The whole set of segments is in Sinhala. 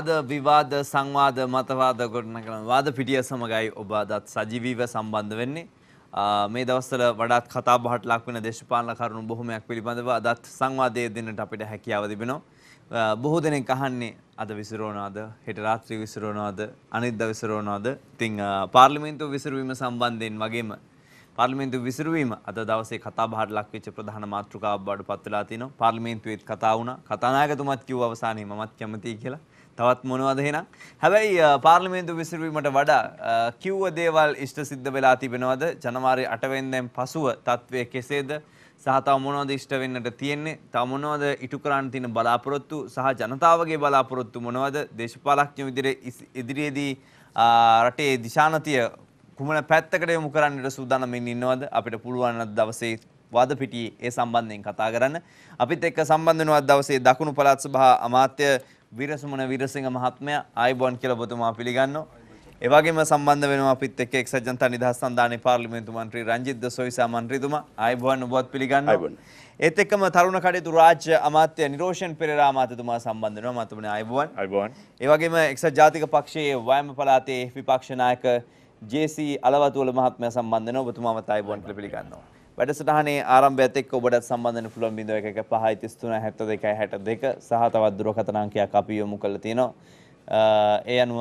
අද විවාද සංවාද මතවාද ගොඩනගන වාද පිටිය සමගයි ඔබ අදත් සජීවීව සම්බන්ධ වෙන්නේ මේ දවස්වල වඩාත් කතා බහට ලක් වෙන දේශපාලන කරුණු බොහොමයක් පිළිබඳව අදත් සංවාදයේ දෙන්නට අපිට හැකියාව තිබෙනවා බොහෝ දෙනෙක් අහන්නේ අද විසිරෝනවාද හෙට රාත්‍රී විසිරෝනවාද අනිද්දා විසිරෝනවාද ඉතින් පාර්ලිමේන්තුව විසිරවීම සම්බන්ධයෙන් වගේම පාර්ලිමේන්තු විසිරුවීම අද දවසේ කතා බහට ලක්වෙච්ච ප්‍රධාන මාතෘකාවක් බවට පත් වෙලා තිනවා පාර්ලිමේන්තුවේත් කතා වුණා කතානායකතුමත් කිව්ව අවසානයේ මමත් කැමතියි කියලා තවත් මොනවද එහෙනම් හැබැයි පාර්ලිමේන්තු විසිරීමට වඩා කිව්ව දේවල් ඉෂ්ට සිද්ධ වෙලා තිබෙනවද ජනවාරි 8 වෙනිදාන් පසුව තත්ත්වය කෙසේද සහ තව මොනවද ඉෂ්ට වෙන්නට තියෙන්නේ තව මොනවද ඉටු කරන්න තියෙන බලාපොරොත්තු සහ ජනතාවගේ බලාපොරොත්තු මොනවද දේශපාලඥ විදිහට ඉදිරියේදී රටේ දිශානතිය කුමන පැත්තකට යොමු කරන්නට සූදානම්මින් ඉන්නවද අපිට පුළුවන් දවසේ වාද පිටියේ ඒ සම්බන්ධයෙන් කතා කරන්න අපිත් එක්ක සම්බන්ධ වෙනවා දවසේ දකුණු පළාත් සභා අමාත්‍ය වීරසුමන වීරසිංහ මහත්මයා ආයිබෝන් කියලා ඔබතුමා පිළිගන්නවා. ඒ වගේම සම්බන්ධ වෙනවා අපිත් එක්ක එක්සත් ජනතා නිදහස් සන්ධානයේ පාර්ලිමේන්තු මන්ත්‍රී රංජිත් දසෝයිසා මන්ත්‍රීතුමා ආයිබෝන් ඔබත් පිළිගන්නවා. ඒත් එක්කම තරුණ කඩේතු රාජ්‍ය අමාත්‍ය නිරෝෂන් පෙරේරා අමාත්‍යතුමා සම්බන්ධ වෙනවා මහත්මනේ ආයිබෝන්. ආයිබෝන්. ඒ වගේම එක්සත් ජාතික පක්ෂයේ වයඹ පළාතේ විපක්ෂ නායක ජේ.සී. අලවතුවල මහත්මයා සම්බන්ධ වෙනවා ඔබතුමාමත් ආයිබෝන් කියලා පිළිගන්නවා. වැඩසටහනේ ආරම්භයත් එක්ක ඔබට සම්බන්ධ වෙන්න පුළුවන් 0115 33 72 62 සහ තවත් දුරකථන අංකයක් අපි යොමු කරලා තියෙනවා. ඒ අනුව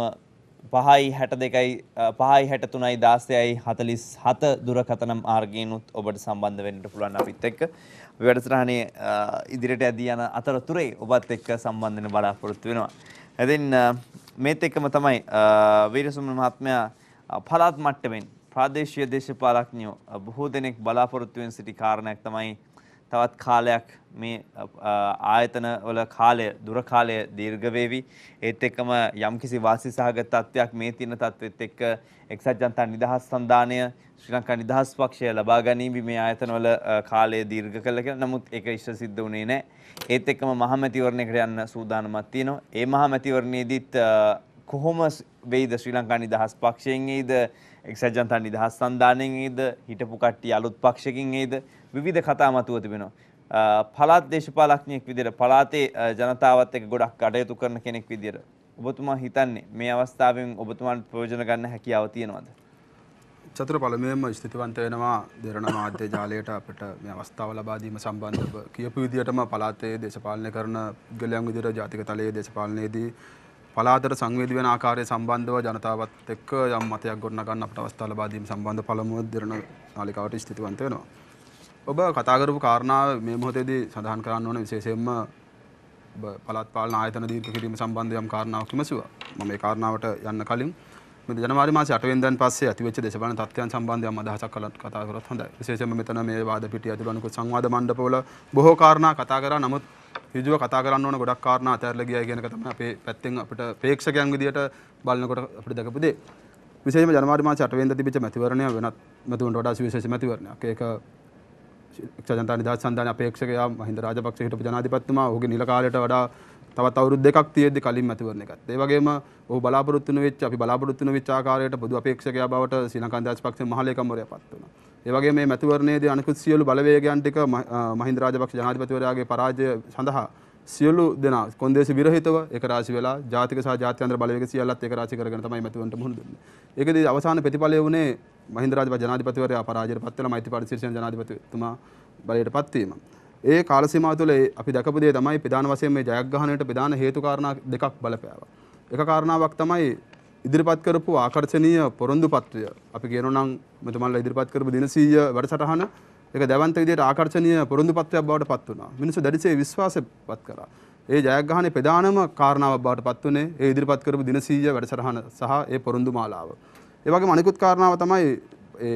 5යි 62යි 5යි 63යි 16යි 47 දුරකථන මාර්ගයෙන්ුත් ඔබට සම්බන්ධ වෙන්නට පුළුවන් අපිත් එක්ක. අපි වැඩසටහනේ ඉදිරියට ඇදී යන අතරතුරේ ඔබත් එක්ක සම්බන්ධ වෙන්න බලාපොරොත්තු වෙනවා. ඉතින් මේත් එක්කම තමයි වීරසුමන මහත්මයා පළාත් මට්ටමින් ප්‍රාදේශීය දේශපාලඥයෝ බොහෝ දෙනෙක් බලාපොරොත්තු වෙන සිටි කාරණයක් තමයි තවත් කාලයක් මේ ආයතන වල කාලය දුර කාලය දීර්ඝ වේවි ඒත් එක්කම යම්කිසි වාසි සහගත තත්වයක් මේ තියෙන තත්වෙත් එක්ක එක්සත් ජනතා නිදහස් සන්ධානය ශ්‍රී ලංකා නිදහස් පක්ෂය ලබා ගැනීම මේ ආයතන වල කාලය දීර්ඝ කළා කියලා නමුත් ඒක ඉෂ්ට සිද්ධ වුණේ නැහැ ඒත් එක්කම මහමැතිවරණයකට යන්න සූදානමක් තියෙනවා ඒ මහමැතිවරණයේදීත් කොහොම වෙයිද ශ්‍රී ලංකා නිදහස් පක්ෂයෙන් එයිද එක්සත් ජනතා නිදහස් සන්ධානයෙන් එයිද හිටපු කට්ටිය අලුත් පක්ෂකින් එයිද විවිධ කතා මතුව තිබෙනවා. පළාත් දේශපාලඥයෙක් විදිහට පළාතේ ජනතාවත් එක්ක ගොඩක් කටයුතු කරන කෙනෙක් විදිහට ඔබතුමා හිතන්නේ මේ අවස්ථාවෙන් ඔබතුමාට ප්‍රයෝජන ගන්න හැකියාව තියෙනවද? චතුර පළමුවෙන්ම ස්තුතිවන්ත වෙනවා දෙරණ මාධ්‍ය ජාලයට අපට මේ අවස්ථාව ලබා දීම සම්බන්ධව කියපු විදිහටම පළාතේ දේශපාලනය කරන ගලයන් විදිහට ජාතික තලයේ දේශපාලනයේදී පලාතර සංවේදී වෙන ආකාරය සම්බන්ධව ජනතාවත් එක්ක යම් මතයක් ගොඩනගන්න අපට අවස්ථාව ලබා දීම සම්බන්ධ පළමුව දෙරණ නාලිකාවට ස්තුතිවන්ත වෙනවා. ඔබ කතා කරපු කාරණාව මේ මොහොතේදී සඳහන් කරන්න ඕන විශේෂයෙන්ම පළාත් පාලන ආයතන දීර්ඝ කිරීම සම්බන්ධ යම් කාරණාවක් විමසුවා. මම මේ කාරණාවට යන්න කලින් මේ ජනවාරි මාසේ 8 වෙනිදාන් පස්සේ ඇතිවෙච්ච දේශපාලන තත්ත්වයන් සම්බන්ධව මම අදහසක් කළත් කතා කරොත් හොඳයි. විශේෂයෙන්ම මෙතන මේ වාද පිටිය ඇතුළු අනිකුත් සංවාද මණ්ඩපවල බොහෝ කාරණා කතා කරා. නමුත් ඍජුව කතා කරන්න ඕන ගොඩක් කාරණා අතහැරලා ගියයි කියන එක තමයි අපේ පැත්තෙන් අපිට ප්‍රේක්ෂකයන් විදියට බලනකොට අපිට දැකපු දේ. විශේෂයෙන්ම ජනවාරි මාසේ 8 වෙනිදා තිබිච්ච මැතිවරණය වෙනත් මැතිවරණට වඩා සුවිශේෂී මැතිවරණයක්. ඒක එක්සත් ජනතා නිදහස් සන්ධානයේ අපේක්ෂකයා මහින්ද රාජපක්ෂ හිටපු ජනාධිපතිතුමා ඔහුගේ නිල කාලයට වඩා තවත් අවුරුදු දෙකක් තියෙද්දි කලින් මැතිවරණ එකත්. ඒ වගේම ඔහු බලාපොරොත්තු වෙච්ච අපි බලාපොරොත්තු වෙච්ච ආකාරයට පොදු අපේක්ෂකයා බවට ශ්‍රී ලංකා අධ්‍යක්ෂ පක්ෂයේ මහලේකම්වරයා පත් වුණා. ඒ වගේම මේ මැතිවරණයේදී අනිකුත් සියලු බලවේගයන් ටික මහින්ද රාජපක්ෂ ජනාධිපතිවරයාගේ පරාජය සඳහා සියලු දෙනා කොන්දේසි විරහිතව එකරාශි වෙලා ජාතික සහ ජාත්‍යන්තර බලවේග සියල්ලත් එකරාශි කරගෙන තමයි මැතිවරණයට මුහුණ දෙන්නේ. ඒකදී අවසාන ප්‍රතිඵලය වුණේ මහින්ද රාජපක්ෂ ජනාධිපතිවරයා පරාජයට පත් වෙලා මෛත්‍රීපාල සිරිසේන ජනාධිපතිතුමා බලයට පත් වීම. ඒ කාල සීමාව තුළ අපි දැකපු දේ තමයි ප්‍රධාන වශයෙන් මේ ජයග්‍රහණයට ප්‍රධාන හේතු කාරණා දෙකක් බලපෑවා. එක කාරණාවක් තමයි ඉදිරිපත් කරපු ආකර්ශනීය පොරොන්දුපත්වය. අපි කියනවා නම් මෙතුමන්ලා ඉදිරිපත් කරපු දිනසීය වැඩසටහන ඒක දැවන්ත විදියට ආකර්ශනීය පොරොන්දුපත්වයක් බවට පත් වුණා. මිනිස්සු දැඩිසේ විශ්වාසපත් කරා. ඒ ජයග්‍රහණේ ප්‍රධානම කාරණාවක් බවට පත් වුණේ ඒ ඉදිරිපත් කරපු දිනසීය වැඩසටහන සහ ඒ පොරොන්දු මාලාව. ඒ වගේම අනිකුත් කාරණාව තමයි ඒ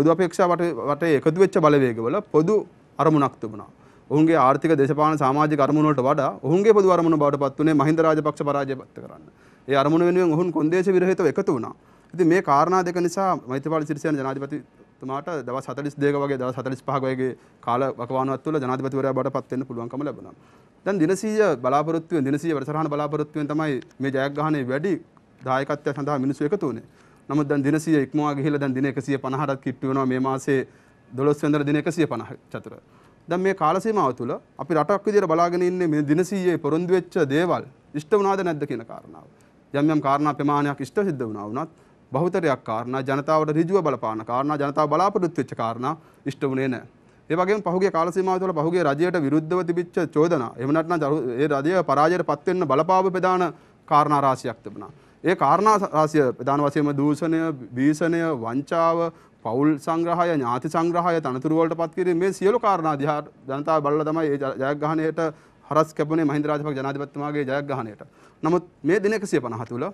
පොදු අපේක්ෂා වටේ එකතු වෙච්ච බලවේගවල පොදු අරමුණක් තිබුණා. ඔහුගේ ආර්ථික දේශපාලන සමාජික අරමුණවලට වඩා ඔහුගේ පොදු අරමුණ බවට පත් වුණේ මහින්ද රාජපක්ෂ පරාජයපත් කරන්න. ඒ අරමුණ වෙනුවෙන් ඔහුන් කොන්දේශ විරහිතව එකතු වුණා. ඉතින් මේ කාරණා දෙක නිසා මෛත්‍රීපාල සිරිසේන ජනාධිපතිතුමාට දවස් 42ක වගේ දවස් 45ක වගේ කාල වකවානුවක් තුළ ජනාධිපතිවරයා බවට පත් වෙන්න පුළුවන්කම ලැබුණා. දැන් දිනසීය බලාපොරොත්තුවෙන් දිනසීය වැඩසටහන බලාපොරොත්තුවෙන් තමයි මේ ජයග්‍රහණය වැඩි දායකත්වය සඳහා මිනිස්සු එකතු වුණේ. නමුත් දැන් දිනසීය ඉක්මවා ගිහිලා දැන් දින 150ටත් කිට්ටු වෙනවා මේ මාසේ දොළොස් වෙනදර දින 150 චතුර. දැන් මේ කාල සීමාව තුළ අපි රටක් විදියට බලාගෙන ඉන්නේ මේ දිනසීයේ පොරොන්දු වෙච්ච දේවල් ඉෂ්ට වුණාද නැද්ද කියන කාරණාව. යම් යම් කාරණා ප්‍රමාණයක් ඉෂ්ට සිද්ධ වුණා වුණත් බහුතරයක් කාරණා ජනතාවට ඍජුව බලපාන කාරණා ජනතාව බලාපොරොත්තු වෙච්ච කාරණා ඉෂ්ට වුණේ නැහැ. ඒ වගේම පහුගිය කාල සීමාව තුළ පහුගිය රජයට විරුද්ධව තිබිච්ච චෝදනා එහෙම නැත්නම් ඒ රජය පරාජයට පත් වෙන්න බලපාව ප්‍රධාන කාරණා රාශියක් තිබුණා. ඒ කාරණා රාශිය ප්‍රධාන වශයෙන්ම දූෂණය, වීසණය, වංචාව, පවුල් සංග්‍රහය ඥාති සංග්‍රහය තනතුරුවලට පත්කිරීම මේ සියලු කාරණා දිහා ජනතාව බලලා තමයි ඒ ජයග්‍රහණයට හරස් කැපුණේ මහින්ද රාජපක්ෂ ජනාධිපතිතුමාගේ ජයග්‍රහණයට. නමුත් මේ දින 150 තුල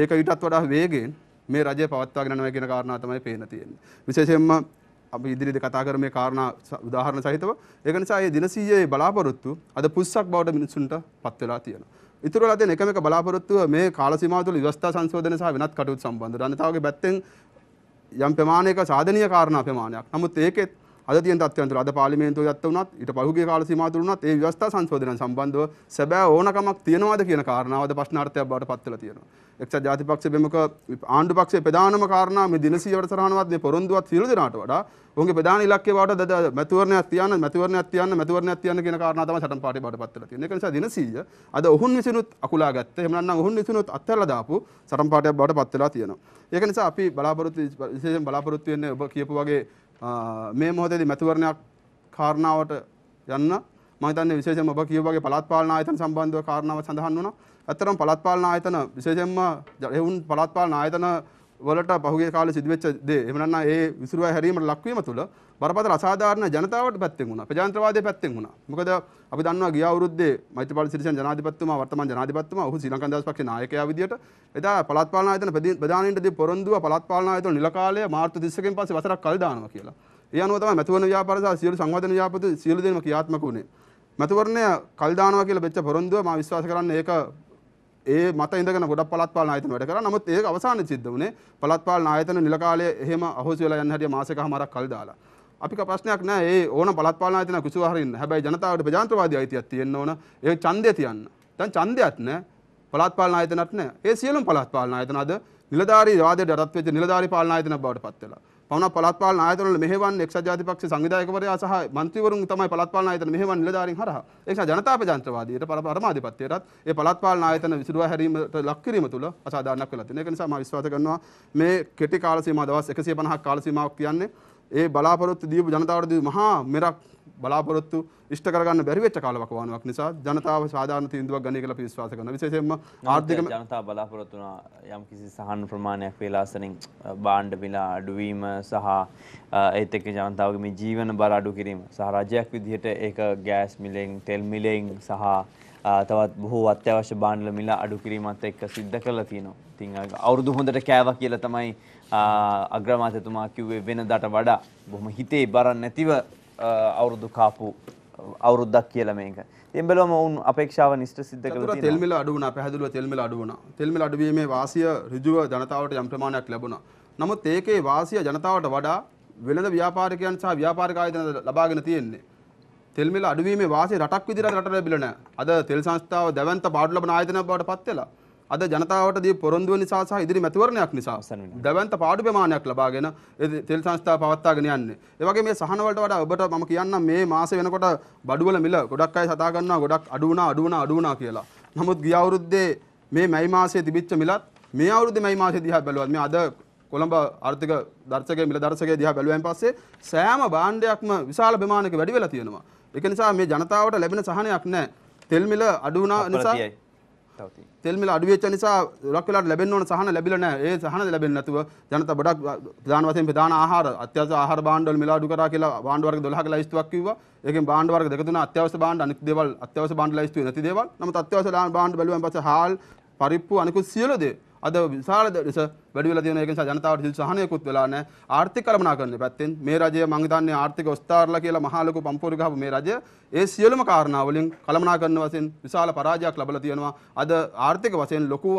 ඒක ඊටත් වඩා වේගෙන් මේ රජය පවත්වාගෙන යනවා කියන කාරණා තමයි පේන තියෙන්නේ. විශේෂයෙන්ම අපි ඉදිරියේදී කතා කර මේ කාරණා උදාහරණ සහිතව ඒක නිසා මේ දින 100ේ බලාපොරොත්තු අද පුස්සක් බවට මිනිසුන්ට පත් වෙලා තියෙනවා. ඉතුරුලා තියෙන එකම එක බලාපොරොත්තුව මේ කාල සීමාව තුළ විවස්ථා සංශෝධන සහ වෙනත් කටයුතු සම්බන්ධ ජනතාවගේ පැත්තෙන් යම් ප්‍රමාණයක සාධනීය කාරණා ප්‍රමාණයක්. නමුත් ඒකෙත් අද තියෙන තත්ත්වයන් තුළ අද පාර්ලිමේන්තුව ගත්ත වුණත් ඊට පහුගිය කාල සීමා තුළ වුණත් ඒ ව්‍යවස්ථා සංශෝධනයන් සම්බන්ධව සැබෑ ඕනකමක් තියනවාද කියන කාරණාවද ප්‍රශ්නාර්ථයක් බවට පත් වෙලා තියෙනවා. එක්සත් ජාතික පක්ෂයේ බෙමක ආණ්ඩු පක්ෂයේ ප්‍රධානම කාරණා මේ දිනසියවට සරහනවත් මේ පොරොන්දුවත් සියලු දෙනාට වඩා ඔවුන්ගේ ප්‍රධාන ඉලක්කය බවට මැතිවරණයක් තියන්න මැතිවරණයක් තියන්න මැතිවරණයක් තියන්න කියන කාරණා තමයි සටන් පාටේ බවට පත් වෙලා තියෙන්නේ. ඒක නිසා දිනසීය අද ඔහුන් විසිනුත් අකුලා ගත්ත. එහෙම නැත්නම් ඔහුන් විසිනුත් අත්හැරලා දාපු සටන් පාටයක් බවට පත් වෙලා තියෙනවා. ඒක නිසා අපි බලාපොරොත්තු විශේෂයෙන් බලාපොරොත්තු වෙන්නේ ඔබ කියපු වගේ මේ මොහොතේදී මැතිවරණයක් කාරණාවට යන්න මම හිතන්නේ විශේෂයෙන්ම ඔබ කියපු වගේ පළාත් පාලන ආයතන සම්බන්ධව කාරණාව සඳහන් වුණා. ඇත්තටම පළාත් පාලන ආයතන විශේෂයෙන්ම එවුන් පළාත් පාලන ආයතන වලට පහුගේ කාලේ සිදුවෙච්ච දේ එහෙම නැත්නම් ඒ විසිරුව හැරීමට ලක්වීම තුළ බරපතල අසාධාරණ ජනතාවට පැත්තෙන් වුණා ප්‍රජාතන්ත්‍රවාදයේ පැත්තෙන් වුණා මොකද අපි දන්නවා ගිය අවුරුද්දේ මෛත්‍රීපාල සිරිසේන ජනාධිපතිතුමා වර්තමාන ජනාධිපතිතුමා ඔහු ශ්‍රී ලංකන් දාස් පක්ෂේ නායකයා විදියට එදා පළාත් පාලන ආයතන ප්‍රධානීන්ට දී පොරොන්දුව පළාත් පාලන ආයතන නිල කාලය මාර්තු 30කින් පස්සේ වසරක් කල් දානවා කියලා. ඒ අනුව තමයි මැතිවරණ ව්‍යාපාර සහ සියලු සංවර්ධන ව්‍යාපාර සියලු දේම ක්‍රියාත්මක වුණේ. මැතිවරණය කල් දානවා කියලා වෙච්ච පොරොන්දුව මම විශ්වාස කරන්නේ ඒක ඒ මත ඉඳගෙන ගොඩක් පළාත් පාලන ආයතන වැඩ කරා. නමුත් ඒක අවසාන සිද්ධ වුණේ පළාත් පාලන ආයතන නිල කාලයේ එහෙම අහෝසි වෙලා යන්න හැටිය මාසෙකමාරක් කල් දාලා. අපි ප්‍රශ්නයක් නෑ ඒ ඕන පළත් පාලන ආයතන කුසුව හරින්න. හැබැයි ජනතාවට ප්‍රජාතන්ත්‍රවාදී අයිතියක් තියෙන්න ඕන. ඒ ඡන්දය තියන්න. දැන් ඡන්දයක් නෑ. පළාත් පාලන ආයතනත් නෑ. ඒ සියලුම පළාත් පාලන ආයතන අද නිලධාරී වාදයට යටත් වෙච්ච නිලධාරී පාලන ආයතන බවට පත් වෙලා. පවන පළත්පාල ආයතනවල මෙහෙවන් එක්සත් ජාතිපක්ෂ සංවිධායකවරයා සහ മന്ത്രിවරුන් තමයි පළත්පාල ආයතන මෙහෙවන් නිලධාරීන් හරහා එක්සත් ජනතා ප්‍රජාතන්ත්‍රවාදීට පරමාධිපත්‍යයටත් ඒ පළත්පාල ආයතන විසිරුවා හැරීමට ලක් කිරීම තුළ අසාධාරණයක් වෙලා තියෙනවා. ඒක නිසා මම විශ්වාස කරනවා මේ කෙටි කාල සීමාව දවස් 150ක් කාල සීමාවක් කියන්නේ ඒ බලාපොරොත්තු දීපු ජනතාවට දීපු මහා මෙරක් බලාපොරොත්තු ඉෂ්ට කරගන්න බැරි වෙච්ච කාලවක වානුවක් නිසා ජනතාව සාධාරණ තීන්දුවක් ගන්නේ කියලා අපි විශ්වාස කරනවා. විශේෂයෙන්ම ආර්ථික ජනතාව බලාපොරොත්තු වුණා යම් කිසි සහන් ප්‍රමාණයක් වේලාසනින් බාණ්ඩ මිල අඩු වීම සහ ඒත් එක්ක ජනතාවගේ මේ ජීවන බර අඩු කිරීම සහ රජයක් විදිහට ඒක ගෑස් මිලෙන් තෙල් මිලෙන් සහ තවත් බොහෝ අත්‍යවශ්‍ය බාණ්ඩල මිල අඩු කිරීමත් එක්ක සිද්ධ කරලා තියෙනවා. ඉතින් අවුරුදු හොඳට කෑවා කියලා තමයි අග්‍රමාතතුමා කිව්වේ වෙනදට වඩා බොහොම හිතේ බරන් නැතිව අවුරුදු කාපු අවුරුද්දක් කියලා මේක. දෙම්බලම වුන් අපේක්ෂාව නිෂ්ට සිද්ධ කළා තියෙනවා. තෙල් මිල අඩු වුණා, පැහැදිලිව තෙල් මිල අඩු වුණා. තෙල් මිල අඩුවීමේ වාසිය ඍජුව ජනතාවට යම් ප්‍රමාණයක් ලැබුණා. නමුත් ඒකේ වාසිය ජනතාවට වඩා වෙළඳ ව්‍යාපාරිකයන් සහ ව්‍යාපාරික ආයතන ලබාගෙන තියෙන්නේ. තෙල් මිල අඩුවීමේ වාසිය රටක් විදිහට රට ලැබිලා නැහැ. අද තෙල් සංස්ථාව දැවැන්ත පාඩු ලබන ආයතනයක් බවට පත් වෙලා. අද ජනතාවට දී පොරොන්දුව නිසා සහ ඉදිරි මැතිවරණයක් නිසා දැවන්ත පාඩු ප්‍රමාණයක් ලබාගෙන තෙල් සංස්ථා පවත්වාගෙන යන්නේ. ඒ වගේ මේ සහන වලට වඩා ඔබට මම කියන්නම් මේ මාසේ වෙනකොට බඩුවල මිල ගොඩක් අය සතා ගන්නවා ගොඩක් අඩු වුණා අඩු වුණා අඩු වුණා කියලා. නමුත් ගිය අවුරුද්දේ මේ මැයි මාසයේ තිබිච්ච මිලත් මේ අවුරුද්දේ මැයි මාසයේ දිහා බැලුවත් මේ අද කොළඹ ආර්ථික දර්ශකයේ මිල දර්ශකයේ දිහා බැලුවයින් පස්සේ සෑම භාණ්ඩයක්ම විශාල ප්‍රමාණයක වැඩි වෙලා තියෙනවා. ඒක නිසා මේ ජනතාවට ලැබෙන සහනයක් නැහැ. තෙල් මිල අඩු වුණා නිසා තවති. තෙල් මිල අඩු වෙච්ච නිසා ගොඩක් වෙලාවට ලැබෙන්න ඕන සහන ලැබිලා නැහැ. ඒ සහන ලැබෙන්නේ නැතුව ජනතා ගොඩක් ප්‍රධාන වශයෙන් ප්‍රධාන ආහාර අත්‍යවශ්‍ය ආහාර භාණ්ඩ වල මිල අඩු කරා කියලා භාණ්ඩ වර්ග 12ක ලැයිස්තුවක් කිව්වා. ඒකෙන් භාණ්ඩ වර්ග දෙක තුන අත්‍යවශ්‍ය භාණ්ඩ අනිත් දේවල් අත්‍යවශ්‍ය භාණ්ඩ ලැයිස්තුවේ නැති දේවල්. නමුත් අත්‍යවශ්‍ය භාණ්ඩ බැලුවම පස්සේ හාල් පරිප්පු අනිකුත් සියලු දේ අද විශාල ලෙස වැඩි වෙලා තියෙන එක නිසා ජනතාවට සිල් සහනයකුත් වෙලා නැහැ. ආර්ථික කළමනාකරණය පැත්තෙන් මේ රජය මං හිතන්නේ ආර්ථික ඔස්තාරලා කියලා මහා ලොකු පම්පෝරු ගහපු මේ රජය ඒ සියලුම කාරණා වලින් කළමනාකරණ වශයෙන් විශාල පරාජයක් ලැබලා තියෙනවා. අද ආර්ථික වශයෙන් ලොකු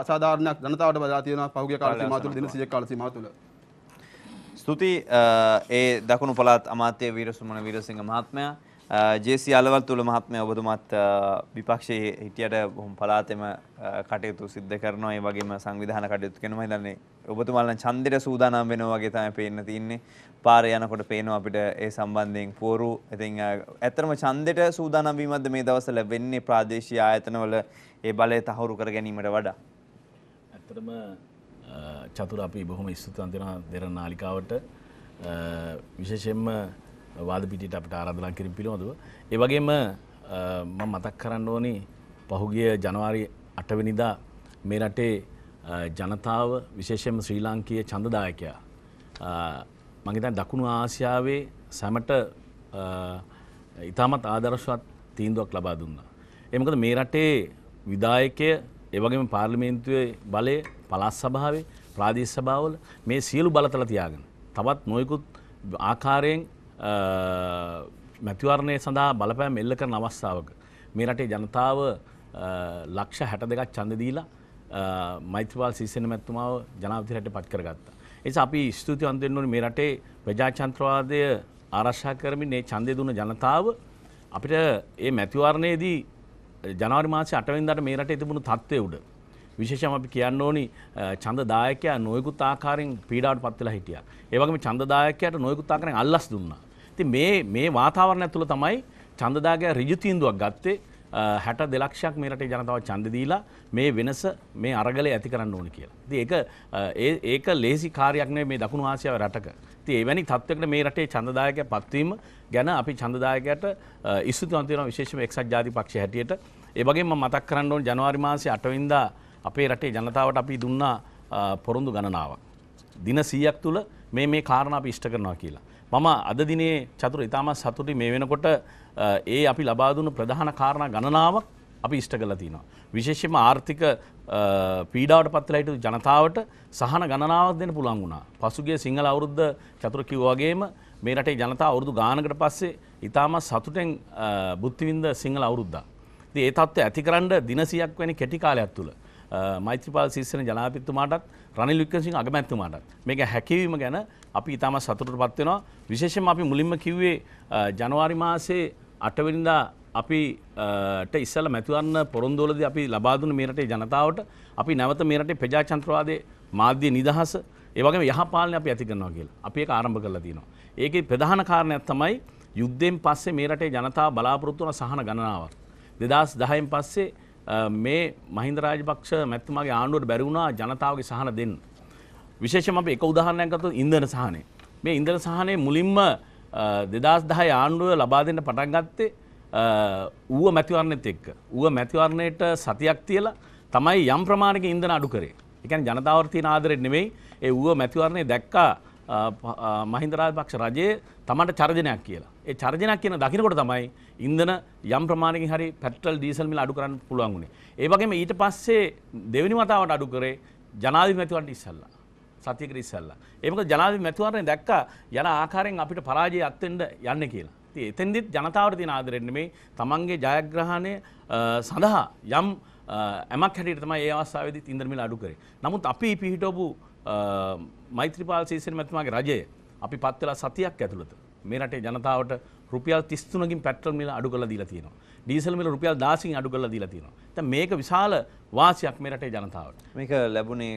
අසාධාරණයක් ජනතාවට බදලා තියෙනවා පහුගිය කාල සීමාව තුළ දින 100ක කාල සීමාව තුළ. ස්තුති ඒ දකුණු පළාත් අමාත්‍ය වීරසුමන වීරසිංහ මහත්මයා ජේසි අලවල් තුළ මහත්මය ඔබතුමත් විපක්ෂයේ හිටියට බොහොම පලාතෙම කටයුතු සිද්ධ කරනවා ඒ වගේම සංවිධාන කටයුතු කෙනවා හිතන්නේ ඔබතුමාලන් චන්දිර සූදානම් වෙනවා වගේ තමයි පේන්න තින්නේ පාර යනකොට පේනවා අපිට ඒ සම්බන්ධයෙන් පෝරු ඉතින් ඇත්තටම ඡන්දෙට සූදානම් වීමක්ද මේ දවස්වල වෙන්නේ ප්‍රාදේශීය ආයතනවල ඒ බලය තහවුරු කර ගැනීමට වඩා ඇත්තටම චතුර අපි බොහොම ස්තුතිවන්ත වෙනවා දෙරණ නාලිකාවට විශේෂයෙන්ම වාද පිටිට අපට ආරාධනා කිරින් පිළිබඳව. ඒ වගේම මම මතක් කරන්න ඕනි පහුගිය ජනවාරි 8 වෙනිදා මේ රටේ ජනතාව විශේෂයෙන්ම ශ්‍රී ලාංකීය ඡන්දදායකයා මම හිතන්නේ දකුණු ආසියාවේ සැමට ඉතාමත් ආදර්ශවත් තීන්දුවක් ලබා දුන්නා. ඒ මොකද මේ රටේ විධායකය ඒ වගේම පාර්ලිමේන්තුවේ බලය පළාත් සභාවේ ප්‍රාදේශ සභාවල මේ සියලු බලතල තියාගෙන තවත් නොයෙකුත් ආකාරයෙන් මැතිවරණය සඳහා බලපෑම් එල්ල කරන අවස්ථාවක. මේ රටේ ජනතාව ලක්ෂ හැට දෙකක් චන්දදීලා මෛත්‍රවල් සිසන මැත්තුමාව ජනාවිතරයට පත් කරගත්තා. එස අපි ස්තුතිවන්තෙන්වුණු මේ රටේ ප්‍රජාචන්ත්‍රවාදය ආරශ්ා කරමින් ඒ චන්දය දුන ජනතාව අපිට ඒ මැතිවරණයේදී ජනවාරි මාසය අටවෙන්දට මේ රටේ තිබුණු තත්ත්වය උඩ විශේෂම අපි කියන්න ඕනි ඡන්දදායකයා නොයෙකුත් ආකාරයෙන් පීඩාවට පත් වෙලා හිටියා. ඒ වගේම ඡන්දදායකයාට නොයෙකුත් ආකාරයෙන් අල්ලස් දුන්නා. ඉතින් මේ මේ වාතාවරණය තුළ තමයි ඡන්දදායකයා ඍජු තීන්දුවක් ගත්තේ 62 ලක්ෂයක් මේ රටේ ජනතාව ඡන්ද දීලා මේ වෙනස මේ අරගලය ඇති කරන්න ඕනේ කියලා. ඉතින් ඒක ඒක ලේසි කාර්යයක් නෙවෙයි මේ දකුණු ආසියාවේ රටක. ඉතින් එවැනි තත්වයකට මේ රටේ ඡන්දදායකයා පත්වීම ගැන අපි ඡන්දදායකයට ඉස්තුතිවන්ත වෙනවා විශේෂයෙන්ම එක්සත් ජාතික පක්ෂය හැටියට. ඒ වගේම මතක් කරන්න ඕනේ ජනවාරි මාසයේ 8 වෙනිදා අපේ රටේ ජනතාවට අපි දුන්නා පොරොන්දු ගණනාවක්. දින සීයක් තුළ මේ මේ කාරණ අපි ඉෂ්ට කරනවා කියලා. මම අද දිනේ චතුර ඉතාමත් සතුටි මේ වෙනකොට ඒ අපි ලබාදුන ප්‍රධාන කාරණ ගණනාවක් අපි ඉෂ්ට කළ තියෙනවා. විශේෂම ආර්ථික පීඩාවට පත්ලයිට ජනතාවට සහන ගණනාවක් දෙන්න පුළන් වුණා. පසුගේ සිංහල අවුරුද්ධ චතුර කිව්වාගේම මේ රටේ ජනතා අවුරුදු ගානකට පස්සේ ඉතාමත් සතුටෙන් බුද්ධිවින්ද සිංහල අවුරුද්දා. ඉතින් ඒ තත්ත්වය ඇතිකරන්න දිනසියක් වැනි කෙටි කාලයක් තුළ මෛත්‍රපාල සිස්සන ජනාපිත්තුමාටත් රනිල් වික්‍රසිං අගමැත්තුමාටත් මේක හැකිවීම ගැන අපි ඉතාම සතුට පත්වෙනවා විශේෂම අපි මුලින්ම කිව්වේ ජනවාරි මාසේ අටවෙනිදා අපිට ඉස්සල මැතිවන්න පොරොන්දෝලද අපි ලබාදුන මේරටේ ජනතාවට අපි නැවත මේරටේ ප්‍රජාචන්ත්‍රවාදය මාධ්‍ය නිදහස ඒවගේ යහපාලන අපි ඇති කරනවා කියලා අපි එක ආරම්භ කරලා තියෙනවා ඒකේ ප්‍රධාන කාරණයක් තමයි යුද්ධයෙන් පස්සේ මේරටේ ජනතාව බලාපොරොත්තු වන සහන ගණනාවක් දෙදස් දහයෙන් පස්සේ මේ මහින්ද රාජපක්ෂ මැතිතුමාගේ ආණ්ඩුවට බැරි වුණා ජනතාවගේ සහන දෙන්න. විශේෂයෙන්ම අපි එක උදාහරණයක් ගත්තොත් ඉන්ධන සහනය. මේ ඉන්ධන සහනය මුලින්ම 2010 ආණ්ඩුව ලබා දෙන්න පටන් ගත්තේ ඌව මැතිවරණෙත් එක්ක. ඌව මැතිවරණයට සතියක් තියලා තමයි යම් ප්‍රමාණයක ඉන්ධන අඩු කරේ. ඒ කියන්නේ ජනතාවට තියෙන ආදරේ නෙමෙයි ඒ ඌව මැතිවරණේ දැක්කා මහින්දරාජපක්ෂ රජයේ තමන්ට චර්ජනයක් කියලා. ඒ චර්ජනයක් කියන දකිනකොට තමයි ඉන්ධන යම් ප්‍රමාණයකින් හරි පෙට්‍රල් ඩීසල් මිල අඩු කරන්න පුළුවන් වුණේ. ඒ වගේම ඊට පස්සේ දෙවෙනි වතාවට අඩු කරේ ජනාධිපතිවන්ට ඉස්සල්ලා. සතියකට ඉස්සල්ලා. ඒ මොකද ජනාධිපතිවරණේ දැක්කා යන ආකාරයෙන් අපිට පරාජය අත්වෙන්න යන්නේ කියලා. ඉතින් එතෙන්දිත් ජනතාවට තියෙන ආදරෙන් නෙමෙයි තමන්ගේ ජයග්‍රහණය සඳහා යම් ඇමක් හැටියට තමයි ඒ අවස්ථාවේදී ඉන්ධන මිල අඩු කරේ. නමුත් අපි පිහිටවපු මෛත්‍රපාල සේසනමැතුමාගේ රජය අපි පත්වෙලා සතියක් ඇතුළත මේ රටේ ජනතාවට රුපියල් 33කින් පෙට්‍රල් මිල අඩු කරලා දීලා තියෙනවා. ඩීසල් මිල රුපියල් 10කින් අඩු කරලා දීලා තියෙනවා. දැන් මේක විශාල වාසියක් මේ රටේ ජනතාවට. මේක ලැබුණේ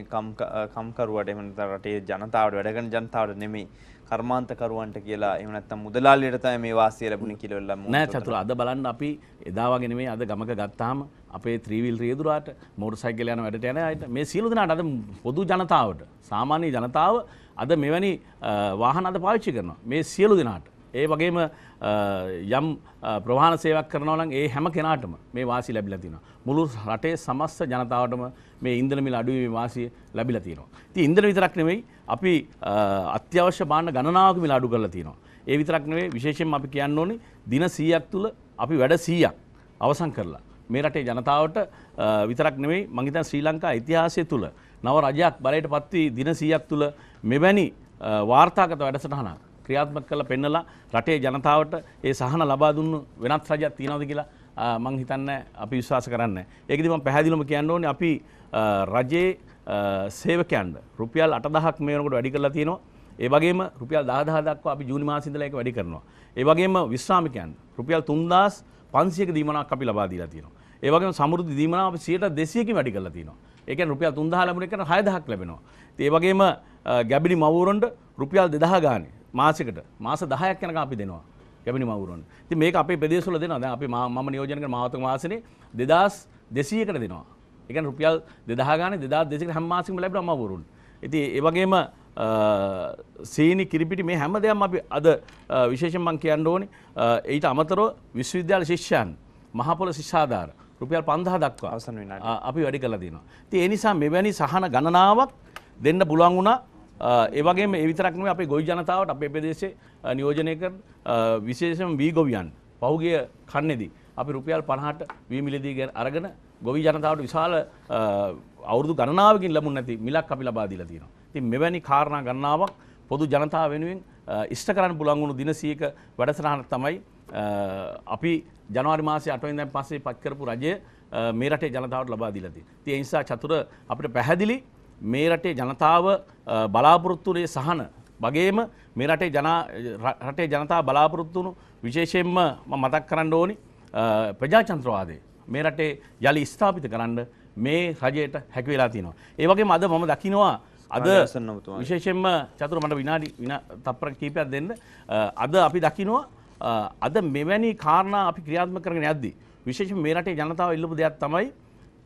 කම්කරුවට එහෙම නැත්නම් රටේ ජනතාවට වැඩ කරන ජනතාවට නෙමෙයි. කර්මාන්තකරුවන්ට කියලා එහෙම නැත්නම් මුදලාලියට තමයි මේ වාසිය ලැබුණේ කියලා වෙලම් නෑ චතුර අද බලන්න අපි එදා වගේ නෙමෙයි අද ගමක ගත්තාම අපේ ත්‍රීවිල් රියදුරාට මෝටර් සයිකල් යන වැඩට යන අයට මේ සියලු දෙනාට අද පොදු ජනතාවට සාමාන්‍ය ජනතාව අද මෙවැනි වාහන අද පාවිච්චි කරනවා මේ සියලු දෙනාට ඒ වගේම යම් ප්‍රවාණ සේවක් කරනවනම් ඒ හැම කෙනාටම මේ වාසි ලැබිලා තියෙනවා. මුළු රටේ සමස්ත ජනතාවටම මේ ඉන්ධන මිල අඩුවීමේ වාසිය ලැබිලා තියෙනවා. ඉතින් ඉන්ධන විතරක් නෙවෙයි අපි අත්‍යවශ්‍ය භාණ්ඩ ගණනාවක මිල අඩු කරලා තියෙනවා. ඒ විතරක් නෙවෙයි විශේෂයෙන්ම අපි කියන්න ඕනේ දින 100ක් තුල අපි වැඩ 100ක් අවසන් කරලා මේ රටේ ජනතාවට විතරක් නෙවෙයි මං හිතන්නේ ශ්‍රී ලංකා ඉතිහාසය තුල නව රජයක් බලයට පත් වී දින 100ක් තුල මෙවැනි වාර්තාගත වැඩසටහනක් ක්‍රියාත්මක කරලා පෙන්නලා රටේ ජනතාවට ඒ සහන ලබා දුන්න වෙනත් රජයක් තියෙනවද කියලා මං හිතන්නේ අපි විශ්වාස කරන්නේ. ඒකදී මම පැහැදිලිවම කියන්න ඕනේ අපි රජයේ සේවකයන්ට රුපියල් 8000ක් මේ වෙනකොට වැඩි කරලා තියෙනවා. ඒ වගේම රුපියල් 10000 දක්වා අපි ජූනි මාසෙ ඉඳලා ඒක වැඩි කරනවා. ඒ වගේම විශ්‍රාමිකයන් රුපියල් 3500ක දීමනාවක් අපි ලබා දීලා තියෙනවා. ඒ වගේම සමෘද්ධි දීමනාව අපි 100%කින් වැඩි කරලා තියෙනවා. ඒ කියන්නේ රුපියල් 3000 ලැබුණ එකට 6000ක් ලැබෙනවා. ඉතින් ඒ වගේම ගැබිලි මව්වරුන්ට රුපියල් 2000 ගානේ මාසකට මාස 10ක් යනකම් අපි දෙනවා කැබිනි මවුරුවන්. ඉතින් මේක අපේ ප්‍රදේශවල දෙනවා. දැන් අපි මම නියෝජනය කරන මාවතක මාසනේ 2200කට දෙනවා. ඒ කියන්නේ රුපියල් 2000 ගානේ 2200කට හැම මාසෙකම ලැබෙනවා මවුරුවන්. ඉතින් ඒ වගේම සීනි කිරිපිටි මේ හැම දෙයක්ම අපි අද විශේෂයෙන් මම කියන්න ඕනේ ඊට අමතරව විශ්වවිද්‍යාල ශිෂ්‍යයන් මහපොළ ශිෂ්‍යාධාර රුපියල් 5000 දක්වා අවසන් වෙනවා. අපි වැඩි කරලා දෙනවා. ඉතින් ඒ නිසා මෙවැනි සහන ගණනාවක් දෙන්න පුළුවන් වුණා ඒවගේ ඒවිතරක්ම අපේ ගොයි ජනතාවට අපේ ප්‍රදේශේ නියෝජනය කර විශේෂම වී ගොවියන් පහුගේ කන්නේෙදී. අපි රුපියල් පණහට වීමිලදීගෙන් අරගෙන ගොවි ජනතාවට විශාල අවුරදු ගණනාවකින් ලැබුණ නැති මිලක් අපි ලබා දීලා තියෙනවා. ඉතින් මෙවැනි කාරණා ගණනාවක් පොදු ජනතාව වෙනුවෙන් ඉෂ්ට කරන්න පුළුවන් වුණු දින 100ක වැඩසටහන තමයි අපි ජනවාරි මාසේ 8 වෙනිදාන් පස්සේ පත් කරපු රජය මේ රටේ ජනතාවට ලබා දීලා තියෙන්නේ. ඉතින් ඒ නිසා චතුර අපිට පැහැදිලි මේ රටේ ජනතාව බලාපොරොත්තුනේ සහන වගේම මේ රටේ ජන රටේ ජනතාව බලාපොරොත්තු වුණු විශේෂයෙන්ම මම මතක් කරන්න ඕනි ප්‍රජාතන්ත්‍රවාදය මේ රටේ යලි ස්ථාපිත කරන්න මේ රජයට හැකි වෙලා තියෙනවා. ඒ වගේම අද මම දකිනවා අද විශේෂයෙන්ම චතුර මට විනාඩි තප්පර කීපයක් දෙන්න අද අපි දකිනවා අද මෙවැනි කාරණා අපි ක්‍රියාත්මක කරගෙන යද්දී විශේෂයෙන් මේ රටේ ජනතාව ඉල්ලපු දෙයක් තමයි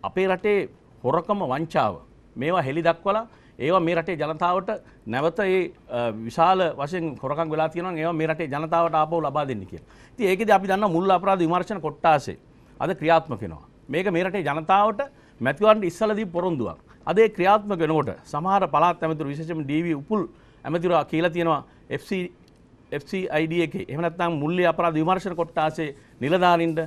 අපේ රටේ හොරකම වංචාව මේවා හෙළි දක්වලා ඒවා මේ රටේ ජනතාවට නැවත ඒ විශාල වශයෙන් හොරකම් වෙලා තියෙනවා ඒවා මේ රටේ ජනතාවට ආපහු ලබා දෙන්න කියලා. ඉතින් ඒකෙදි අපි දන්නවා මුල් අපරාධ විමර්ශන කොට්ටාසේ අද ක්‍රියාත්මක වෙනවා. මේක මේ රටේ ජනතාවට මැතිවරණ ඉස්සලදී පොරොන්දුවක්. අද ඒ ක්‍රියාත්මක වෙනකොට සමහර පළාත් ඇමතිවරු විශේෂයෙන්ම DV උපුල් ඇමතිවරු කියලා තියෙනවා FC FCID එකේ එහෙම නැත්නම් මුල්ලි අපරාධ විමර්ශන කොට්ටාසේ නිලධාරීන්ට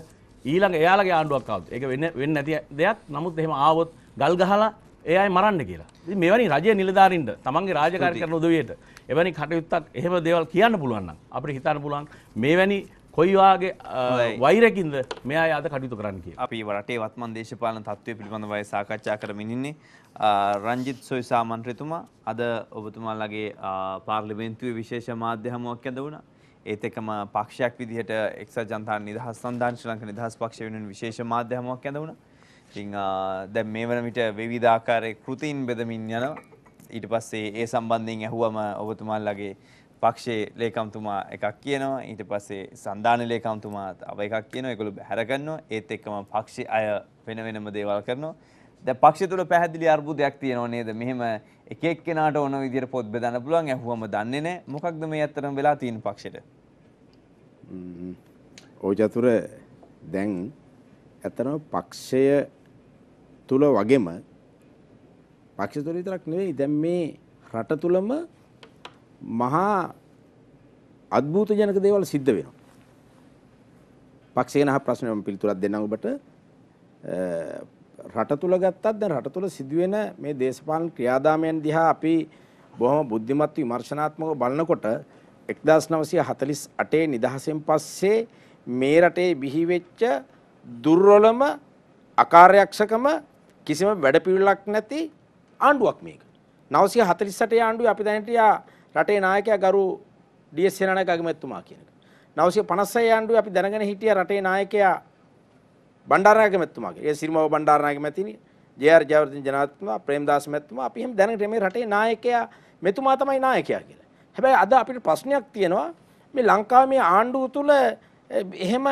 ඊළඟ එයාලගේ ආණ්ඩුවක් ආවොත් ඒක වෙන්නේ නැති දෙයක්. නමුත් එහෙම ආවොත් ගල් ගහලා ඒ අය මරන්න කියලා මෙවැනි රජය නිලධාරින්ට තමන්ගේ රාජකාරි කරන උදවයට එවැනි කටයුත්තක් එහෙම දේවල් කියන්න පුළුවන් අපිට හිතන්න පුළුවන් මේවැනි කොයිවාගේ වෛරකින්ද මෙයා අද කටයුතු කරන්න කිය අපි රටේ වත්මන් දේශපාලන තත්ත්වය පිළිබඳවයි සාකච්ඡා කරමිනින්නේ රංජිත් සොයිසා මන්ත්‍රතුමා අද ඔබතුමාල්ලගේ පාර්ලිමෙන්න්තුවේ විශේෂ මාධ්‍ය හමුවක් ඇද වුණ ඒත් එකම පක්ෂයක් විදිහට එක්ස ජන්තාන් නිදහස් සන්ධාංශලංක නිදහස් පක්ෂ වෙනුවෙන් විශේෂ මාධ්‍ය හමුවක් ඇද වුණා ඉතිං දැන් මේ වන විට විවිධාකාරය කෘතින් බෙදමින් යන ඊට පස්සේ ඒ සම්බන්ධයෙන් ඇහුවම ඔබතුමාල්ලගේ පක්ෂයේ ලේකම්තුමා එකක් කියනවා ඊට පස්සේ සන්ධාන ලේකම්තුමා තව එකක් කියනවා ඒගොල්ලෝ බැහැරගන්නවා ඒත් එක්කම පක්ෂ අය වෙන වෙනම දේවල් කරනවා දැන් පක්ෂය තුල පැහැදිලි අර්බුදයක් තියෙනව නේද මෙහෙම එක එක්කෙනාට ඕන විදිහට පොත් බෙදන්න පුළුවන් ඇහුවම දන්නේ නැහැ මොකක්ද මේ අතරම වෙලා තියෙන පක්ෂෙට ඕජතුර දැන් ඇතනම පක්ෂය තුල වගේම පක්ෂ තුල විතරක් නෙවෙයි දැන් මේ රට තුලම මහා අද්භූත ජනක දේවල් සිද්ධ වෙනවා. පක්ෂ ගැන අහ ප්‍රශ්න මම පිළිතුරක් දෙන්නම් ඔබට. රට තුල ගත්තත් දැන් රට තුල සිදුවෙන මේ දේශපාලන ක්‍රියාදාමයන් දිහා අපි බොහොම බුද්ධිමත් විමර්ශනාත්මකව බලනකොට 1948 නිදහසෙන් පස්සේ මේ රටේ බිහිවෙච්ච දුර්වලම අකාර්යක්ෂකම කිසිම වැඩපිළිවෙලක් නැති ආණ්ඩුවක් මේක. 948 ආණ්ඩුවේ අපි දැනට යා රටේ නායකයා ගරු ඩී.එස්. සේනානායක අගමැතිතුමා කියන එක. 956 ආණ්ඩුවේ අපි දැනගෙන හිටිය රටේ නායකයා බණ්ඩාරනායක මැතිතුමාගේ. ඒ සිරිමාව බණ්ඩාරනායක මැතිනි, ජේ.ආර්. ජයවර්ධන ජනාධිපතිතුමා, ප්‍රේමදාස මැතිතුමා අපි හැම දැනගෙන මේ රටේ නායකයා මෙතුමා තමයි නායකයා කියලා. හැබැයි අද අපිට ප්‍රශ්නයක් තියෙනවා මේ ලංකාවේ මේ ආණ්ඩුව තුල එහෙම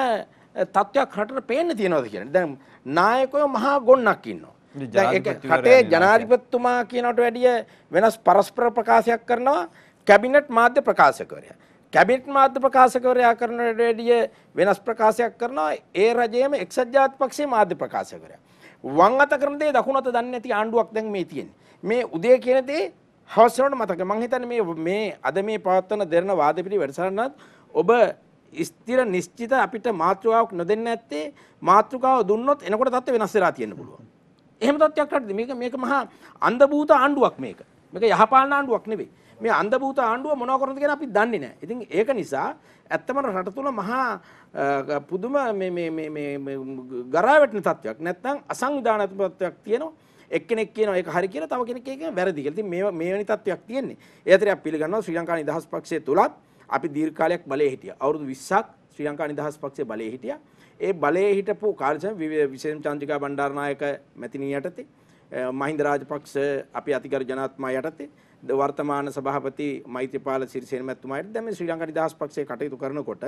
තත්ත්වයක් රටට පේන්න තියෙනවද කියන්නේ. දැන් නායකයෝ මහා ගොන්නක් ඉන්නවා. කටේ ජනාධිපතිතුමා කියනට වැඩිය වෙනස් පරස්පර ප්‍රකාශයක් කරනවා කැබිනට් මාධ්‍ය ප්‍රකාශකවරයා. කැබිනට් මාධ්‍ය ප්‍රකාශකවරයා කරනට වැඩිය වෙනස් ප්‍රකාශයක් කරනවා ඒ රජයේම එක්සත් ජාතික පක්ෂයේ මාධ්‍ය ප්‍රකාශකවරයා. වම් අත කරන දේ දකුණු අත දන්නේ නැති ආණ්ඩුවක් දැන් මේ තියෙන්නේ. මේ උදේ කියන දේ හවස වෙනකොට මතක මම හිතන්නේ මේ මේ අද මේ පවත්වන දෙරණ වාද පිළි වැඩසටහනත් ඔබ ස්ථිර නිශ්චිත අපිට මාතෘකාවක් නොදෙන්න ඇත්තේ මාතෘකාව දුන්නොත් එනකොට තත්ත්වය වෙනස් වෙලා තියෙන්න පුළුවන්. එහෙම තත්ත්වයක් රටේ මේක මේක මහා අන්ධබූත ආණ්ඩුවක් මේක. මේක යහපාලන ආණ්ඩුවක් නෙවෙයි. මේ අන්ධබූත ආණ්ඩුව මොනව කරනද කියලා අපි දන්නේ නැහැ. ඉතින් ඒක නිසා ඇත්තම රට තුල මහා පුදුම මේ මේ මේ මේ ගරා වැටෙන තත්ත්වයක් නැත්නම් අසංවිධානාත්මක තත්ත්වයක් තියෙනවා. එක්කෙනෙක් කියනවා ඒක හරි කියලා තව කෙනෙක් ඒක වැරදි කියලා. ඉතින් මේ මේ වැනි තත්ත්වයක් තියෙන්නේ. ඒ අතරේ අපි පිළිගන්නවා ශ්‍රී ලංකා නිදහස් පක්ෂය තුලත් අපි දීර්ඝ කාලයක් බලයේ හිටියා. අවුරුදු 20ක් ශ්‍රී ලංකා නිදහස් පක්ෂයේ බලයේ හිටියා. ඒ බලයේ හිටපු කාර්යසම් විශේෂ චන්ද්‍රිකා බණ්ඩාරනායක මැතිණිය යටතේ මහින්ද රාජපක්ෂ අපි අතිගරු ජනාත්මා යටතේ වර්තමාන සභාපති මෛත්‍රීපාල සිරිසේන මැතිතුමා යටතේ දැන් මේ ශ්‍රී ලංකා නිදහස් පක්ෂයේ කටයුතු කරනකොට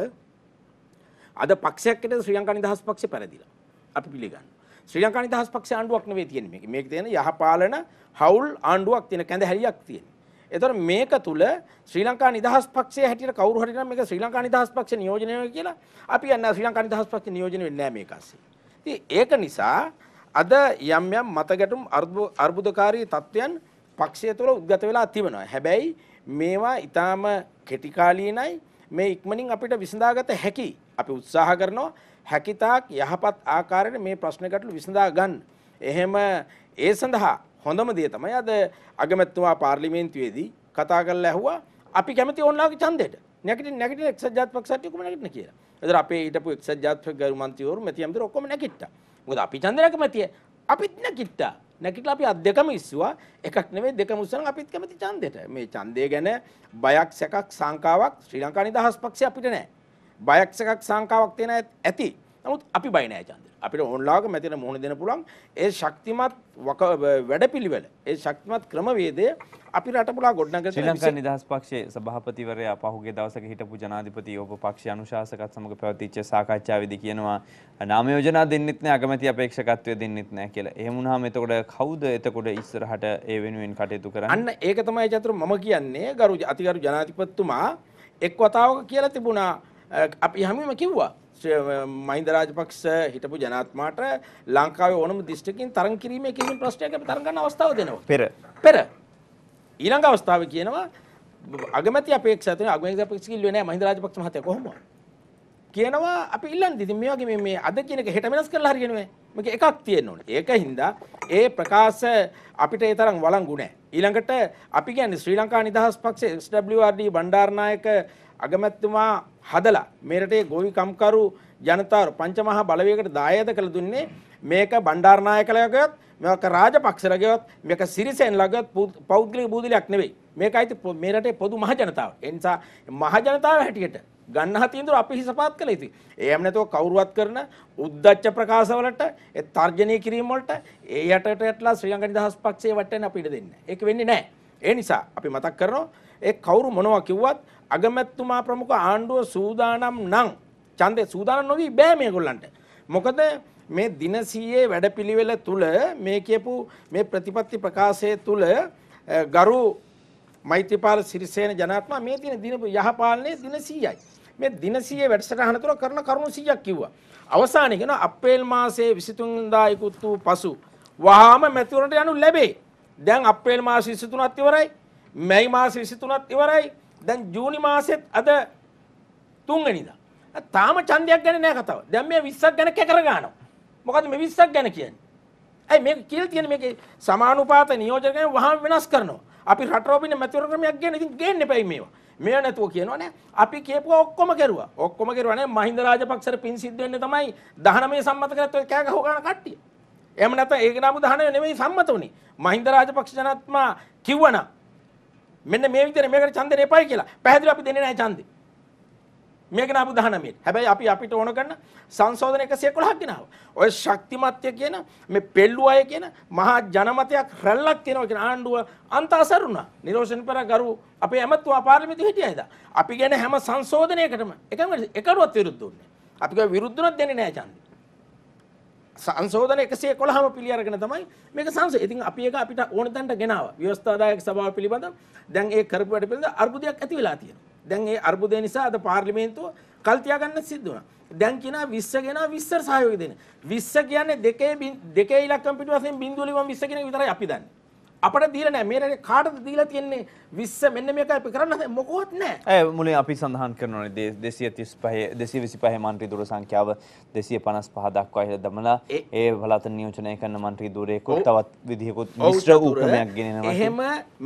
අද පක්ෂයක් හිටද ශ්‍රී ලංකා නිදහස් පක්ෂේ පෙරදිලා අපි පිළිගන්නවා ශ්‍රී ලංකා නිදහස් පක්ෂ ආණ්ඩුවක් නෙවෙයි තියෙන්නේ මේක. මේක තියෙන යහපාලන හවුල් ආණ්ඩුවක් තියෙන කැඳ හැලියක් තියෙන. එතකොට මේක තුල ශ්‍රී ලංකා නිදහස් පක්ෂයේ හැටියට කවුරු හරි නම් මේක ශ්‍රී ලංකා නිදහස් පක්ෂ නියෝජනය වෙනවා කියලා අපි යන්නේ ශ්‍රී ලංකා නිදහස් පක්ෂ නියෝජනය වෙන්නේ නැහැ මේක ASCII. ඉතින් ඒක නිසා අද යම් යම් මත ගැටුම් අර්බුදකාරී තත්වයන් පක්ෂය තුළ උද්ගත වෙලා තිබෙනවා. හැබැයි මේවා ඊටාම කෙටි කාලීනයි මේ ඉක්මනින් අපිට විසඳාගත හැකි. අපි උත්සාහ කරනවා හැකිතාක් යහපත් ආකාරයට මේ ප්‍රශ්න ගැටලු විසඳා ගන්න. එහෙම ඒ සඳහා හොඳම දේ තමයි අද අගමැතිතුමා පාර්ලිමේන්තුවේදී කතා කරලා ඇහුවා අපි කැමති ඕන්ලාගේ ඡන්දයට. නැගිටින් නැගිටින එක්සත් ජාතික පක්ෂයට ඔක්කොම නැගිටින කියලා. ඒතර අපේ හිටපු එක්සත් ජාතික ගරු මන්ත්‍රීවරු මෙති හැමදෙර ඔක්කොම නැගිට්ටා. මොකද අපි ඡන්ද නැකමැතිය අපිත් නැගිට්ටා. නැගිටලා අපි අත් දෙකම ඉස්සුවා. එකක් නෙමෙයි දෙකම උස්සන අපිත් කැමති ඡන්දයට. මේ ඡන්දය ගැන බයක් සැකක් සංකාවක් ශ්‍රී ලංකා නිදහස් පක්ෂය අපිට නැහැ. බයක් සැකක් සංකාවක් තියෙන ඇති. නමුත් අපි බය නෑ චන්දර. අපිට ඕන්ලාක මැතිට මුහුණ දෙන්න පුළුවන්. ඒ ශක්තිමත් වැඩපිළිවෙල, ඒ ශක්තිමත් ක්‍රමවේදය අපි රට පුරා ගොඩනගන ශ්‍රී ලංකා නිදහස් පක්ෂයේ සභාපතිවරයා පහුගිය දවසක හිටපු ජනාධිපති ඔබ පක්ෂ අනුශාසකත් සමග පැවතිච්ච සාකච්ඡාවේදී කියනවා නාම යෝජනා දෙන්නෙත් නෑ අගමැති අපේක්ෂකත්වය දෙන්නෙත් නෑ කියලා. එහෙම වුණාම එතකොට කවුද එතකොට ඉස්සරහට ඒ වෙනුවෙන් කටයුතු කරන්නේ? අන්න ඒක තමයි චතුර මම කියන්නේ ගරු අතිගරු ජනාධිපතිතුමා එක් වතාවක කියලා තිබුණා අපි හැමෝම කිව්වා මහින්ද රාජපක්ෂ හිටපු ජනාත්මාට ලංකාවේ ඕනම දිස්ත්‍රික්කකින් තරඟ කිරීමේ කිසිම ප්‍රශ්නයක් අපි තරඟ ගන්න අවස්ථාව දෙනවා. පෙර පෙර ඊළඟ අවස්ථාවේ කියනවා අගමැති අපේක්ෂා තියෙන අගමැති අපේක්ෂක කිල්ලුවේ නැහැ මහින්ද රාජපක්ෂ මහත්තයා කොහොමද? කියනවා අපි ඉල්ලන්නේ ඉතින් මේ වගේ මේ අද කියන එක හෙට වෙනස් කරලා හරියන්නේ මේක එකක් තියෙන්න ඕනේ. ඒකින්ද ඒ ප්‍රකාශ අපිට ඒ තරම් වළංගු නැහැ. ඊළඟට අපි කියන්නේ ශ්‍රී ලංකා නිදහස් පක්ෂයේ SWRD බණ්ඩාරනායක අගමැතිතුමා හදලා මේ රටේ ගොවිකම්කරු ජනතාව පංචමහා බලවේගයට දායද කළ දුන්නේ මේක බණ්ඩාරනායකලගත් මේක රාජපක්ෂලගත් මේක සිරිසෙන්ලගත් පෞද්ගලික බූදලයක් නෙවෙයි මේක අයිති මේ රටේ පොදු මහ ජනතාව. ඒ නිසා මහ ජනතාව හැටියට ගන්නහ තීන්දුව අපි හිසපාත් කළ යුතුයි. එහෙම නැතුව කවුරුවත් කරන උද්දච්ච ප්‍රකාශවලට ඒ තර්ජනය කිරීම වලට ඒ යටට යටලා ශ්‍රී ලංකන් දහස් පක්ෂයේ වටෙන් අපිට දෙන්නේ. ඒක වෙන්නේ නැහැ. ඒ නිසා අපි මතක් කරනවා ඒ කවුරු මොනවා කිව්වත් අගමැත්තුමා ප්‍රමුඛ ආණ්ඩුව සූදානම් නම් ඡන්දය සූදානම් නොවී බෑ මේගොල්ලන්ට. මොකද මේ දිනසීයේ වැඩපිළිවෙල තුල මේ කියපු මේ ප්‍රතිපත්ති ප්‍රකාශය තුල ගරු මෛත්‍රීපාල සිරිසේන ජනාත්මා මේ දින දිනපු යහපාලනයේ දින 100යි. මේ දින 100 වැඩසටහන තුළ කරන කරුණු 100ක් කිව්වා. අවසානයේ කියන අප්‍රේල් මාසයේ 23 වෙනිදා ඉක්ුත් වූ පසු වහාම මැතිවරණට යනු ලැබේ. දැන් අප්‍රේල් මාස 23ත් ඉවරයි. මැයි මාස 23ත් ඉවරයි. දැන් ජූනි මාසෙත් අද තුන්වෙනිදා. තාම ඡන්දයක් ගැන නෑ කතාව. දැන් මේ 20ක් ගැන කැකර ගන්නවා. මොකද මේ 20ක් ගැන කියන්නේ? ඇයි මේක කියලා තියෙන්නේ මේකේ සමානුපාත නියෝජන ගැන වහාම වෙනස් කරනවා. අපි රටරෝපින මැතිවරණ ක්‍රමයක් ගැන ඉතින් ගේන්න එපයි මේවා. මේව නැතුව කියනවා නෑ. අපි කියපුවා ඔක්කොම කරුවා. ඔක්කොම කරුවා නෑ. මහින්ද රාජපක්ෂර පින් සිද්ධ වෙන්නේ තමයි 19 සම්මත කරත් ඔය කෑ ගහ ගන්න කට්ටිය. එහෙම නැත්නම් ඒක නාමු 19 නෙමෙයි සම්මත උනේ. මහින්ද රාජපක්ෂ ජනත්මා කිව්වනම් මෙන්න මේ විදිහට මේකට ඡන්ද දෙන්න එපායි කියලා. පැහැදිලිව අපි දෙන්නේ නැහැ ඡන්දේ. මේක නාපු 19ට. හැබැයි අපි අපිට ඕන කරන සංශෝධන 111ක් ගෙනාවා. ඔය ශක්තිමත්ය කියන මේ පෙල්ලු අය කියන මහා ජනමතයක් රැල්ලක් තියෙනවා කියන ආණ්ඩුව අන්තසරුණා. නිරෝෂණ පෙර ගරු අපේ ඇමතුමා පාර්ලිමේන්තුවේ හිටියා එදා. අපි ගැන හැම සංශෝධනයකටම එකම එකරුවත් විරුද්ධ වුණේ. අපි කිය විරුද්ධුනක් දෙන්නේ නැහැ ඡන්දේ. සංශෝධන 111ම පිළිඅරගෙන තමයි මේක සංශය. ඉතින් අපි ඒක අපිට ඕන තැනට ගෙනාවා. ව්‍යවස්ථාදායක සභාව පිළිබඳව දැන් ඒ කරපු වැඩ පිළිබඳ අර්බුදයක් ඇති වෙලා තියෙනවා. දැන් ඒ අර්බුදය නිසා අද පාර්ලිමේන්තුව කල් තියාගන්න සිද්ධ වුණා. දැන් කියනවා 20 ගෙනා 20 සහයෝගය දෙන්න. 20 කියන්නේ දෙකේ දෙකේ ඉලක්කම් පිටු වශයෙන් 0.20 කියන විතරයි අපි දන්නේ. අපට දීලා නැහැ. මේ කාටද දීලා තියෙන්නේ 20 මෙන්න මේක අපි කරන්න මොකවත් නැහැ. ඒ මුලින් අපි සඳහන් කරනවානේ 235 225 මන්ත්‍රී දුර සංඛ්‍යාව 255 දක්වා ඉහළ දමලා ඒ බලාතන නියෝජනය කරන මන්ත්‍රී දුරේකුත් තවත් විදිහකුත් මිශ්‍ර උපක්‍රමයක් ගෙනෙනවා. එහෙම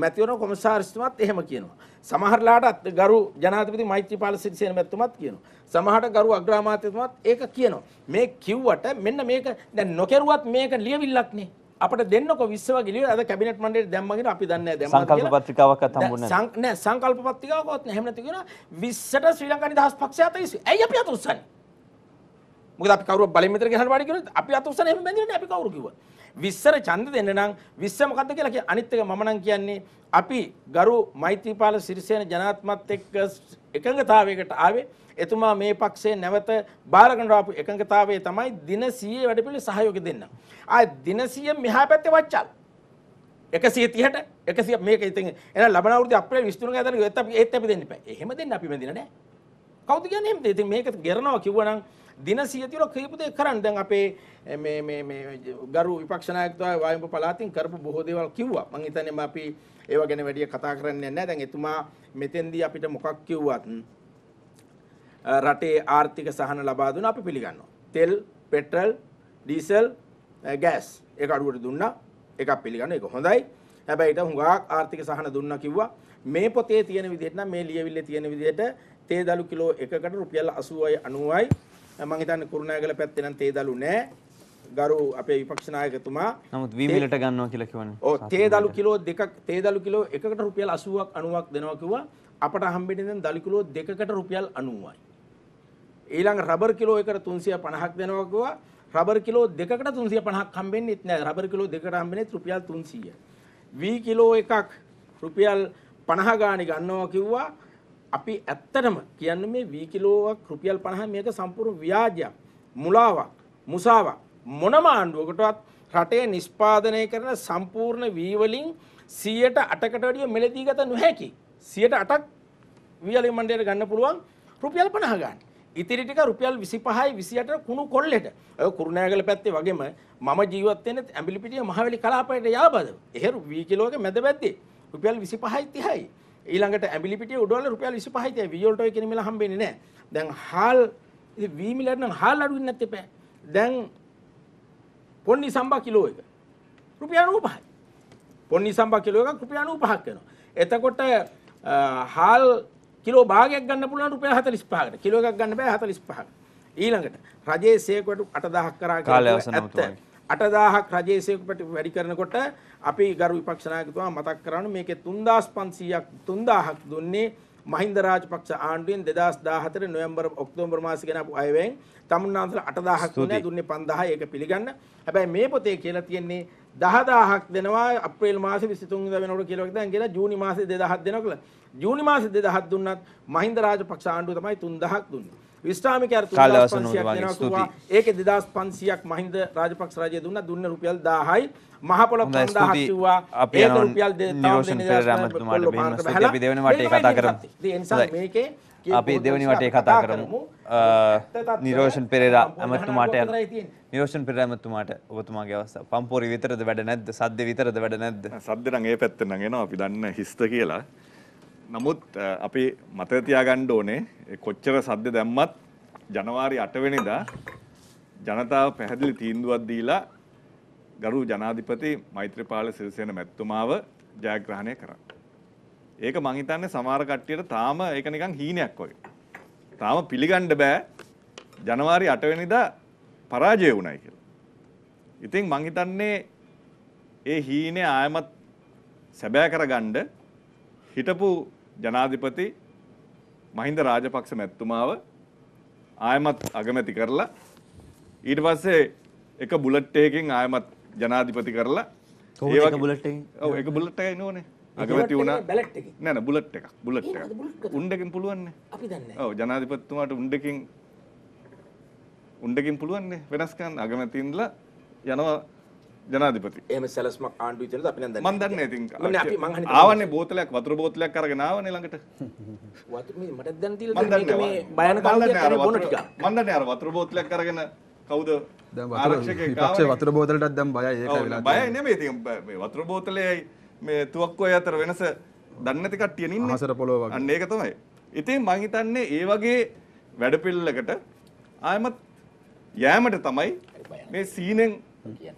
මැතිවරණ කොමසාරිස්තුමත් එහෙම කියනවා. සමහරලාට ගරු ජනාධිපති මෛත්‍රීපාල සිරිසේන මැතිතුමත් කියනවා. සමහරට ගරු අග්‍රාමාත්‍යතුමත් ඒක කියනවා. මේ කිව්වට මෙන්න මේක දැන් නොකරුවත් මේක ලියවිල්ලක් නේ. අපට දෙන්නකො විශ්ව ගිලිය අද කැබිනට් මණ්ඩලයට දැම්මගෙන අපි දන්නේ නැහැ දැම්මා කියලා. සංකල්ප පත්‍රිකාවක්වත් හම්බුනේ නැහැ. නෑ සංකල්ප පත්‍රිකාවක්වත් නැහැ. එහෙම නැති කියනවා 20ට ශ්‍රී ලංකා නිදහස් පක්ෂය අත ඉස්සු. ඇයි අපි අත උස්සන්නේ? මොකද අපි කවුරු බලෙන් මෙතන ගහන්න වාඩි කරනොත් අපි අත උස්සන්නේ එහෙම බැඳිලා නැහැ අපි කවුරු කිව්වා. විස්සර ඡන්ද දෙන්න නම් විස්ස මොකද්ද කියලා කිය අනිත් එක මම නම් කියන්නේ අපි ගරු මෛත්‍රීපාල සිරිසේන ජනාත්මත් එක්ක එකඟතාවයකට ආවේ එතුමා මේ පක්ෂයේ නැවත බාරගෙන ආපු එකඟතාවය තමයි දින 100 වැඩපිළිවෙල සහයෝගය දෙන්න. ආ දින 100 මෙහා පැත්තේ වච්චල් 130ට 100 මේක ඉතින් එහෙනම් ලබන අවුරුදු අප්‍රේල් 23 වෙනිදා ඒත් අපි ඒත් අපි දෙන්න එපා. එහෙම දෙන්න අපි මෙදින නෑ. කවුද කියන්නේ එහෙමද? ඉතින් මේක ගෙරනවා කිව්වනම් දින සිය තුළ කීප දේ කරන්න දැන් අපේ මේ මේ මේ ගරු විපක්ෂ නායකතුමා වායඹ පළාතින් කරපු බොහෝ දේවල් කිව්වා මම හිතන්නේ මම අපි ඒව ගැන වැඩි කතා කරන්නේ නැහැ දැන් එතුමා මෙතෙන්දී අපිට මොකක් කිව්වත් රටේ ආර්ථික සහන ලබා දුන්න අපි පිළිගන්නවා තෙල් පෙට්‍රල් ඩීසල් ගෑස් ඒක අඩුවට දුන්නා එකක් පිළිගන්න එක හොඳයි හැබැයිට හුඟක් ආර්ථික සහන දුන්න කිව්වා මේ පොතේ තියෙන විදිහට නම් මේ ලියවිල්ලේ තියෙන විදිහට තේ දළු කිලෝ එකකට රුපියල් 80යි 90යි මම හිතන්නේ කුරුණෑගල පැත්තේ නම් තේදලු නැහැ. ගරු අපේ විපක්ෂ නායකතුමා නමුත් වීමිලට ගන්නවා කියලා කිව්වනේ. ඔව් තේදලු කිලෝ දෙකක් තේදලු කිලෝ එකකට රුපියල් 80ක් 90ක් දෙනවා කිව්වා. අපට හම්බෙන්නේ දැන් දලු කිලෝ දෙකකට රුපියල් 90යි. ඊළඟ රබර් කිලෝ එකට 350ක් දෙනවා කිව්වා. රබර් කිලෝ දෙකකට 350ක් හම්බෙන්නේත් නැහැ. රබර් කිලෝ දෙකකට හම්බෙන්නේ රුපියල් 300යි. වී කිලෝ එකක් රුපියල් 50 ගාණි ගන්නවා කිව්වා. අපි ඇත්තටම කියන්නේ මේ වී කිලෝවක් රුපියල් 50 මේක සම්පූර්ණ ව්‍යාජයක් මුලාවක් මුසාවක් මොනම ආණ්ඩුවකටවත් රටේ නිෂ්පාදනය කරන සම්පූර්ණ වී වලින් 108කට වැඩිය මෙලදී ගත නොහැකි 108ක් වීලි මණ්ඩලයට ගන්න පුළුවන් රුපියල් 50 ගන්න. ඉතිරි ටික රුපියල් 25යි 28 කුණු කොල්ලෙට. ඔය කුරුණෑගල පැත්තේ වගේම මම ජීවත් වෙන්නේ ඇඹිලිපිටිය මහවැලි කලාපයට යාබදව. එහෙරු වී කිලෝක මැද වැද්දේ රුපියල් 25යි 30යි. ඊළඟට ඇබිලිපිටිය උඩවල රුපියල් 25යි තියෙන වීවෝල්ට ඔය කෙනෙමිලා හම්බෙන්නේ නැහැ. දැන් හාල් ඉතින් වීමිලට නම් හාල් අඩු වෙන්නත් එපා. දැන් පොන්නි සම්බා කිලෝ එක රුපියල් 95යි. පොන්නි සම්බා කිලෝ එකක් රුපියල් 95ක් වෙනවා. එතකොට හාල් කිලෝ භාගයක් ගන්න පුළුවන් රුපියල් 45කට. කිලෝ එකක් ගන්න බෑ 45කට. ඊළඟට රජයේ සේකුවට 8000ක් කරා කාලය අවසන් වුණා. අටදාහක් රජේසයකට වැඩි කරනකොට අපි ගරු විපක්ෂනායකතුමා මතක් කරවන මේකේ 3500ක් 3000ක් දුන්නේ මහින්ද රාජපක්ෂ ආණ්ඩුවෙන් 2014 නොවැම්බර් ඔක්තෝබර් මාසෙ ගෙන අපු අයවැයෙන් තමුන්නාන්සලා 8000ක් දුන්නේ දුන්නේ 5000 ඒක පිළිගන්න. හැබැයි මේ පොතේ කියලා තියෙන්නේ 10000ක් දෙනවා අප්‍රේල් මාසෙ 23 වෙනිදා වෙනකොට කියලා දැන් කියලා ජූනි මාසෙ 2000ක් දෙනවා කියලා. ජූනි මාසෙ 2000ක් දුන්නත් මහින්ද රාජපක්ෂ ආණ්ඩුව තමයි 3000ක් දුන්නේ. විස්රාමික අර 3500ක් දෙනවා ඒකේ 2500ක් මහින්ද රාජපක්ෂ රජය දුන්නා දුන්න රුපියල් 1000යි මහපොළ 5000ක් කිව්වා ඒක රුපියල් 2000 අපි දෙවෙනි වටේ කතා කරමු ඒ නිසා මේකේ අපි දෙවනි වටේ කතා කරමු නිරෝෂන් පෙරේරා ඇමතුමාට නිරෝෂන් පෙරේරා ඇමතුමාට ඔබතුමාගේ අවස්ථාව පම්පෝරි විතරද වැඩ නැද්ද සද්ද විතරද වැඩ නැද්ද සද්ද නම් ඒ පැත්තෙන් නම් එනවා අපි දන්න හිස්ත කියලා නමුත් අපි මතක තියාගන්න ඕනේ කොච්චර සද්ද දැම්මත් ජනවාරි 8 වෙනිදා ජනතාව පැහැදිලි තීන්දුවක් දීලා ගරු ජනාධිපති මෛත්‍රීපාල සිරිසේන මැතිතුමාව ජයග්‍රහණය කරන්න. ඒක මං හිතන්නේ සමහර කට්ටියට තාම ඒක නිකන් හීනයක් වගේ. තාම පිළිගන්න බෑ ජනවාරි 8 වෙනිදා පරාජය වුණයි කියලා. ඉතින් මං හිතන්නේ ඒ හීනේ ආයමත් සැබෑ කරගන්න හිටපු ජනාධිපති මහින්ද රාජපක්ෂ මැතිතුමාව ආයමත් අගමැති කරලා ඊට පස්සේ එක බුලට් එකකින් ආයමත් ජනාධිපති කරලා ඒ වගේ බුලට් එකකින් ඔව් එක බුලට් එකයි නෝනේ අගමැති වුණා බැලට් එකකින් නෑ නෑ බුලට් එකක් බුලට් එකක් උණ්ඩකින් පුළුවන් නේ අපි දන්නේ ඔව් ජනාධිපතිතුමාට උණ්ඩකින් උණ්ඩකින් පුළුවන් නේ වෙනස් කරන්න අගමැතින්ලා යනවා ජනාධිපති එහම සැලස්ම ආණ්ඩු තර අපි ද මන්දන්න ඉති ආවන්නේ බෝතලයක් වතුර බෝතලයක් කරගෙනාව නළඟට මන්දන්න අර වතුර බෝතලයක් කරගෙන කවුද ආරක්ෂකේ වතුර බෝතලටත් දම් බය බය නෙමේ ති වතුර බෝතලයයි මේ තුවක්කෝ අතර වෙනස දන්නති කට්ටියන හසර පොලොව අන්න ඒක තමයි ඉතින් මහිතන්නේ ඒ වගේ වැඩපිල්ලකට ආයමත් යෑමට තමයි මේ සීනෙන්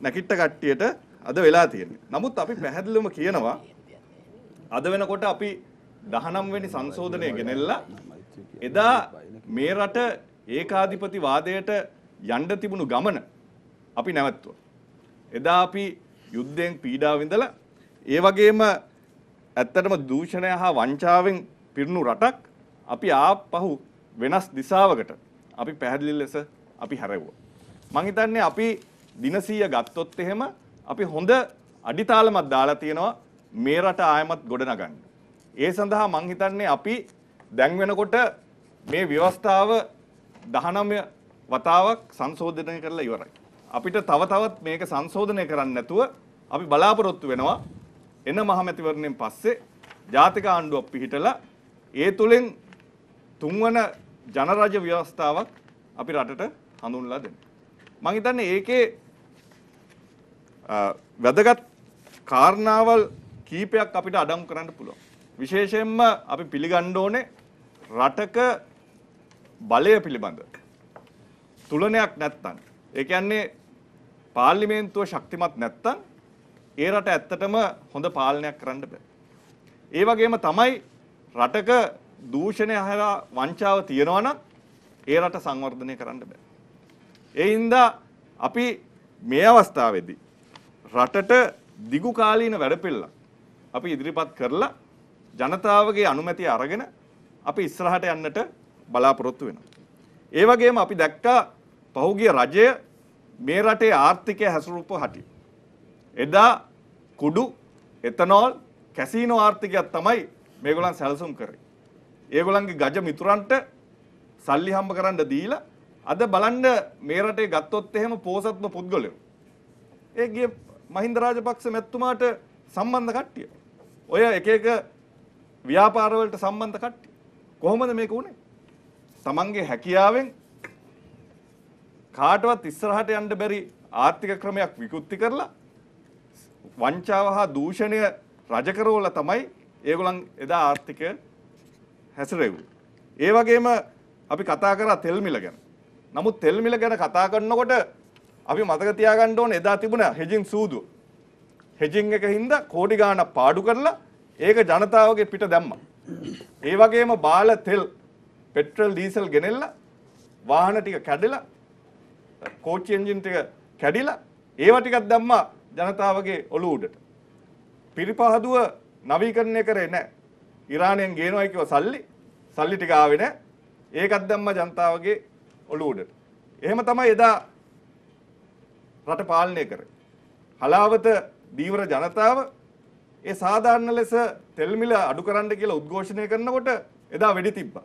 නැකිට්ට කට්ටියට අද වෙලා තියෙන්නේ. නමුත් අපි පැහැදිලිවම කියනවා අද වෙනකොට අපි 19 වෙනි සංශෝධනය ගෙනෙල්ලා එදා මේ රට ඒකාධිපති වාදයට යන්න තිබුණු ගමන අපි නැවැත්තුවා. එදා අපි යුද්ධයෙන් පීඩා විඳලා ඒ වගේම ඇත්තටම දූෂණය හා වංචාවෙන් පිරුණු රටක් අපි ආපහු වෙනස් දිශාවකට අපි පැහැදිලි ලෙස අපි හැරෙව්වා. මං හිතන්නේ අපි දිනසීය ගත්තොත් එහෙම අපි හොඳ අඩිතාලමක් දාලා තියෙනවා මේ රට ආයමත් ගොඩනගන්න. ඒ සඳහා මං හිතන්නේ අපි දැන් වෙනකොට මේ ව්‍යවස්ථාව 19 වතාවක් සංශෝධනය කරලා ඉවරයි. අපිට තව තවත් මේක සංශෝධනය කරන්න නැතුව අපි බලාපොරොත්තු වෙනවා එන මහමැතිවරණයෙන් පස්සේ ජාතික ආණ්ඩුවක් පිහිටලා ඒ තුලින් තුන්වන ජනරජ ව්‍යවස්ථාවක් අපි රටට හඳුන්ලා දෙන්න. මං හිතන්නේ ඒකේ වැදගත් කාරණාවල් කීපයක් අපිට අඩංගු කරන්න පුළුවන්. විශේෂයෙන්ම අපි පිළිගන්න ඕනේ රටක බලය පිළිබඳ තුලනයක් නැත්තම් ඒ කියන්නේ පාර්ලිමේන්තුව ශක්තිමත් නැත්තම් ඒ රට ඇත්තටම හොඳ පාලනයක් කරන්න බෑ. ඒ වගේම තමයි රටක දූෂණය හරහා වංචාව තියෙනවා නම් ඒ රට සංවර්ධනය කරන්න බෑ. ඒ හින්දා අපි මේ අවස්ථාවේදී රටට දිගු කාලීන වැඩපිළිවෙලක් අපි ඉදිරිපත් කරලා ජනතාවගේ අනුමැතිය අරගෙන අපි ඉස්සරහට යන්නට බලාපොරොත්තු වෙනවා. ඒ වගේම අපි දැක්කා පහුගිය රජය මේ රටේ ආර්ථිකය හැසුරුප හැටි. එදා කුඩු, එතනෝල්, කැසිනෝ ආර්ථිකයක් තමයි මේගොල්ලන් සැලසුම් කරේ. ඒගොල්ලන්ගේ ගජ මිතුරන්ට සල්ලි හම්බ කරන්න දීලා අද බලන්න මේ රටේ ගත්තොත් එහෙම පෝසත්ම පුද්ගලයෝ. ඒ ගිය මහින්ද රාජපක්ෂ මැතිතුමාට සම්බන්ධ කට්ටිය. ඔය එක එක ව්‍යාපාරවලට සම්බන්ධ කට්ටිය. කොහොමද මේක උනේ? තමන්ගේ හැකියාවෙන් කාටවත් ඉස්සරහට යන්න බැරි ආර්ථික ක්‍රමයක් විකෘති කරලා වංචාව හා දූෂණය රජකරවල තමයි ඒගොල්ලන් එදා ආර්ථිකය හැසිරෙව්වේ. ඒ වගේම අපි කතා කරා තෙල් මිල ගැන. නමුත් තෙල් මිල ගැන කතා කරනකොට අපි මතක තියාගන්න ඕනේ එදා තිබුණ හෙජින් සූදුව. හෙජින් එක හින්දා කෝටි ගාණක් පාඩු කරලා ඒක ජනතාවගේ පිට දැම්මා. ඒ වගේම බාල තෙල්, පෙට්‍රල් ඩීසල් ගෙනෙල්ලා වාහන ටික කැඩලා කෝච්චි එන්ජින් ටික කැඩිලා ඒව ටිකක් දැම්මා ජනතාවගේ ඔළුව උඩට. පිරිපහදුව නවීකරණය කරේ නැහැ. ඉරානයෙන් ගේනවා කියව සල්ලි සල්ලි ටික ආවේ නැහැ. ඒකත් දැම්මා ජනතාවගේ ඔළුව උඩට. එහෙම තමයි එදා රට පාලනය කරේ. හලාවත දීවර ජනතාව ඒ සාධාරණ ලෙස තෙල් මිල අඩු කරන්න කියලා උද්ඝෝෂණය කරනකොට එදා වෙඩි තිබ්බා.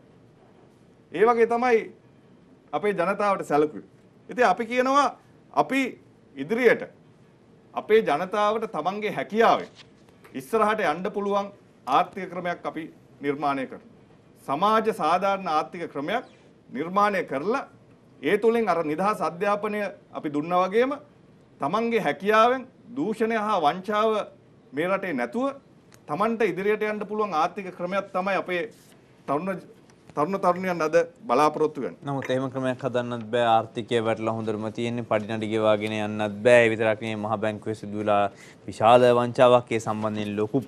ඒ වගේ තමයි අපේ ජනතාවට සැලකුවේ. ඉතින් අපි කියනවා අපි ඉදිරියට අපේ ජනතාවට තමන්ගේ හැකියාවෙන් ඉස්සරහට යන්න පුළුවන් ආර්ථික ක්‍රමයක් අපි නිර්මාණය කරනවා. සමාජ සාධාරණ ආර්ථික ක්‍රමයක් නිර්මාණය කරලා ඒ තුළින් අර නිදහස් අධ්‍යාපනය අපි දුන්නා වගේම තමන්ගේ හැකියාවෙන් දූෂණය හා වංචාව මේ රටේ නැතුව තමන්ට ඉදිරියට යන්න පුළුවන් ආර්ථික ක්‍රමයක් තමයි අපේ තරුණ තරුණ තරුණයන් අද බලාපොරොත්තු වෙන්නේ. නමුත් එහෙම ක්‍රමයක් හදන්නත් බෑ ආර්ථිකය වැටලා හොඳටම තියෙන්නේ පඩිනඩි ගෙවාගෙන යන්නත් බෑ ඒ විතරක් නෙවෙයි මහ බැංකුවේ සිදුවලා විශාල වංචාවක් ඒ සම්බන්ධයෙන් ලොකු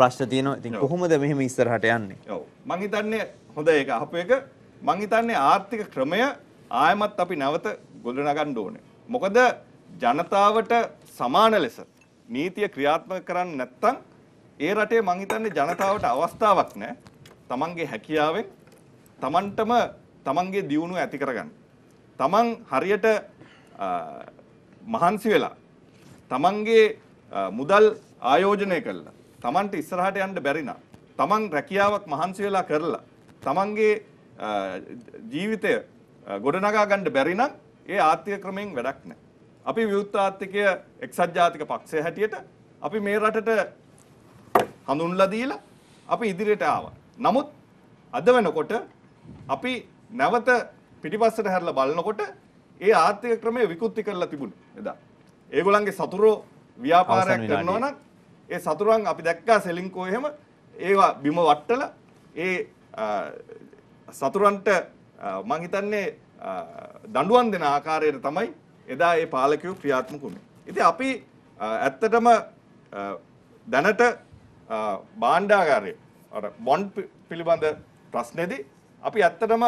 ප්‍රශ්න තියෙනවා. ඉතින් කොහොමද මෙහෙම ඉස්සරහට යන්නේ? ඔව්. මං හිතන්නේ හොඳ ඒක අහපු එක මං හිතන්නේ ආර්ථික ක්‍රමය ආයමත් අපි නැවත ගොඩනගන්න ඕනේ. මොකද ජනතාවට සමාන ලෙස නීතිය ක්‍රියාත්මක කරන්න නැත්නම් ඒ රටේ මං හිතන්නේ ජනතාවට අවස්ථාවක් නැහැ. තමන්ගේ හැකියාවෙන් තමන්ටම තමන්ගේ දියුණුව ඇති කරගන්න. තමන් හරියට මහන්සි වෙලා තමන්ගේ මුදල් ආයෝජනය කළා. තමන්ට ඉස්සරහට යන්න බැරි තමන් රැකියාවක් මහන්සි වෙලා කරලා තමන්ගේ ජීවිතය ගොඩනගා ගණ්ඩ බැරිනම් ඒ ආර්ථික ක්‍රමයෙන් වැඩක් නෑ. අපි විවෘත්තාර්ථිකය එක්සත් ජාතික පක්ෂය හැටියට අපි මේ රටට හඳුන්ලා දීලා අපි ඉදිරියට ආවා. නමුත් අද වෙනකොට අපි නැවත පිටිපස්සට හැරලා බලනකොට ඒ ආර්ථික ක්‍රමය විකෘති කරලා තිබුණා එදා. ඒගොල්ලන්ගේ සතුරෝ ව්‍යාපාරයක් කරනවා නම් ඒ සතුරන් අපි දැක්කා සෙලින්කෝ එහෙම ඒවා බිම වට්ටලා ඒ සතුරන්ට මං හිතන්නේ දඬුවම් දෙන ආකාරයට තමයි එදා ඒ පාලකයෝ ක්‍රියාත්මක වුණේ. ඉතින් අපි ඇත්තටම දැනට භාණ්ඩාගාරයේ අර බොන්ඩ් පිළිබඳ ප්‍රශ්නේදී අපි ඇත්තටම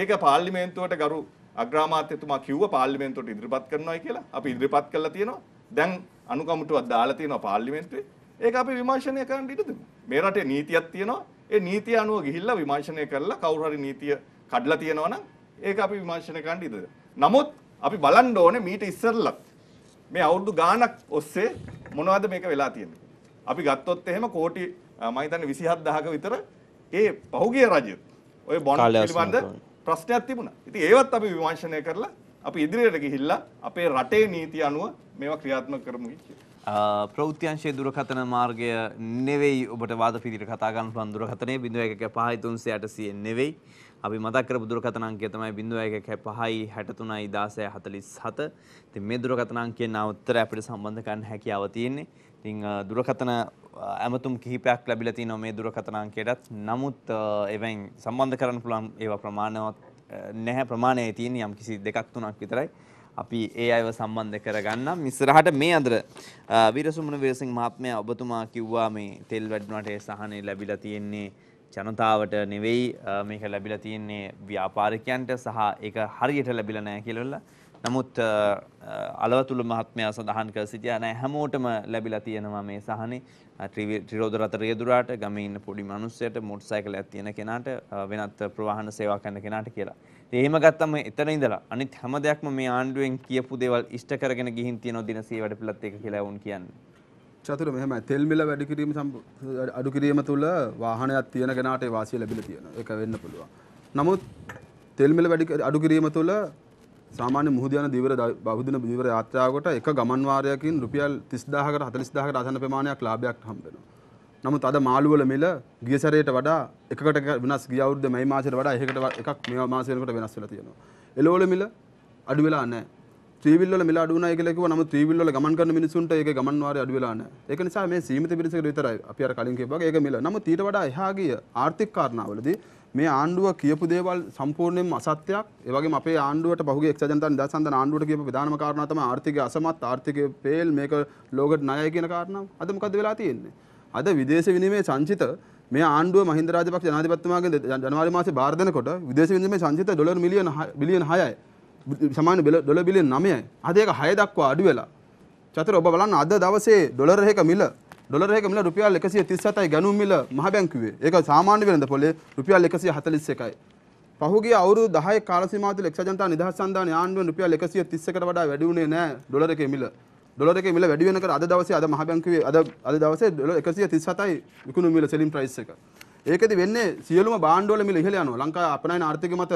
ඒක පාර්ලිමේන්තුවට ගරු අග්‍රාමාත්‍යතුමා කිව්ව පාර්ලිමේන්තුවට ඉදිරිපත් කරනවායි කියලා අපි ඉදිරිපත් කරලා තියෙනවා. දැන් අනුකමිටුවක් දාලා තියෙනවා පාර්ලිමේන්තුවේ. ඒක අපි විමර්ශනය කරන්න ඉඩ දෙමු. මේ රටේ නීතියක් තියෙනවා. ඒ නීතිය අනුව ගිහිල්ලා විමර්ශනය කරලා කවුරු හරි නීතිය කඩලා තියෙනවා නම් ඒක අපි විමර්ශනය කරන්න ඉඩද. නමුත් අපි බලන්න ඕනේ මීට ඉස්සෙල්ලත් මේ අවුරුදු ගාණක් ඔස්සේ මොනවද මේක වෙලා තියෙන්නේ. අපි ගත්තොත් එහෙම කෝටි මම හිතන්නේ 27000ක විතර ඒ පහුගිය රජය ඔය බොන්ඩ් පිළිබඳ ප්‍රශ්නයක් තිබුණා. ඉතින් ඒවත් අපි විමර්ශනය කරලා අපි ඉදිරියට ගිහිල්ලා අපේ රටේ නීති අනුව මේවා ක්‍රියාත්මක කරමු ප්‍රෞත්‍යංශයේ දුරකථන මාර්ගය නෙවෙයි ඔබට වාද පිළිවිද කතා ගන්න පුළුවන් දුරකථනයේ 01 5 308 නෙවෙයි අපි මතක් කරපු දුරකථන අංකය තමයි 0165 63 16 47. ඉතින් මේ දුරකථන අංකයෙන් උත්තර අපිට සම්බන්ධ කරන්න හැකියාව තියෙන්නේ. ඉතින් දුරකථන ඇමතුම් කිහිපයක් ලැබිලා තිනවා මේ දුරකථන අංකයටත්. නමුත් ඒවෙන් සම්බන්ධ කරන්න පුළුවන් ඒවා ප්‍රමාණවත් නැහැ ප්‍රමාණයේ තියෙන යම් කිසි දෙකක් තුනක් විතරයි. අපි ඒ අයව සම්බන්ධ කරගන්නම්. ඉස්සරහට මේ අතර වීරසුමන වීරසිංහ මහත්මයා ඔබතුමා කිව්වා මේ තෙල් වැඩුණාට ඒ සහනේ ලැබිලා තියෙන්නේ ජනතාවට නෙවෙයි මේක ලැබිලා තියෙන්නේ ව්‍යාපාරිකයන්ට සහ ඒක හරියට ලැබිලා නැහැ කියලා. නමුත් අලවතුළු මහත්මයා සඳහන් කර සිටියා නෑ හැමෝටම ලැබිලා තියෙනවා මේ සහනේ ත්‍රිරෝද රථ රියදුරාට ගමේ ඉන්න පොඩි මිනිස්සයට මොටර් සයිකලයක් තියෙන කෙනාට වෙනත් ප්‍රවාහන සේවා කරන කෙනාට කියලා. ඉතින් එහෙම ගත්තම එතන ඉඳලා අනිත් හැම දෙයක්ම මේ ආණ්ඩුවෙන් කියපු දේවල් ඉෂ්ට කරගෙන ගිහින් තියෙනවා දිනසීය වැඩපිළිවෙලත් එක කියලා වුන් කියන්නේ. චතුර මෙහම තෙල් මිල වැඩි කිරීම අඩු කිරීම තුළ වාහනයක් තියෙන කෙනාට වාසිය ලැබිලා තියෙන එක වෙන්න පුළුවන්. නමුත් තෙල් මිල වැඩි අඩු කිරීම තුළ සාමාන්‍ය මුහුද යන දිවර බහුදින දිවර යාත්‍රාවකට එක ගමන් වාරයකින් රුපියල් 30000කට 40000කට අසන්න ප්‍රමාණයක් ලාභයක් හම්බ වෙනවා. නමුත් අද මාළු වල මිල ගිය සැරේට වඩා එකකට වෙනස් ගිය අවුරුද්ද මේ මාසෙට වඩා එකකට එකක් මේ මාසෙකට වෙනස් වෙලා තියෙනවා. එළවලු මිල අඩු වෙලා නැහැ. ත්‍රීවිල් වල මිල අඩු වුණා කියලා කිව්වා. නමුත් ත්‍රීවිල් වල ගමන් කරන මිනිසුන්ට ඒක ගමන් වාරය අඩු වෙලා නැහැ. ඒක නිසා මේ සීමිත පිරිසකට විතරයි අපි අර කලින් කිව්වා වගේ ඒක මිල. නමුත් ඊට වඩා එහා ගිය ආර්ථික කාරණාවලදී මේ ආණ්ඩුව කියපු දේවල් සම්පූර්ණයෙන්ම අසත්‍යයක්. ඒ වගේම අපේ ආණ්ඩුවට පහුගිය එක්සත් ජනතා නිදහසන්දන ආණ්ඩුවට කියපු ප්‍රධානම කාරණා තමයි ආර්ථික අසමත්, ආර්ථිකය පේල්, මේක ලෝකෙට ණයයි කියන කාරණාව. අද මොකද්ද වෙලා තියෙන්නේ? අද විදේශ විනිමය සංචිත මේ ආණ්ඩුව මහින්ද රාජපක්ෂ ජනාධිපතිතුමාගෙන් ජනවාරි මාසේ බාර දෙනකොට විදේශ විනිමය සංචිත ඩොලර් මිලියන බිලියන 6යි. සමාන බෙල ඩොල බිලියන් නමයයි අදක හය දක්වා අඩු වෙලා චතර ඔබ බලන්න අද දවසේ ඩොලරහක මිල ඩොලරහක මිල රුපියල් 137යි ගණුම් මිල මහ බැංකුවේ. ඒක සාමාන්‍ය වෙළඳ පොලේ රුපියල් 141යි. පහුගිය අවුරුදු 10 කාල සීමාව තුළ එක්සත් ජනතා නිදහස් සන්ධානයේ ආණ්ඩුවෙන් රුපියල් 131කට වඩා වැඩි වුණේ නැහැ ඩොලරකේ මිල. ඩොලරකේ මිල වැඩි වෙනකර අද දවසේ අද මහ බැංකුවේ අද අද දවසේ ඩොලර් 137යි විකුණුම් මිල සෙලින් ප්‍රයිස් එක. ඒකද වෙන්නේ සියලුම බාණ්ඩවල මිල ඉහළ යනවා. ලංකාවේ අපනයන ආර්ථිකය මත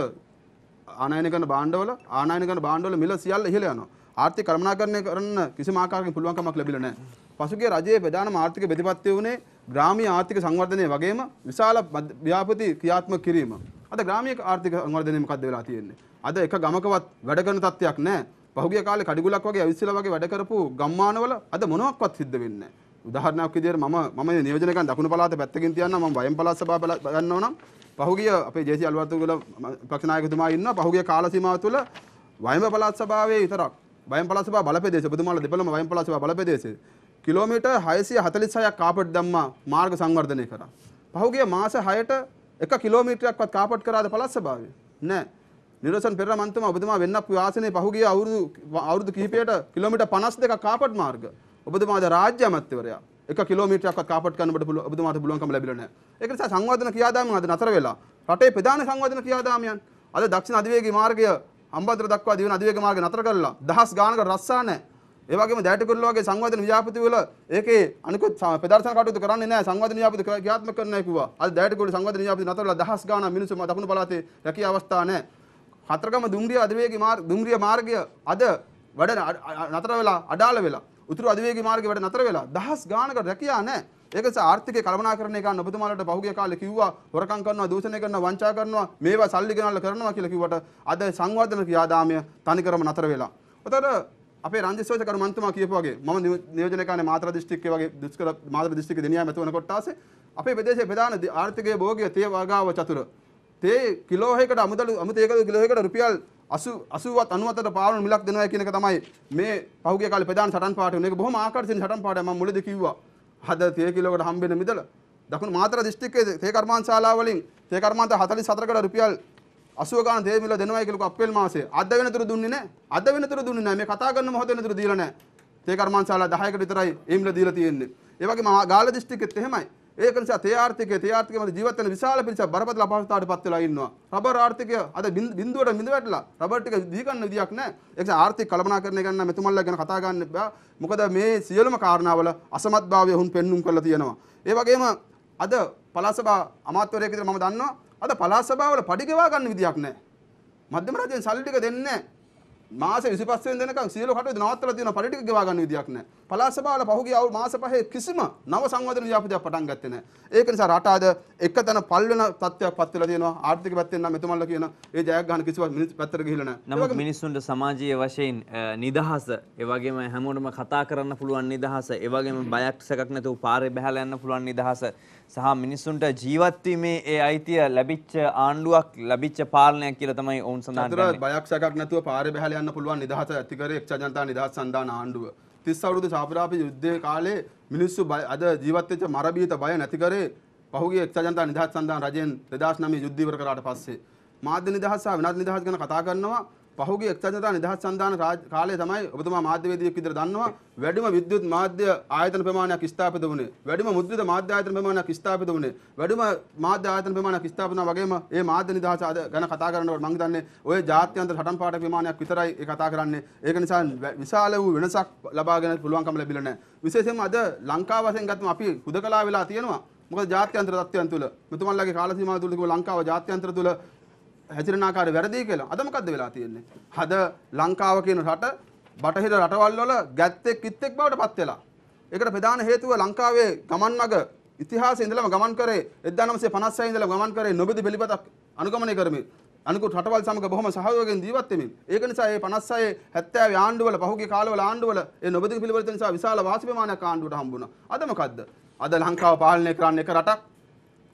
ආනයන කරන බාණ්ඩවල ආනයන කරන බාණ්ඩවල මිල සියල්ල ඉහළ යනවා. ආර්ථික කළමනාකරණය කරන්න කිසිම ආකාරයකින් පුළුවන්කමක් ලැබිලා නැහැ. පසුගිය රජයේ ප්‍රධානම ආර්ථික ප්‍රතිපත්තිය වුණේ ග්‍රාමීය ආර්ථික සංවර්ධනය වගේම විශාල ව්‍යාපෘති ක්‍රියාත්මක කිරීම. අද ග්‍රාමීය ආර්ථික සංවර්ධනය මොකද්ද වෙලා තියෙන්නේ? අද එක ගමකවත් වැඩ කරන තත්ත්වයක් නැහැ. පහුගිය කාලේ කඩිගුලක් වගේ අවිස්සලා වගේ වැඩ කරපු ගම්මානවල අද මොනවත්වත් සිද්ධ වෙන්නේ නැහැ. උදාහරණයක් විදිහට මම මම නියෝජනකයන් දකුණු පළාත පැත්තකින් තියන්න මම වයම් පළාත් සභාව බලන්න ඕනම් පහුගිය අපේ දේශීය අලුවත්තුගල පක්ෂ නායකතුමා ඉන්නවා පහුගිය කාල සීමාව තුළ වයඹ පළාත් සභාවේ විතරක් වයඹ පළාත් සභාව බලපෑදේශ ඔබතුමාලා දෙපළම වයඹ පළාත් සභාව බලපෑදේශ කිලෝමීටර් 646ක් කාපට් දැම්මා මාර්ග සංවර්ධනය කරා. පහුගිය මාස 6ට එක කිලෝමීටරයක්වත් කාපට් කරාද පළාත් සභාවේ? නැහැ. නිරසන් පෙර මන්තම ඔබතුමා වෙන්නක් වාසනේ පහුගිය අවුරුදු අවුරුදු කිහිපයට කිලෝමීටර් 52ක් කාපට් මාර්ග ඔබතුමාද රාජ්‍ය අමාත්‍යවරයා එක කිලෝමීටරයක්වත් කාපට් කරන්න බඩ ඔබතුමාට පුළුවන්කම ලැබිලා නැහැ. ඒක නිසා සංවර්ධන ක්‍රියාදාමයන් අද නතර වෙලා රටේ ප්‍රධාන සංවර්ධන ක්‍රියාදාමයන් අද දක්ෂිණ අධිවේගී මාර්ගය අම්බන්තොට දක්වා දිවෙන අධිවේග මාර්ගය නතර කරලා දහස් ගානක රස්සා නැහැ. ඒ වගේම දැයට කුරුල්ල වගේ සංවර්ධන ව්‍යාපෘති වල ඒකේ අනිකුත් ප්‍රදර්ශන කටයුතු කරන්නේ නැහැ සංවර්ධන ව්‍යාපෘති ක්‍රියාත්මක කරන්නේ නැහැ කිව්වා. අද දැයට කුරුල්ල සංවර්ධන ව්‍යාපෘති නතරලා දහස් ගානක් මිනිස්සු දකුණු පළාතේ රැකියා අවස්ථා නැහැ. හතරගම දුම්රිය අධිවේගී මාර්ග දුම්රිය මාර්ගය අද වැඩ නතර වෙලා අඩාල වෙලා උතුරු අධිවේගී මාර්ගේ වැඩ නතර වෙලා දහස් ගානකට රැකියා නැහැ. ඒක නිසා ආර්ථිකය කළමනාකරණය ගන්න ඔබතුමාලට පහුගිය කාලේ කිව්වා හොරකම් කරනවා, දූෂණය කරනවා, වංචා කරනවා, මේවා සල්ලි ගෙනල්ලා කරනවා කියලා කිව්වට අද සංවර්ධන ක්‍රියාදාමය තනිකරම නතර වෙලා. උතර අපේ රාජ්‍ය සේවකරු මන්තුමා කියපු වගේ මම නියෝජනය කරන්නේ මාතර දිස්ත්‍රික්කයේ වගේ දුෂ්කර මාතර දිස්ත්‍රික්කයේ දෙනියාම ඇතුවන කොටාසේ අපේ ප්‍රදේශයේ ප්‍රධාන ආර්ථිකයේ භෝගය තේ වගාව චතුර. තේ කිලෝ එකකට අමුදලු අමුතේකද කිලෝ එකකට රුපියල් 1 80වත් 90ට පාවන මිලක් දෙනවා කියන එක තමයි මේ පහුගිය කාලේ ප්‍රධාන සටන් පාඩේ වුණේ. ඒක බොහොම ආකර්ෂණීය සටන් පාඩයක් මම මුලදී කිව්වා. අද 30 කිලෝකට හම්බෙන මිදල දකුණු මාතර දිස්ත්‍රික්කයේ තේ කර්මාන්තශාලාව වලින් තේ කර්මාන්ත 44කට රුපියල් 80 ගාන තේ මිල දෙනවායි කියලා අප්‍රේල් මාසේ. අද වෙනතුරු දුන්නේ නැහැ. අද වෙනතුරු දුන්නේ නැහැ. මේ කතා කරන මොහොත වෙනතුරු දීලා නැහැ. තේ කර්මාන්තශාලා 10කට විතරයි ඒ මිල දීලා තියෙන්නේ. ඒ වගේම ගාල්ල දිස්ත්‍රික්කෙත් එහෙමයි. ඒක නිසා තේ ආර්ථිකය තේ ආර්ථිකය මත ජීවත් වෙන විශාල පිරිසක් බරපතල අපහසුතාවට පත් වෙලා ඉන්නවා. රබර් ආර්ථිකය අද බිඳුවට බිඳ වැටලා රබර් ටික දී ගන්න විදියක් නැහැ. ඒ නිසා ආර්ථික කළමනාකරණය ගන්න මෙතුමන්ලා ගැන කතා ගන්න බෑ. මොකද මේ සියලුම කාරණාවල අසමත්භාවය හුන් පෙන්눔 කරලා තියෙනවා. ඒ වගේම අද පළාත් සභා අමාත්‍යවරයෙක් විදිහට මම දන්නවා අද පළාත් සභාවල පඩි ගෙවා ගන්න විදියක් නැහැ. මධ්‍යම රාජ්‍යයෙන් සල්ලි ටික දෙන්නේ නැහැ. මාස 25 වෙනි දෙනකන් සියලු කටයුතු නවත්තලා තියෙනවා පොලිටික ගෙවා ගන්න විදියක් නැහැ. පළාත් සභාවල පහුගිය අවුරුදු මාස පහේ කිසිම නව සංවර්ධන ව්‍යාපෘතියක් පටන් ගත්තේ නැහැ. ඒක නිසා රට අද එකතන පල් වෙන තත්ත්වයක් පත් වෙලා තියෙනවා. ආර්ථික පැත්තෙන් නම් මෙතුමන්ලා කියන ඒ ජයග්‍රහණ කිසිවක් මිනිස් පැත්තට ගිහිල්ලා නැහැ. නමුත් මිනිස්සුන්ට සමාජීය වශයෙන් නිදහස, ඒ වගේම හැමෝටම කතා කරන්න පුළුවන් නිදහස, ඒ වගේම බයක් සැකක් නැතුව පාරේ බහලා යන්න පුළුවන් නිදහස සහ මිනිස්සුන්ට ජීවත්වීමේ ඒ අයිතිය ලැබිච්ච ආණ්ඩුවක් ලැබිච්ච පාලනයක් කියලා තමයි ඔවුන් සඳහන් කරන්නේ. බයක් සැකක් නැතුව පාරේ බහලා යන්න පුළුවන් නිදහස ඇති කරේ එක්සත් ජනතා නිදහස් සන්ධාන ආණ්ඩුව. 30 අවුරුදු සාපරාපි යුද්ධයේ කාලේ මිනිස්සු අද ජීවත් වෙච්ච මරබීත බය නැති කරේ පහුගිය එක්සත් ජනතා නිදහස් සන්ධාන රජයෙන් 2009 යුද්ධ ඉවර කරාට පස්සේ. මාධ්‍ය නිදහස සහ වෙනත් නිදහස් ගැන කතා කරනවා පහුගිය එක්සත් ජනතා නිදහස් සන්ධාන කාලයේ තමයි ඔබතුමා මාධ්‍යවේදියෙක් විදිහට දන්නවා වැඩිම විද්‍යුත් මාධ්‍ය ආයතන ප්‍රමාණයක් ස්ථාපිත වුණේ වැඩිම මුද්‍රිත මාධ්‍ය ආයතන ප්‍රමාණයක් ස්ථාපිත වුණේ වැඩිම මාධ්‍ය ආයතන ප්‍රමාණයක් ස්ථාපන වගේම ඒ මාධ්‍ය නිදහස අද ගැන කතා කරනකොට මම හිතන්නේ ඔය ජාත්‍යන්තර හටන් පාට ප්‍රමාණයක් විතරයි ඒ කතා කරන්නේ ඒක නිසා විශාල වූ වෙනසක් ලබාගෙන පුළුවන්කම ලැබිලා නැහැ විශේෂයෙන්ම අද ලංකාව වශයෙන් ගත්තම අපි හුදකලා වෙලා තියෙනවා මොකද ජාත්‍යන්තර තත්ත්වයන් තුළ මෙතුමන්ලගේ කාල සීමාව තුළ ලංකාව ජාත්‍යන්තර තුළ හැසිරෙන ආකාරය වැරදි කියලා. අද මොකද්ද වෙලා තියෙන්නේ? හද ලංකාව කියන රට බටහිර රටවල් වල ගැත්තෙක් කිත්තෙක් බවට පත් වෙලා. ඒකට ප්‍රධාන හේතුව ලංකාවේ ගමන් මග ඉතිහාසයේ ඉඳලම ගමන් කරේ 1956 ඉඳලම ගමන් කරේ නොබෙදි පිළිපතක් අනුගමනය කරමින් අනිකුත් රටවල් සමග බොහොම සහයෝගයෙන් ජීවත් වෙමින් ඒක නිසා මේ 56 70 ආණ්ඩුවල පහුගිය කාලවල ආණ්ඩුවල ඒ නොබෙදි පිළිපත නිසා විශාල වාසි ප්‍රමාණයක් ආණ්ඩුවට හම්බුණා. අද මොකද්ද? අද ලංකාව පාලනය කරන්න එක රටක්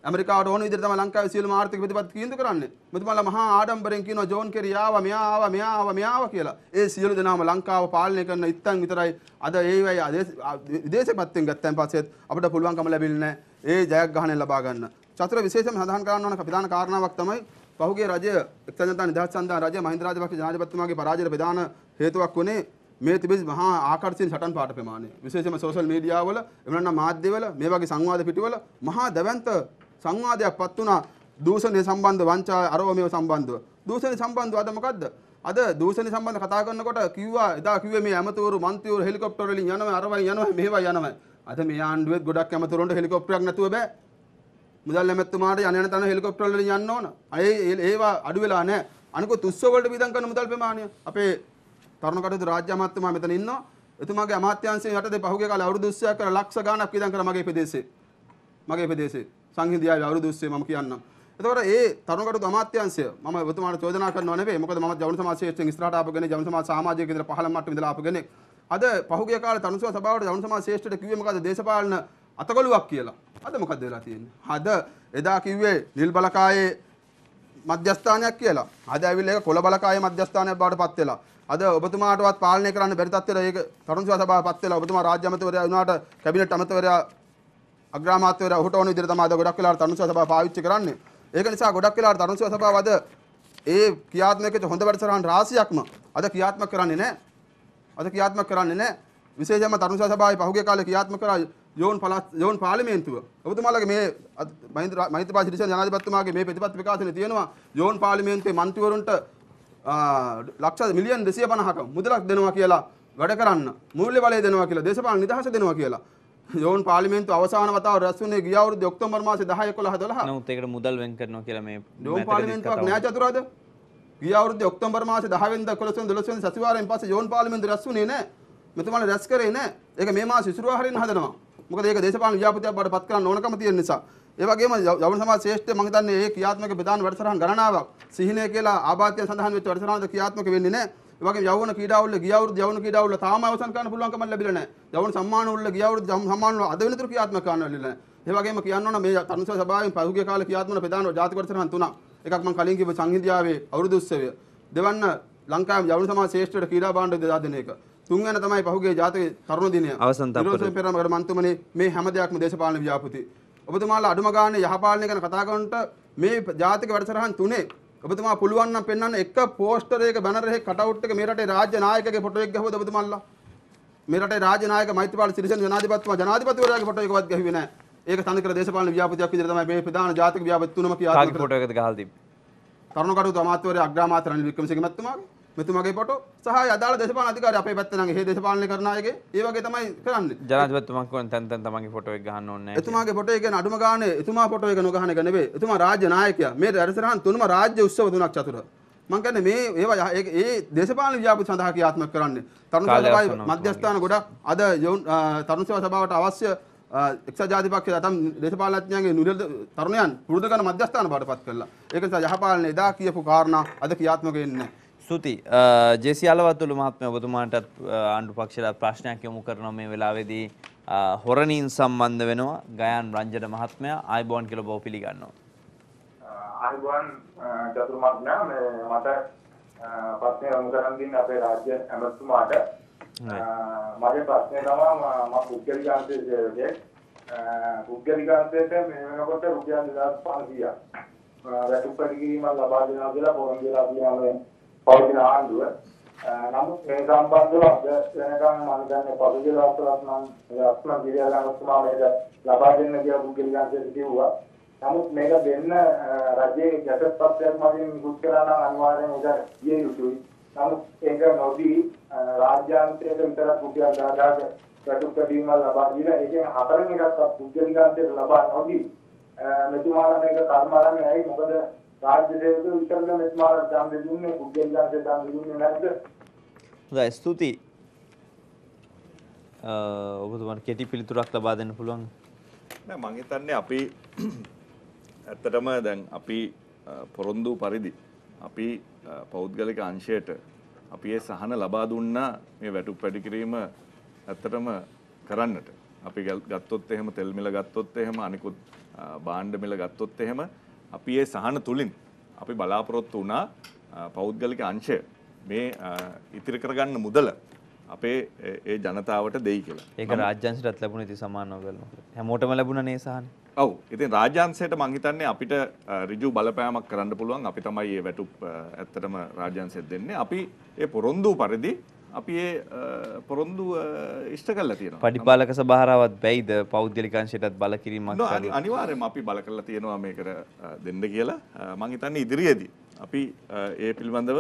ඇමරිකාට ඕන විදිහට තමයි ලංකාවේ සියලුම ආර්ථික ප්‍රතිපත්ති කීඳු කරන්නේ. මෙතුමාලා මහා ආඩම්බරෙන් කියනවා ජෝන් කෙරි ආවා, මෙයා ආවා, මෙයා ආවා, මෙයා ආවා කියලා. ඒ සියලු දෙනාම ලංකාව පාලනය කරන ඉත්තන් විතරයි අද ඒවයි විදේශ පැත්තෙන් ගත්තන් පස්සෙත් අපිට පුළුවන්කම ලැබෙන්නේ නැහැ. ඒ ජයග්‍රහණය ලබා ගන්න. චතුර විශේෂම සඳහන් කරන්න ඕන ප්‍රධාන කාරණාවක් තමයි පහුගිය රජය එක්සත් ජනතා නිදහස් සන්ධාන රජය මහින්ද රාජපක්ෂ ජනාධිපතිතුමාගේ පරාජයට ප්‍රධාන හේතුවක් වුණේ මේ තිබෙන මහා ආකර්ෂණ සටන් පාඨ ප්‍රමාණය විශේෂයෙන්ම සෝෂල් මීඩියා වල එමුණා මාධ්‍ය වල මේ වගේ සංවාද පිටුවල මහා දවැන්ත සංවාදයක්පත් වුණා දූෂණය සම්බන්ධ වංචා අරව මේව සම්බන්ධව. දූෂණය සම්බන්ධව අද මොකද්ද? අද දූෂණය සම්බන්ධ කතා කරනකොට කිව්වා එදා කිව්වේ මේ ඇමතිවරු මන්ත්‍රීවරු හෙලිකොප්ටර් වලින් යනවා අරවයි යනවා මේවයි යනවා. අද මේ ආණ්ඩුවෙත් ගොඩක් ඇමතිවරුන්ට හෙලිකොප්ටරයක් නැතුව බෑ. මුදල් ඇමැතුමාට යන යන තැන හෙලිකොප්ටර් වලින් යන්න ඕන. අය ඒවා අඩු වෙලා නැහැ. අනිකුත් උත්සව වලට වියදම් කරන මුදල් ප්‍රමාණය අපේ තරුණ කටයුතු රාජ්‍ය අමාත්‍යතුමා මෙතන ඉන්නවා. එතුමාගේ අමාත්‍යාංශයේ යටතේ පහුගිය කාලේ අවුරුදු 20ක් කරලා ලක්ෂ ගාණක් වියදම් කරා මගේ ප්‍රදේශේ. මගේ ප්‍රදේශේ. සංහිඳියාවේ අවුරුදු 20 මම කියන්නම්. එතකොට ඒ තරුණකටු අමාත්‍යාංශය මම එතුමාට චෝදනා කරනව නෙවෙයි. මොකද මම ජවන සමාජ ශ්‍රේෂ්ඨයෙන් ඉස්සරහට ආපු කෙනෙක්, ජවන සමාජ සමාජයේ ඉඳලා පහළම මට්ටමේ ඉඳලා ආපු කෙනෙක්. අද පහුගිය කාලේ තරුණ සභාව සභාවට ජවන සමාජ ශ්‍රේෂ්ඨට කිව්වේ මොකද? දේශපාලන අතකොලුවක් කියලා. අද මොකද වෙලා තියෙන්නේ? අද එදා කිව්වේ නිල් බලකායේ මධ්‍යස්ථානයක් කියලා. අද ඇවිල්ලා ඒක කොළ බලකායේ මධ්‍යස්ථානයක් බවට පත් වෙලා. අද ඔබතුමාටවත් පාලනය කරන්න බැරි තත්ත්වයට ඒක තරුණ සභාව පත් වෙලා ඔබතුමා රාජ්‍ය අමාත්‍යවරයා වුණාට කැබිනට් අමාත්‍යවරයා අග්‍රාමාත්‍යවරයා ඔහුට ඕන විදිහට තමයි අද ගොඩක් වෙලාවට තරුණ සභාව පාවිච්චි කරන්නේ. ඒක නිසා ගොඩක් වෙලාවට තරුණ සභාව අද ඒ ක්‍රියාත්මක වෙච්ච හොඳ වැඩසටහන් රාශියක්ම අද ක්‍රියාත්මක කරන්නේ නැහැ. අද ක්‍රියාත්මක කරන්නේ නැහැ. විශේෂයෙන්ම තරුණ සභාවේ පහුගිය කාලේ ක්‍රියාත්මක කරා යෝන් පළාත් යෝන් පාර්ලිමේන්තුව. ඔබතුමාලගේ මේ මහින්ද මහින්දපාල සිරිසේන ජනාධිපතිතුමාගේ මේ ප්‍රතිපත්ති විකාශනයේ තියෙනවා යෝන් පාර්ලිමේන්තුවේ මන්ත්‍රීවරුන්ට ලක්ෂ මිලියන් 250ක මුදලක් දෙනවා කියලා වැඩ කරන්න. මූල්‍ය බලය දෙනවා කියලා දේශපාලන නිදහස දෙනවා කියලා. යෝන් පාලිමෙන්තු අවසාන වතාව රැස් වුණේ ගිය අවුරුදු ඔක්තෝබර් මාසේ 10 11 12. නමුත් ඒකට මුදල් වෙන් කරනවා කියලා මේ යෝන් පාලිමෙන්තුවක් නෑ චතුරාද. ගිය අවුරුදු ඔක්තෝබර් මාසේ 10 වෙනිදා 11 වෙනිදා 12 වෙනිදා සතිවාරයෙන් පස්සේ යෝන් පාලිමෙන්තු රැස් වුණේ නෑ. මෙතුමාලා රැස් කරේ නෑ. ඒක මේ මාසේ ඉසුරුවා හරින්න හදනවා. මොකද ඒක දේශපාලන ව්‍යාපෘතියක් බවට පත් කරන්න ඕනකම තියෙන නිසා. ඒ වගේම යවන සමාජ ශ්‍රේෂ්ඨ මම හිතන්නේ ඒ ක්‍රියාත්මක ප්‍රධාන වැඩසටහන් ගණනාවක් සිහිනය කියලා ආබාධය සඳහන් වෙච්ච වැඩසටහනද ක්‍රියාත්මක වෙන්නේ නැහැ. ඒ වගේ යෞවන ක්‍රීඩාවල ගිය අවුරුදු යෞවන ක්‍රීඩාවල තාම අවසන් කරන්න පුළුවන්කම ලැබිලා නැහැ. යෞවන සම්මානවල ගිය අවුරුදු සම්මානවල අද වෙනතුරු ක්‍රියාත්මක කරන්න ලැබිලා නැහැ. ඒ වගේම කියන්න ඕන මේ තරුණ සභාවෙන් පහුගිය කාලේ ක්‍රියාත්මක ප්‍රධාන ජාතික වැඩසටහන් තුනක්. එකක් මම කලින් කිව්ව සංහිඳියාවේ අවුරුදු උත්සවය. දෙවන්න ලංකාවේ යෞවන සමාජ ශ්‍රේෂ්ඨ ක්‍රීඩා භාණ්ඩ දෙදා දෙන එක. තුන්වැනි තමයි පහුගිය ජාතික තරුණ දිනය. අවසන් තත්පරය. නිරෝධ පෙරමගර මන්තුමනේ මේ හැම දෙයක්ම දේශපාලන ව්‍යාපෘති. ඔබතුමාලා අඩුම ගානේ යහපාලනය ගැන කතා කරනට මේ ජාතික වැඩසටහන් තුනේ ඔබතුමා පුළුවන් නම් පෙන්වන්න එක පෝස්ටර් එක බැනර් එකේ කටවුට් එක මේ රටේ රාජ්‍ය නායකගේ ෆොටෝ එක ගහුවද ඔබතුමාලා මේ රටේ රාජ්‍ය නායක මෛත්‍රීපාල සිරිසේන ජනාධිපතිතුමා ජනාධිපතිවරයාගේ ෆොටෝ එකවත් ගහුවේ නැහැ ඒක තනි කර දේශපාලන ව්‍යාපෘතියක් විදිහට තමයි මේ ප්‍රධාන ජාතික ව්‍යාපෘති තුනම ක්‍රියාත්මක කරන්නේ ෆොටෝ එකද ගහලා තිබ්බේ කරුණාකරු අමාත්‍යවරයා අග්‍රාමාත්‍ය රනිල් වික්‍රමසිංහ මැතිතුමාගේ මෙතුමගේ පොටෝ සහ අදාළ දේශපාලන අධිකාරී අපේ පැත්තේ නම් එහෙ දේශපාලනය කරන අයගේ ඒ වගේ තමයි කරන්නේ. ජනාධිපතිතුමා කියන තැන් තැන් තමන්ගේ ෆොටෝ එක ගහන්න ඕනේ නැහැ. එතුමාගේ ෆොටෝ එක ගැන අඩුම ගානේ එතුමා ෆොටෝ එක නොගහන එක නෙවෙයි. එතුමා රාජ්‍ය නායකයා. මේ රටසරහන් තුනම රාජ්‍ය උත්සව තුනක් චතුර. මං කියන්නේ මේ ඒවා ඒ දේශපාලන ව්‍යාපෘති සඳහා ක්‍රියාත්මක කරන්නේ. තරුණ සභාවයි මධ්‍යස්ථාන ගොඩක් අද තරුණ සේවා සභාවට අවශ්‍ය එක්සත් ජාතිපක්ෂය නැත්නම් දේශපාලනඥයන්ගේ නිරද තරුණයන් පුරුදු කරන මධ්‍යස්ථාන බවට පත් කළා. ඒක නිසා යහපාලන එදා කියපු කාරණා අද ක්‍රියාත්මක වෙන්නේ නැහැ. ස්තුති ජෙසි අලවතුළු මහත්මය ඔබතුමාටත් ආණ්ඩු පක්ෂලත් ප්‍රශ්නයක් යොමු කරනවා මේ වෙලාවේදී හොරණීන් සම්බන්ධ වෙනවා ගයන් රංජන මහත්මයා ආයිබෝන් කියලා බව පිළිගන්නවා. ආයිබෝන් චතුරු මහත්මයා මට ප්‍රශ්න යොමු කරන් දෙන්න අපේ රාජ්‍ය ඇමතුමාට මගේ ප්‍රශ්නේ තමයි මම පුද්ගලිකාන්තයේදී පුද්ගලිකාන්තයට මේ වෙනකොට රුපියල් 2500ක් වැටුප් පරිගීමක් ලබා දෙනවා කියලා පොරොන්දු වෙලා තියෙනවා පවතින ආණ්ඩුව නමුත් මේ සම්බන්ධව අද වෙනකන් මම දන්නේ පසුගිය දවස්වලත් මම අස්මන් ගිරියලන්තුමා මේක ලබා දෙන්න කියලා ගුගල් ගාන්සෙන් කිව්වා. නමුත් මේක දෙන්න රජයේ ජටපත්යක් මගින් නිකුත් කරලා නම් අනිවාර්යෙන් ඒක ගිය යුතුයි. නමුත් ඒක නොදී රාජ්‍යාන්තයට විතරක් රුපියල් 10000ක වැටුප් කැපීම ලබා දීලා ඒකෙන් හතරෙන් එකක්වත් ගුගල් ගාන්සෙන් ලබා නොදී මෙතුමාලා මේක කර්මාරම්භයයි මොකද රාජ්‍ය දේවදූත විතරම ස්මාරක දන් දෙන්නේ පුද්ගලයන්ට දන් දෙන්නේ නැද්ද? හොඳයි ස්තුතියි. ඔබතුමාට කෙටි පිළිතුරක් ලබා දෙන්න පුළුවන්. නෑ මම හිතන්නේ අපි ඇත්තටම දැන් අපි පොරොන්දු පරිදි අපි පෞද්ගලික අංශයට අපි ඒ සහන ලබා දුන්නා මේ වැටුප් පැටි කිරීම ඇත්තටම කරන්නට. අපි ගත්තොත් එහෙම තෙල් මිල ගත්තොත් එහෙම අනිකුත් භාණ්ඩ මිල ගත්තොත් එහෙම අපි ඒ සහන තුළින් අපි බලාපොරොත්තු වුණා පෞද්ගලික අංශය මේ ඉතිරි කරගන්න මුදල අපේ ඒ ජනතාවට දෙයි කියලා. ඒක රාජ්‍යංශයටත් ලැබුණේ ඉතින් සමානව බලනවා. හැමෝටම ලැබුණා නේ සහන. ඔව්. ඉතින් රාජ්‍යංශයට මං හිතන්නේ අපිට ඍජු බලපෑමක් කරන්න පුළුවන්. අපි තමයි මේ වැටුප් ඇත්තටම රාජ්‍යංශයෙන් දෙන්නේ. අපි ඒ පොරොන්දු පරිදි අපි ඒ පොරොන්දු ඉෂ්ට කල්ලා තියෙන පඩිපාලක සභාරාවත් බැයිද පෞද්ගලිකංශයටත් බලකිරීමක් අනිවාර්යම අපි බල කරලා තියෙනවා මේකට දෙන්න කියලා මං හිතන්නේ ඉදිරියේදී අපි ඒ පිළිබඳව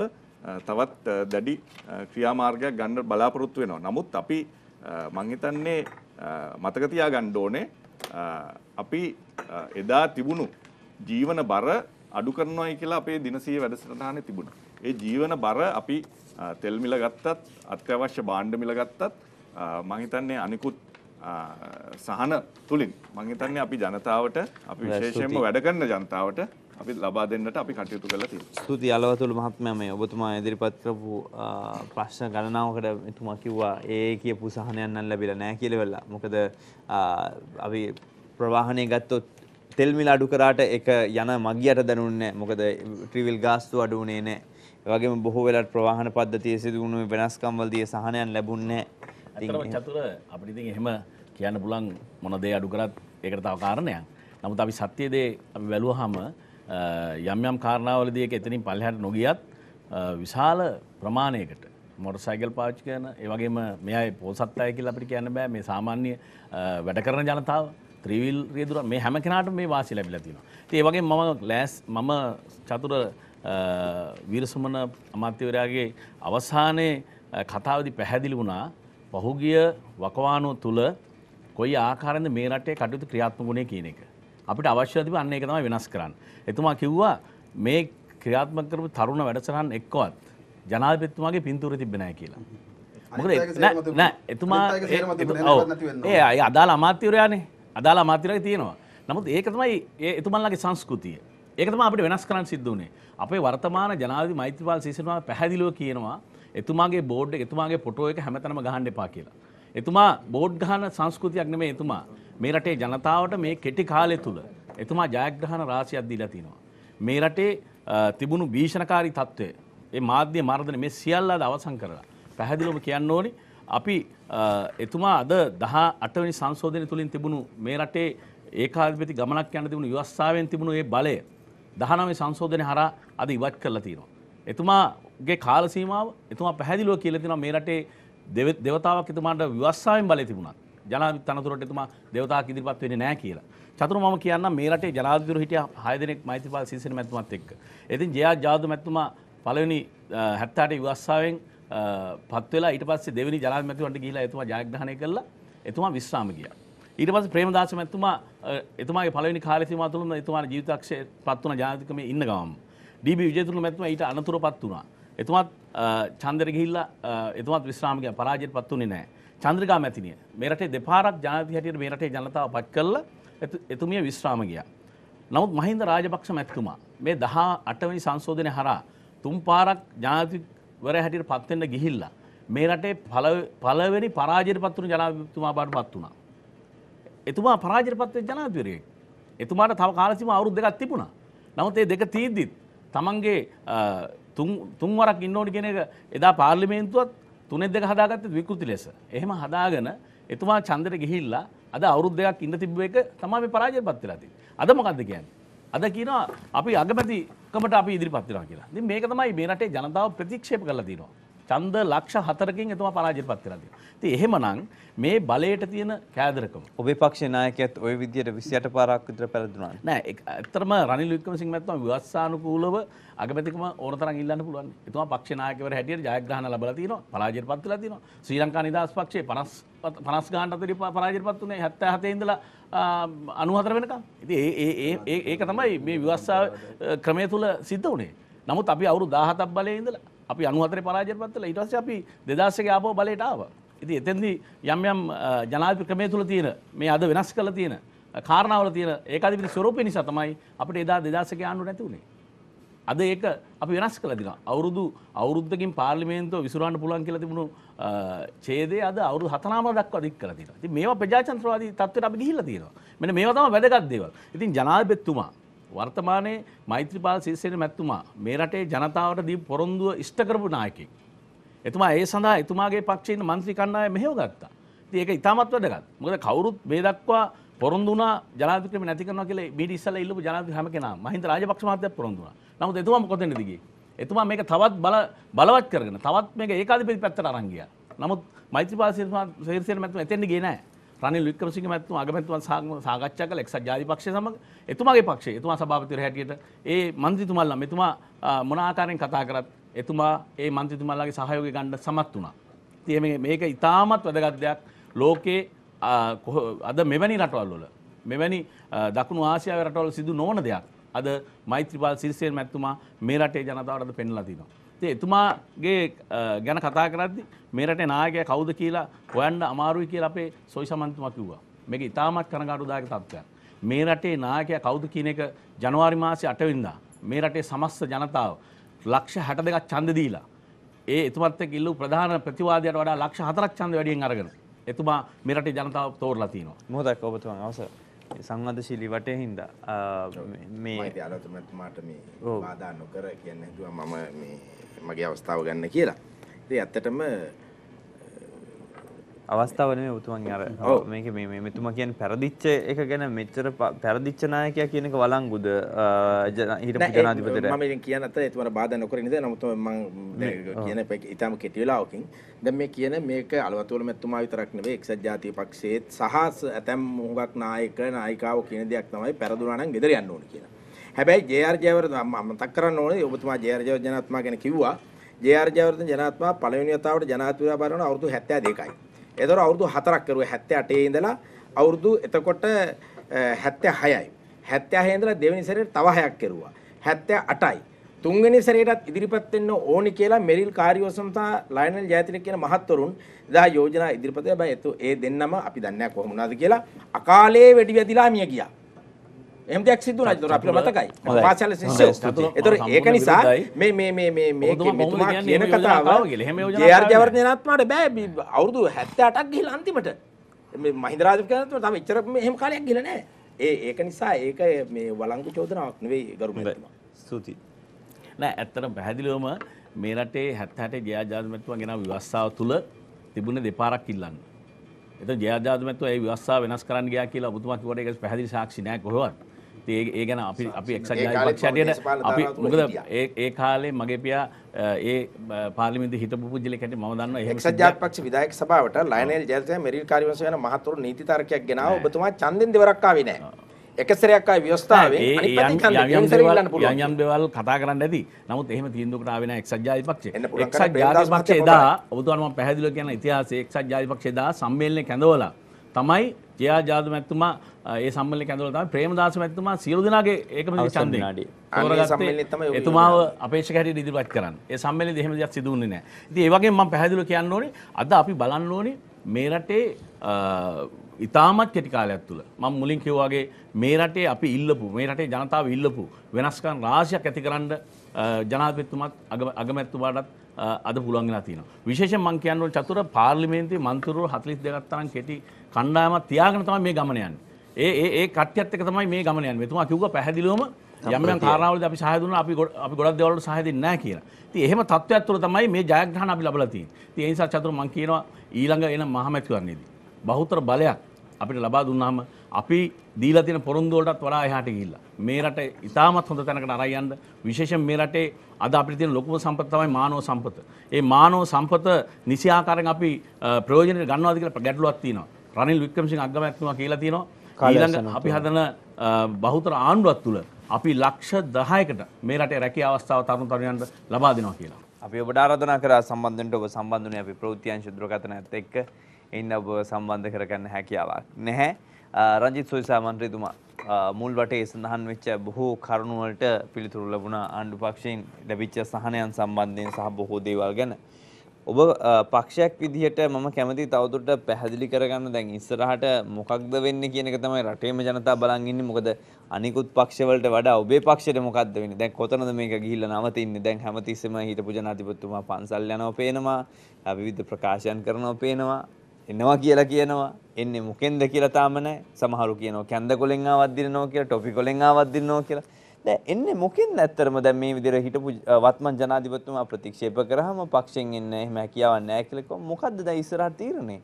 තවත් දැඩි ක්‍රියාමාර්ගයක් ගන්න බලාපොරොත්තු වෙනවා නමුත් අපි මං හිතන්නේ මතක තියාගන්න ඕනේ අපි එදා තිබුණු ජීවන බර අඩු කරනවායි කියලා අපේ දිනසිය වැඩසටහනේ තිබුණා ඒ ජීවන බර අපි තෙල් මිල ගත්තත් අත්‍යවශ්‍ය භාණ්ඩ මිල ගත්තත් මං හිතන්නේ අනිකුත් සහන තුලින් මං හිතන්නේ අපි ජනතාවට අපි විශේෂයෙන්ම වැඩ කරන ජනතාවට අපි ලබා දෙන්නට අපි කටයුතු කරලා තියෙනවා. ස්තුති අලවතුළු මහත්මයා මේ ඔබතුමා ඉදිරිපත් කරපු ප්‍රශ්න ගණනාවකට එතුමා කිව්වා ඒ කියපු සහනයක් නම් ලැබිලා නැහැ කියලා වෙලා. මොකද අපි ප්‍රවාහණය ගත්තොත් තෙල්මිල අඩු කරාට එක යන මගියට දැනුන්නේ මොකද ට්‍රිවිල් ගාස්තු අඩුනේ නෑ වගේම බොහෝ වෙලට ප්‍රවාහන පද්ධතිය සිදුවුණු වෙනස්කම්වලදී සහනයන් ලැබුන්නේ නැහැ. චතුර අපිට ඉතින් එහෙම කියන්න පුළුවන් මොන දේ අඩු කරත් ඒකට තව කාරණයක්. නමුත් අපි සත්‍ය දේ අපි වැළුවාම යම් යම් කාරණාවලදී ඒක එතනින් පල්ලෙහාට නොගියත් විශාල ප්‍රමාණයකට මොටර්සයිකල් පාවිච්චි කරන ඒ වගේම මේ අය පොල්සත් අය කියලා අපිට කියන්න බෑ මේ සාමාන්‍ය වැඩ කරන ජනතාව ත්‍රිවිල් රියදුර මේ හැම කෙනාටම මේ වාසි ලැබිලා තියෙනවා. ඉතින් ඒ වගේම මම ලෑස් මම චතුර වීරසුමන අමාත්‍යවරයාගේ අවසානයේ කතාවදි පැහැදිලි වුණා පහුගිය වකවානුව තුළ කොයි ආකාරයෙන්ද මේ රටේ කටයුතු ක්‍රියාත්මක වුණේ කියන එක. අපිට අවශ්‍ය තිබුණ අන්න ඒක තමයි වෙනස් කරන්න. එතුමා කිව්වා මේ ක්‍රියාත්මක කරපු තරුණ වැඩසටහන් එක්කවත් ජනාධිපතිතුමාගේ පින්තූර තිබෙන්නේ නැහැ කියලා. මොකද නෑ නෑ එතුමා ඒ අදාළ අමාත්‍යවරයානේ අදාළ අමාත්‍යවරයා තියෙනවා. නමුත් ඒක තමයි ඒ එතුමන්ලාගේ සංස්කෘතිය. ඒක තමයි අපිට වෙනස් කරන්න සිද්ධ වුනේ. අපේ වර්තමාන ජනාධිපති මෛත්‍රීපාල සිරිසේනම පැහැදිලිව කියනවා එතුමාගේ බෝඩ් එක එතුමාගේ ෆොටෝ එක හැමතැනම ගහන්න එපා කියලා. එතුමා බෝඩ් ගහන සංස්කෘතියක් නෙමෙයි එතුමා. මේ රටේ ජනතාවට මේ කෙටි කාලය තුල එතුමා ජයග්‍රහණ රාශියක් දීලා තිනවා. මේ රටේ තිබුණු භීෂණකාරී తත්වය ඒ මාධ්‍ය මර්ධන මේ සියල්ල අද අවසන් කරලා පැහැදිලිවම කියන්න ඕනේ අපි එතුමා අද 18 වෙනි සංශෝධනය තුලින් තිබුණු මේ රටේ ඒකාධිපති ගමනක් යන තිබුණු විවස්ථාවෙන් තිබුණු ඒ බලය දහනමේ සංශෝධනය හරහා අද ඉවත් කරලා තියෙනවා. එතුමාගේ කාල සීමාව එතුමා පැහැදිලිව කියලා තියෙනවා මේ රටේ දෙවතාවක් එතුමාට විවස්සාවෙන් බලය තිබුණා. ජනාධිපති තනතුරට එතුමා දෙවතාවක් ඉදිරිපත් වෙන්නේ නැහැ කියලා. චතුර මම කියන්න මේ රටේ ජනාධිපතිවරු හිටියා 6 දෙනෙක් මෛත්‍රීපාල සිරිසේන මැතිතුමාත් එක්ක. ඉතින් ජයා ජාදු මැතිතුමා පළවෙනි 78 විවස්සාවෙන් පත් වෙලා ඊට පස්සේ දෙවෙනි ජනාධිපතිවරුන්ට ගිහිලා එතුමා ජයග්‍රහණය කළා. එතුමා විශ්‍රාම ගියා. ඊට පස්සේ ප්‍රේමදාස මැතිතුමා එතුමාගේ පළවෙනි කාලෙසීමාව තුළ එතුමාගේ ජීවිතක්ෂේ පත් වුණ ජනාධිපතිකමේ ඉන්න ගමම ඩීබී විජේතුංග මැතිතුමා ඊට අනතුරු පත් වුණා. එතුමාත් චන්දර ගිහිල්ලා එතුමාත් විශ්‍රාමිකයන් පරාජයට පත් වුණේ නැහැ. චන්ද්‍රිකා මැතිනිය මේ රටේ දෙපාරක් ජනාධිපති හැටියට මේ රටේ ජනතාව පත් කළා. එතුමිය විශ්‍රාම ගියා. නමුත් මහින්ද රාජපක්ෂ මැතිතුමා මේ 18 වෙනි සංශෝධනය හරහා තුන් පාරක් ජනාධිපතිවරයා හැටියට පත් වෙන්න ගිහිල්ලා මේ රටේ පළවෙනි පරාජයට පත් වුණු ජනාධිපතිතුමා බවට පත් වුණා. එතුමා පරාජරපත්ව ජනාතිවරයෙක්. එතුමාට තව කාලසිම අවුරුද් දෙකක් තිබුණා. නමුත් ඒ දෙක තීද්දිත් තමන්ගේ තුන්වරක් ඉන්නෝඩි කෙනෙක එදා පාර්ලිමේන්තුවත් තුනෙක් දෙක හදාගත්ත විකෘති ලෙස. එහෙම හදාගෙන එතුමා චන්දර ගිහිල්ලා අද අවුරුද් දෙකක් ඉන්න තිබ්බ එක තමයි මේ පරාජයටපත් වෙලා තියෙන්නේ. අද මොකද්ද කියන්නේ? අද කියනවා අපි අගමැතිකමට අපි ඉදිරිපත් වෙනවා කියලා. ඉතින් මේක තමයි මේ රටේ ජනතාව ප්‍රතික්ෂේප කරලා තියෙනවා. ඡන්ද ලක්ෂ 4කින් එතුමා පරාජයට පත් කරලා තියෙනවා. ඉතින් එහෙමනම් මේ බලයට තියෙන කෑදරකම ඔබේ පක්ෂේ නායකයත් ওই විදියට 28 පාරක් විතර පෙරදුනා. නෑ ඇත්තටම රනිල් වික්‍රමසිංහ මැතිතුමා විවස්සානුකූලව අගමැතිකම ඕන තරම් ඉල්ලන්න පුළුවන්. එතුමා පක්ෂේ නායකවර හැටියට ජයග්‍රහණ ලැබලා තිනවා. පරාජයට පත් වෙලා තිනවා. ශ්‍රී ලංකා නිදහස් පක්ෂයේ 50 50 ගානට අතරේ පරාජයට පත් වුණේ 77 ඉඳලා 94 වෙනකම්. ඉතින් ඒ ඒ ඒක තමයි මේ විවස්සා ක්‍රමය තුල සිද්ධ වුණේ. නමුත් අපි අවුරුදු 17ක් බලයේ ඉඳලා අපි අනුවතර පරාජයටපත්තල ඉටස්ස අපි දෙදස්සක ආපෝ බලටාව. ඉති එතෙන්දි යම් යම් ජනාධි ක්‍රමය තුළ තියෙන මේ අද වෙනස් කළ තියෙන කාරණාවල තියෙන ඒකාධිපති ස්වරූපය නිසා තමයි අපිට එදා දෙදස්සක ආණ්ඩු නැති වුණේ. අද ඒක අපි වෙනස් කළ දින අවුරුදු අවුරුද්දකින් පාර්ලිමේන්තුව විසුරන්න පුළුවන් කියලා තිබුණු ඡේදය අද අවුරුදු හතනාම දක්වා දික් කරලා තියෙනවා. ඉතින් මේවා ප්‍රජාතන්ත්‍රවාදී තත්ත්වයට අපි ගිහිල්ලා තියෙනවා. මෙන්න මේවා තමයි වැදගත් දේවල්. ඉතින් ජනාධිපතිතුමා වර්තමානයේ මෛත්‍රපාල සිරිසේන මැතිතුමා මේ රටේ ජනතාවට දී පොරොන්දුව ඉෂ්ට කරපු නායකයෙක්. එතුමා ඒ සඳහා එතුමාගේ පක්ෂේ ඉන්න മന്ത്രി කණ්ඩායම මෙහෙව ගත්තා. ඉතින් ඒක ඉතාමත් වැදගත්. මොකද කවුරුත් මේ දක්වා පොරොන්දු වුණා ජනාධිපතිකම නැති කරනවා කියලා බීඩි ඉස්සලා ඉල්ලපු ජනාධිපති හැම කෙනාම මහින්ද රාජපක්ෂ මහත්තයත් පොරොන්දු වුණා. නමුත් එතුමා කොතෙන්ද ගියේ? එතුමා මේක තවත් බල බලවත් කරගෙන තවත් මේක ඒකාධිපති පැත්තට අරන් ගියා. නමුත් මෛත්‍රීපාල සිරිසේන මැතිතුමා එතෙන්ද ගියේ නැහැ. රනිල් වික්‍රමසිංහ මැතිතුමා අගමැතිතුමා සාකච්ඡා කළ එක්සත් ජාතික පක්ෂය සමග එතුමාගේ පක්ෂය එතුමා සභාපතිවර හැටියට ඒ മന്ത്രിතුමාලා මෙතුමා මොන ආකාරයෙන් කතා කරත් එතුමා ඒ മന്ത്രിතුමාලාගේ සහයෝගය ගන්න සමත් වුණා. ඉතින් මේ මේක ඉතාමත් වැදගත් දෙයක් ලෝකේ අද මෙවැනි රටවල් වල මෙවැනි දකුණු ආසියාවේ රටවල සිදු නොවන දෙයක් අද මෛත්‍රීපාල සිරිසේන මැතිතුමා මේ රටේ ජනතාවට අද පෙන්ලා තිනවා. එතුමාගේ ගැන කතා කරද්දි මේරට නායකය කවුද කියලා හොයන්න අමාරුයි කියලා අපේ සොයි සමන්තුමා කිව්වා. මේක ඉතාමත් කනගාටුදායක තත්ත්වයක්. මේ රටේ නායකය කවුද කියන එක ජනවාරි මාසේ 8 වෙනිදා මේ රටේ සමස්ත ජනතාව ලක්ෂ 62ක් ඡන්ද දීලා ඒ එතුමත් එක්ක ඉල්ලූ ප්‍රධාන ප්‍රතිවාදියාට වඩා ලක්ෂ 4ක් ඡන්ද වැඩියෙන් අරගෙන එතුමා මේ රටේ ජනතාව තෝරලා තිනවා. මොහොතක් ඔබතුමන් අවසර. සංවධශීලි වටය හින්ද මේ අලතුමතුමාට මේ බාධා නොකර කියන්න හැතුව මම මේ මගේ අවස්ථාව ගන්න කියලා. ඉතින් ඇත්තටම අවස්ථාව නෙමෙයි උතුමන් අර මේක මේ මේ මෙතුමා කියන්නේ පෙරදිච්ච එක ගැන මෙච්චර පෙරදිච්ච නායකයා කියන එක වළංගුද හිටපු ජනාධිපතිට මම ඉතින් කියන අතර ඒතුමාට බාධා නොකර ඉඳලා නමුත් මම කියන ඉතාලම කෙටි වෙලාවකින් දැන් මේ කියන මේක අලවතුල මෙතුමා විතරක් නෙවෙයි එක්සත් ජාතික පක්ෂයේත් සහ ඇතැම් හුඟක් නායක නායිකාව කියන දෙයක් තමයි පෙරදුනා නම් ගෙදර යන්න ඕනේ කියලා හැබැයි ජේ.ආර් ජයවර්ධන මම මතක් කරන්න ඕනේ ඔබතුමා ජේ.ආර් ජයවර්ධන ජනාධිපතිතුමා ගැන කිව්වා ජේ.ආර් ජයවර්ධන ජනාධිපතිතුමා පළවෙනි වතාවට ජනාධිපති ව්‍යාපාර කරන අවුරුදු 72යි. ඒතර අවුරුදු 4ක් කරුවේ 78 ඉඳලා අවුරුදු එතකොට 76යි. 76 ඉඳලා දෙවෙනි සැරේට තව 6ක් කරුවා. 78යි. තුන්වෙනි සැරේටත් ඉදිරිපත් වෙන්න ඕනි කියලා මෙරිල් කාර්යෝසම් සහ ලයනල් ජයතිලක කියන මහත්වරුන් එදා යෝජනා ඉදිරිපත් කළා. හැබැයි ඒ දෙන්නම අපි දන්නේ නැහැ කොහොම වුණාද කියලා අකාලේ වෙඩි වැදිලා මිය ගියා. එම දෙයක් සිදු වුණා දොර අපිට මතකයි. පාසල ශිෂ්‍යෝ. ඒතර ඒක නිසා මේ මේ මේ මේ මේ මෙතුමා කියන කතාව ජේ.ආර් ජයවර්ධන නාත්මාට බෑ අවුරුදු 78ක් ගිහිලා අන්තිමට මේ මහින්ද රාජපක්ෂ නාත්මට තාම එච්චර මෙහෙම කාලයක් ගිහිලා නැහැ. ඒ ඒක නිසා ඒක මේ වළංගු චෝදනාවක් නෙවෙයි ගරු මැතිතුමා. ස්තුතියි. නෑ ඇත්තටම පැහැදිලිවම මේ රටේ 78 ජේ.ආර් ජයවර්ධන මැතිතුමා ගෙනා විවස්ථාව තුල තිබුණේ දෙපාරක් ඉල්ලන්නේ. එතකොට ජයජාත මැතිතුමා ඒ විවස්ථාව වෙනස් කරන්න ගියා කියලා ඔබතුමා කිව්වට ඒක පැහැදිලි සාක්ෂි නෑ කොහොමවත්. ඒ ගැන අපි අපි එක්ෂජාතිපක්ෂයට අපි මොකද ඒ කාලේ මගේ පියා ඒ පාර්ලිමේන්තු හිටපු පුජ්‍යලෙක් හැටියට මම දන්නවා එහෙම එක්ෂජාතිපක්ෂ විධායක සභාවට ලයනල් ජයසේන මෙරිල් කාර්යවංශ යන මහතුරු නීති තර්කයක් ගෙනාව ඔබතුමා ඡන්දෙන් දෙවරක් ආවේ නැහැ එකසරයක් ආයි ව්‍යවස්ථාවේ යම් යම් දේවල් කතා කරන්න ඇති. නමුත් එහෙම තීන්දුවකට ආවේ නැහැ එක්සත් ජාතික පක්ෂය. එක්සත් ජාතික පක්ෂය එදා ඔබතුමා මම පැහැදිලිව කියන ඉතිහාසයේ එක්සත් ජාතික පක්ෂය එදා සම්මේලනය කැඳවලා තමයි ජයා ජාද මැත්තුමා ඒ සම්මලය කැඳවලතම ප්‍රේමදාස මැත්තුමා සියලු දෙනාගේ ඒකම ඡන්දේ තෝරගත්තේ එතුමාව අපේක්ෂක හැටියට ඉදිරිපත් කරන්න. ඒ සම්මේලනයේ එහෙම දෙයක් සිදු වුණේ නැහැ. ඉතින් ඒ වගේම මම පැහැදිලිව කියන්න ඕනේ අද අපි බලන්න ඕනේ මේ රටේ ඉතාමත් කෙටි කාලයක් තුළ මම මුලින් කිව්වාගේ මේ රටේ අපි ඉල්ලපු මේ රටේ ජනතාව ඉල්ලපු වෙනස්කම් රාශියක් ඇතිකරන්න ජනාධිපතිතුමත් අගමැතිතුමාටත් අද පුළුවන් වෙලා තියෙනවා. විශේෂයෙන් මම කියන්න ඕනේ චතුර පාර්ලිමේන්තුවේ මන්ත්‍රීවරු 42ක් තරම් කෙටි කණ්ඩායමක් තියාගෙන තමයි මේ ගමන යන්නේ. ඒ ඒ ඒ කට්ටියත් එක තමයි මේ ගමන යන්නේ. මෙතුමා කිව්වා පැහැදිලිවම යම් යම් කාරණාවලදී අපි සහය දුන්නා අපි අපි ගොඩක් දේවල් වලට සහය දෙන්නේ නැහැ කියලා. ඉතින් එහෙම තත්ත්වයක් තුළ තමයි මේ ජයග්‍රහණ අපි ලබලා තියෙන්නේ. ඉතින් ඒ නිසා චතුර මම කියනවා ඊළඟ එන මහමැතිවරණයේදී බහුතර බලයක් අපිට ලබා දුන්නාම අපි දීලා තියෙන පොරොන්දු වලටත් වඩා එහාට ගිහිල්ලා මේ රටේ ඉතාමත් හොඳ තැනකට අරයි යන්න විශේෂයෙන් මේ රටේ අද අපිට තියෙන ලොකුම සම්පත තමයි මානව සම්පත. ඒ මානව සම්පත නිසියාකාරයෙන් අපි ප්‍රයෝජනෙට ගන්නවාද කියලා ගැටලුවක් තියෙනවා. රනිල් වික්‍රමසිංහ අග්‍රමැතිතුමා කියලා තියෙනවා ඊළඟ අපි හදන බහුතර ආණ්ඩුවක් තුළ අපි ලක්ෂ 10කට මේ රටේ රැකී අවස්ථාව තරුණ තරුණයන්ට ලබා දෙනවා කියලා. අපි ඔබට ආරාධනා කරා සම්බන්ධෙන්ට ඔබ සම්බන්ධුනේ අපි ප්‍රවෘත්තියන් ශුද්‍රකතනත් එක්ක එන්න ඔබ සම්බන්ධ කරගන්න හැකියාවක් නැහැ. රංජිත් සොයිසා මන්ත්‍රීතුමා මුල් වටේ සඳහන් වෙච්ච බොහෝ කරුණු වලට පිළිතුරු ලැබුණා ආණ්ඩු පක්ෂයෙන් ලැබිච්ච සහනයන් සම්බන්ධයෙන් සහ බොහෝ දේවල් ගැන. ඔබ පක්ෂයක් විදිහට මම කැමති තවතුරට පැහැදිලි කරගන්න දැන් ඉස්සරහට මොකක්ද වෙන්න කියන එක තමයි රටේම ජනතා බලන් ඉන්නේ මොකද අනිකුත් පක්ෂවලට වඩා ඔබේ පක්ෂයට මොකක්ද වෙන්නේ දැන් කොතනද මේක ගිහිල්ලා නවතින්නේ දැන් හැමතිස්සෙම හිටපු ජනාධිපතිතුමා පන්සල් යනවා පේනවා විවිධ ප්‍රකාශයන් කරනවා පේනවා එනවා කියලා කියනවා එන්නේ මොකෙන්ද කියලා තාම නැහැ සමහරු කියනවා කැන්ද කොලෙන් ආවත් දිනනවා කියලා ටොපි කොලෙන් ආවත් දිනනවා කියලා දැන් එන්නේ මොකෙන්ද ඇත්තරම දැන් මේ විදිහට හිටපු වත්මන් ජනාධිපතිතුමා ප්‍රතික්ෂේප කරාම පක්ෂෙන් එන්න එහෙම හැකියාවක් නැහැ කියලා කිව්වා. මොකද්ද දැන් ඉස්සරහ තීරණය?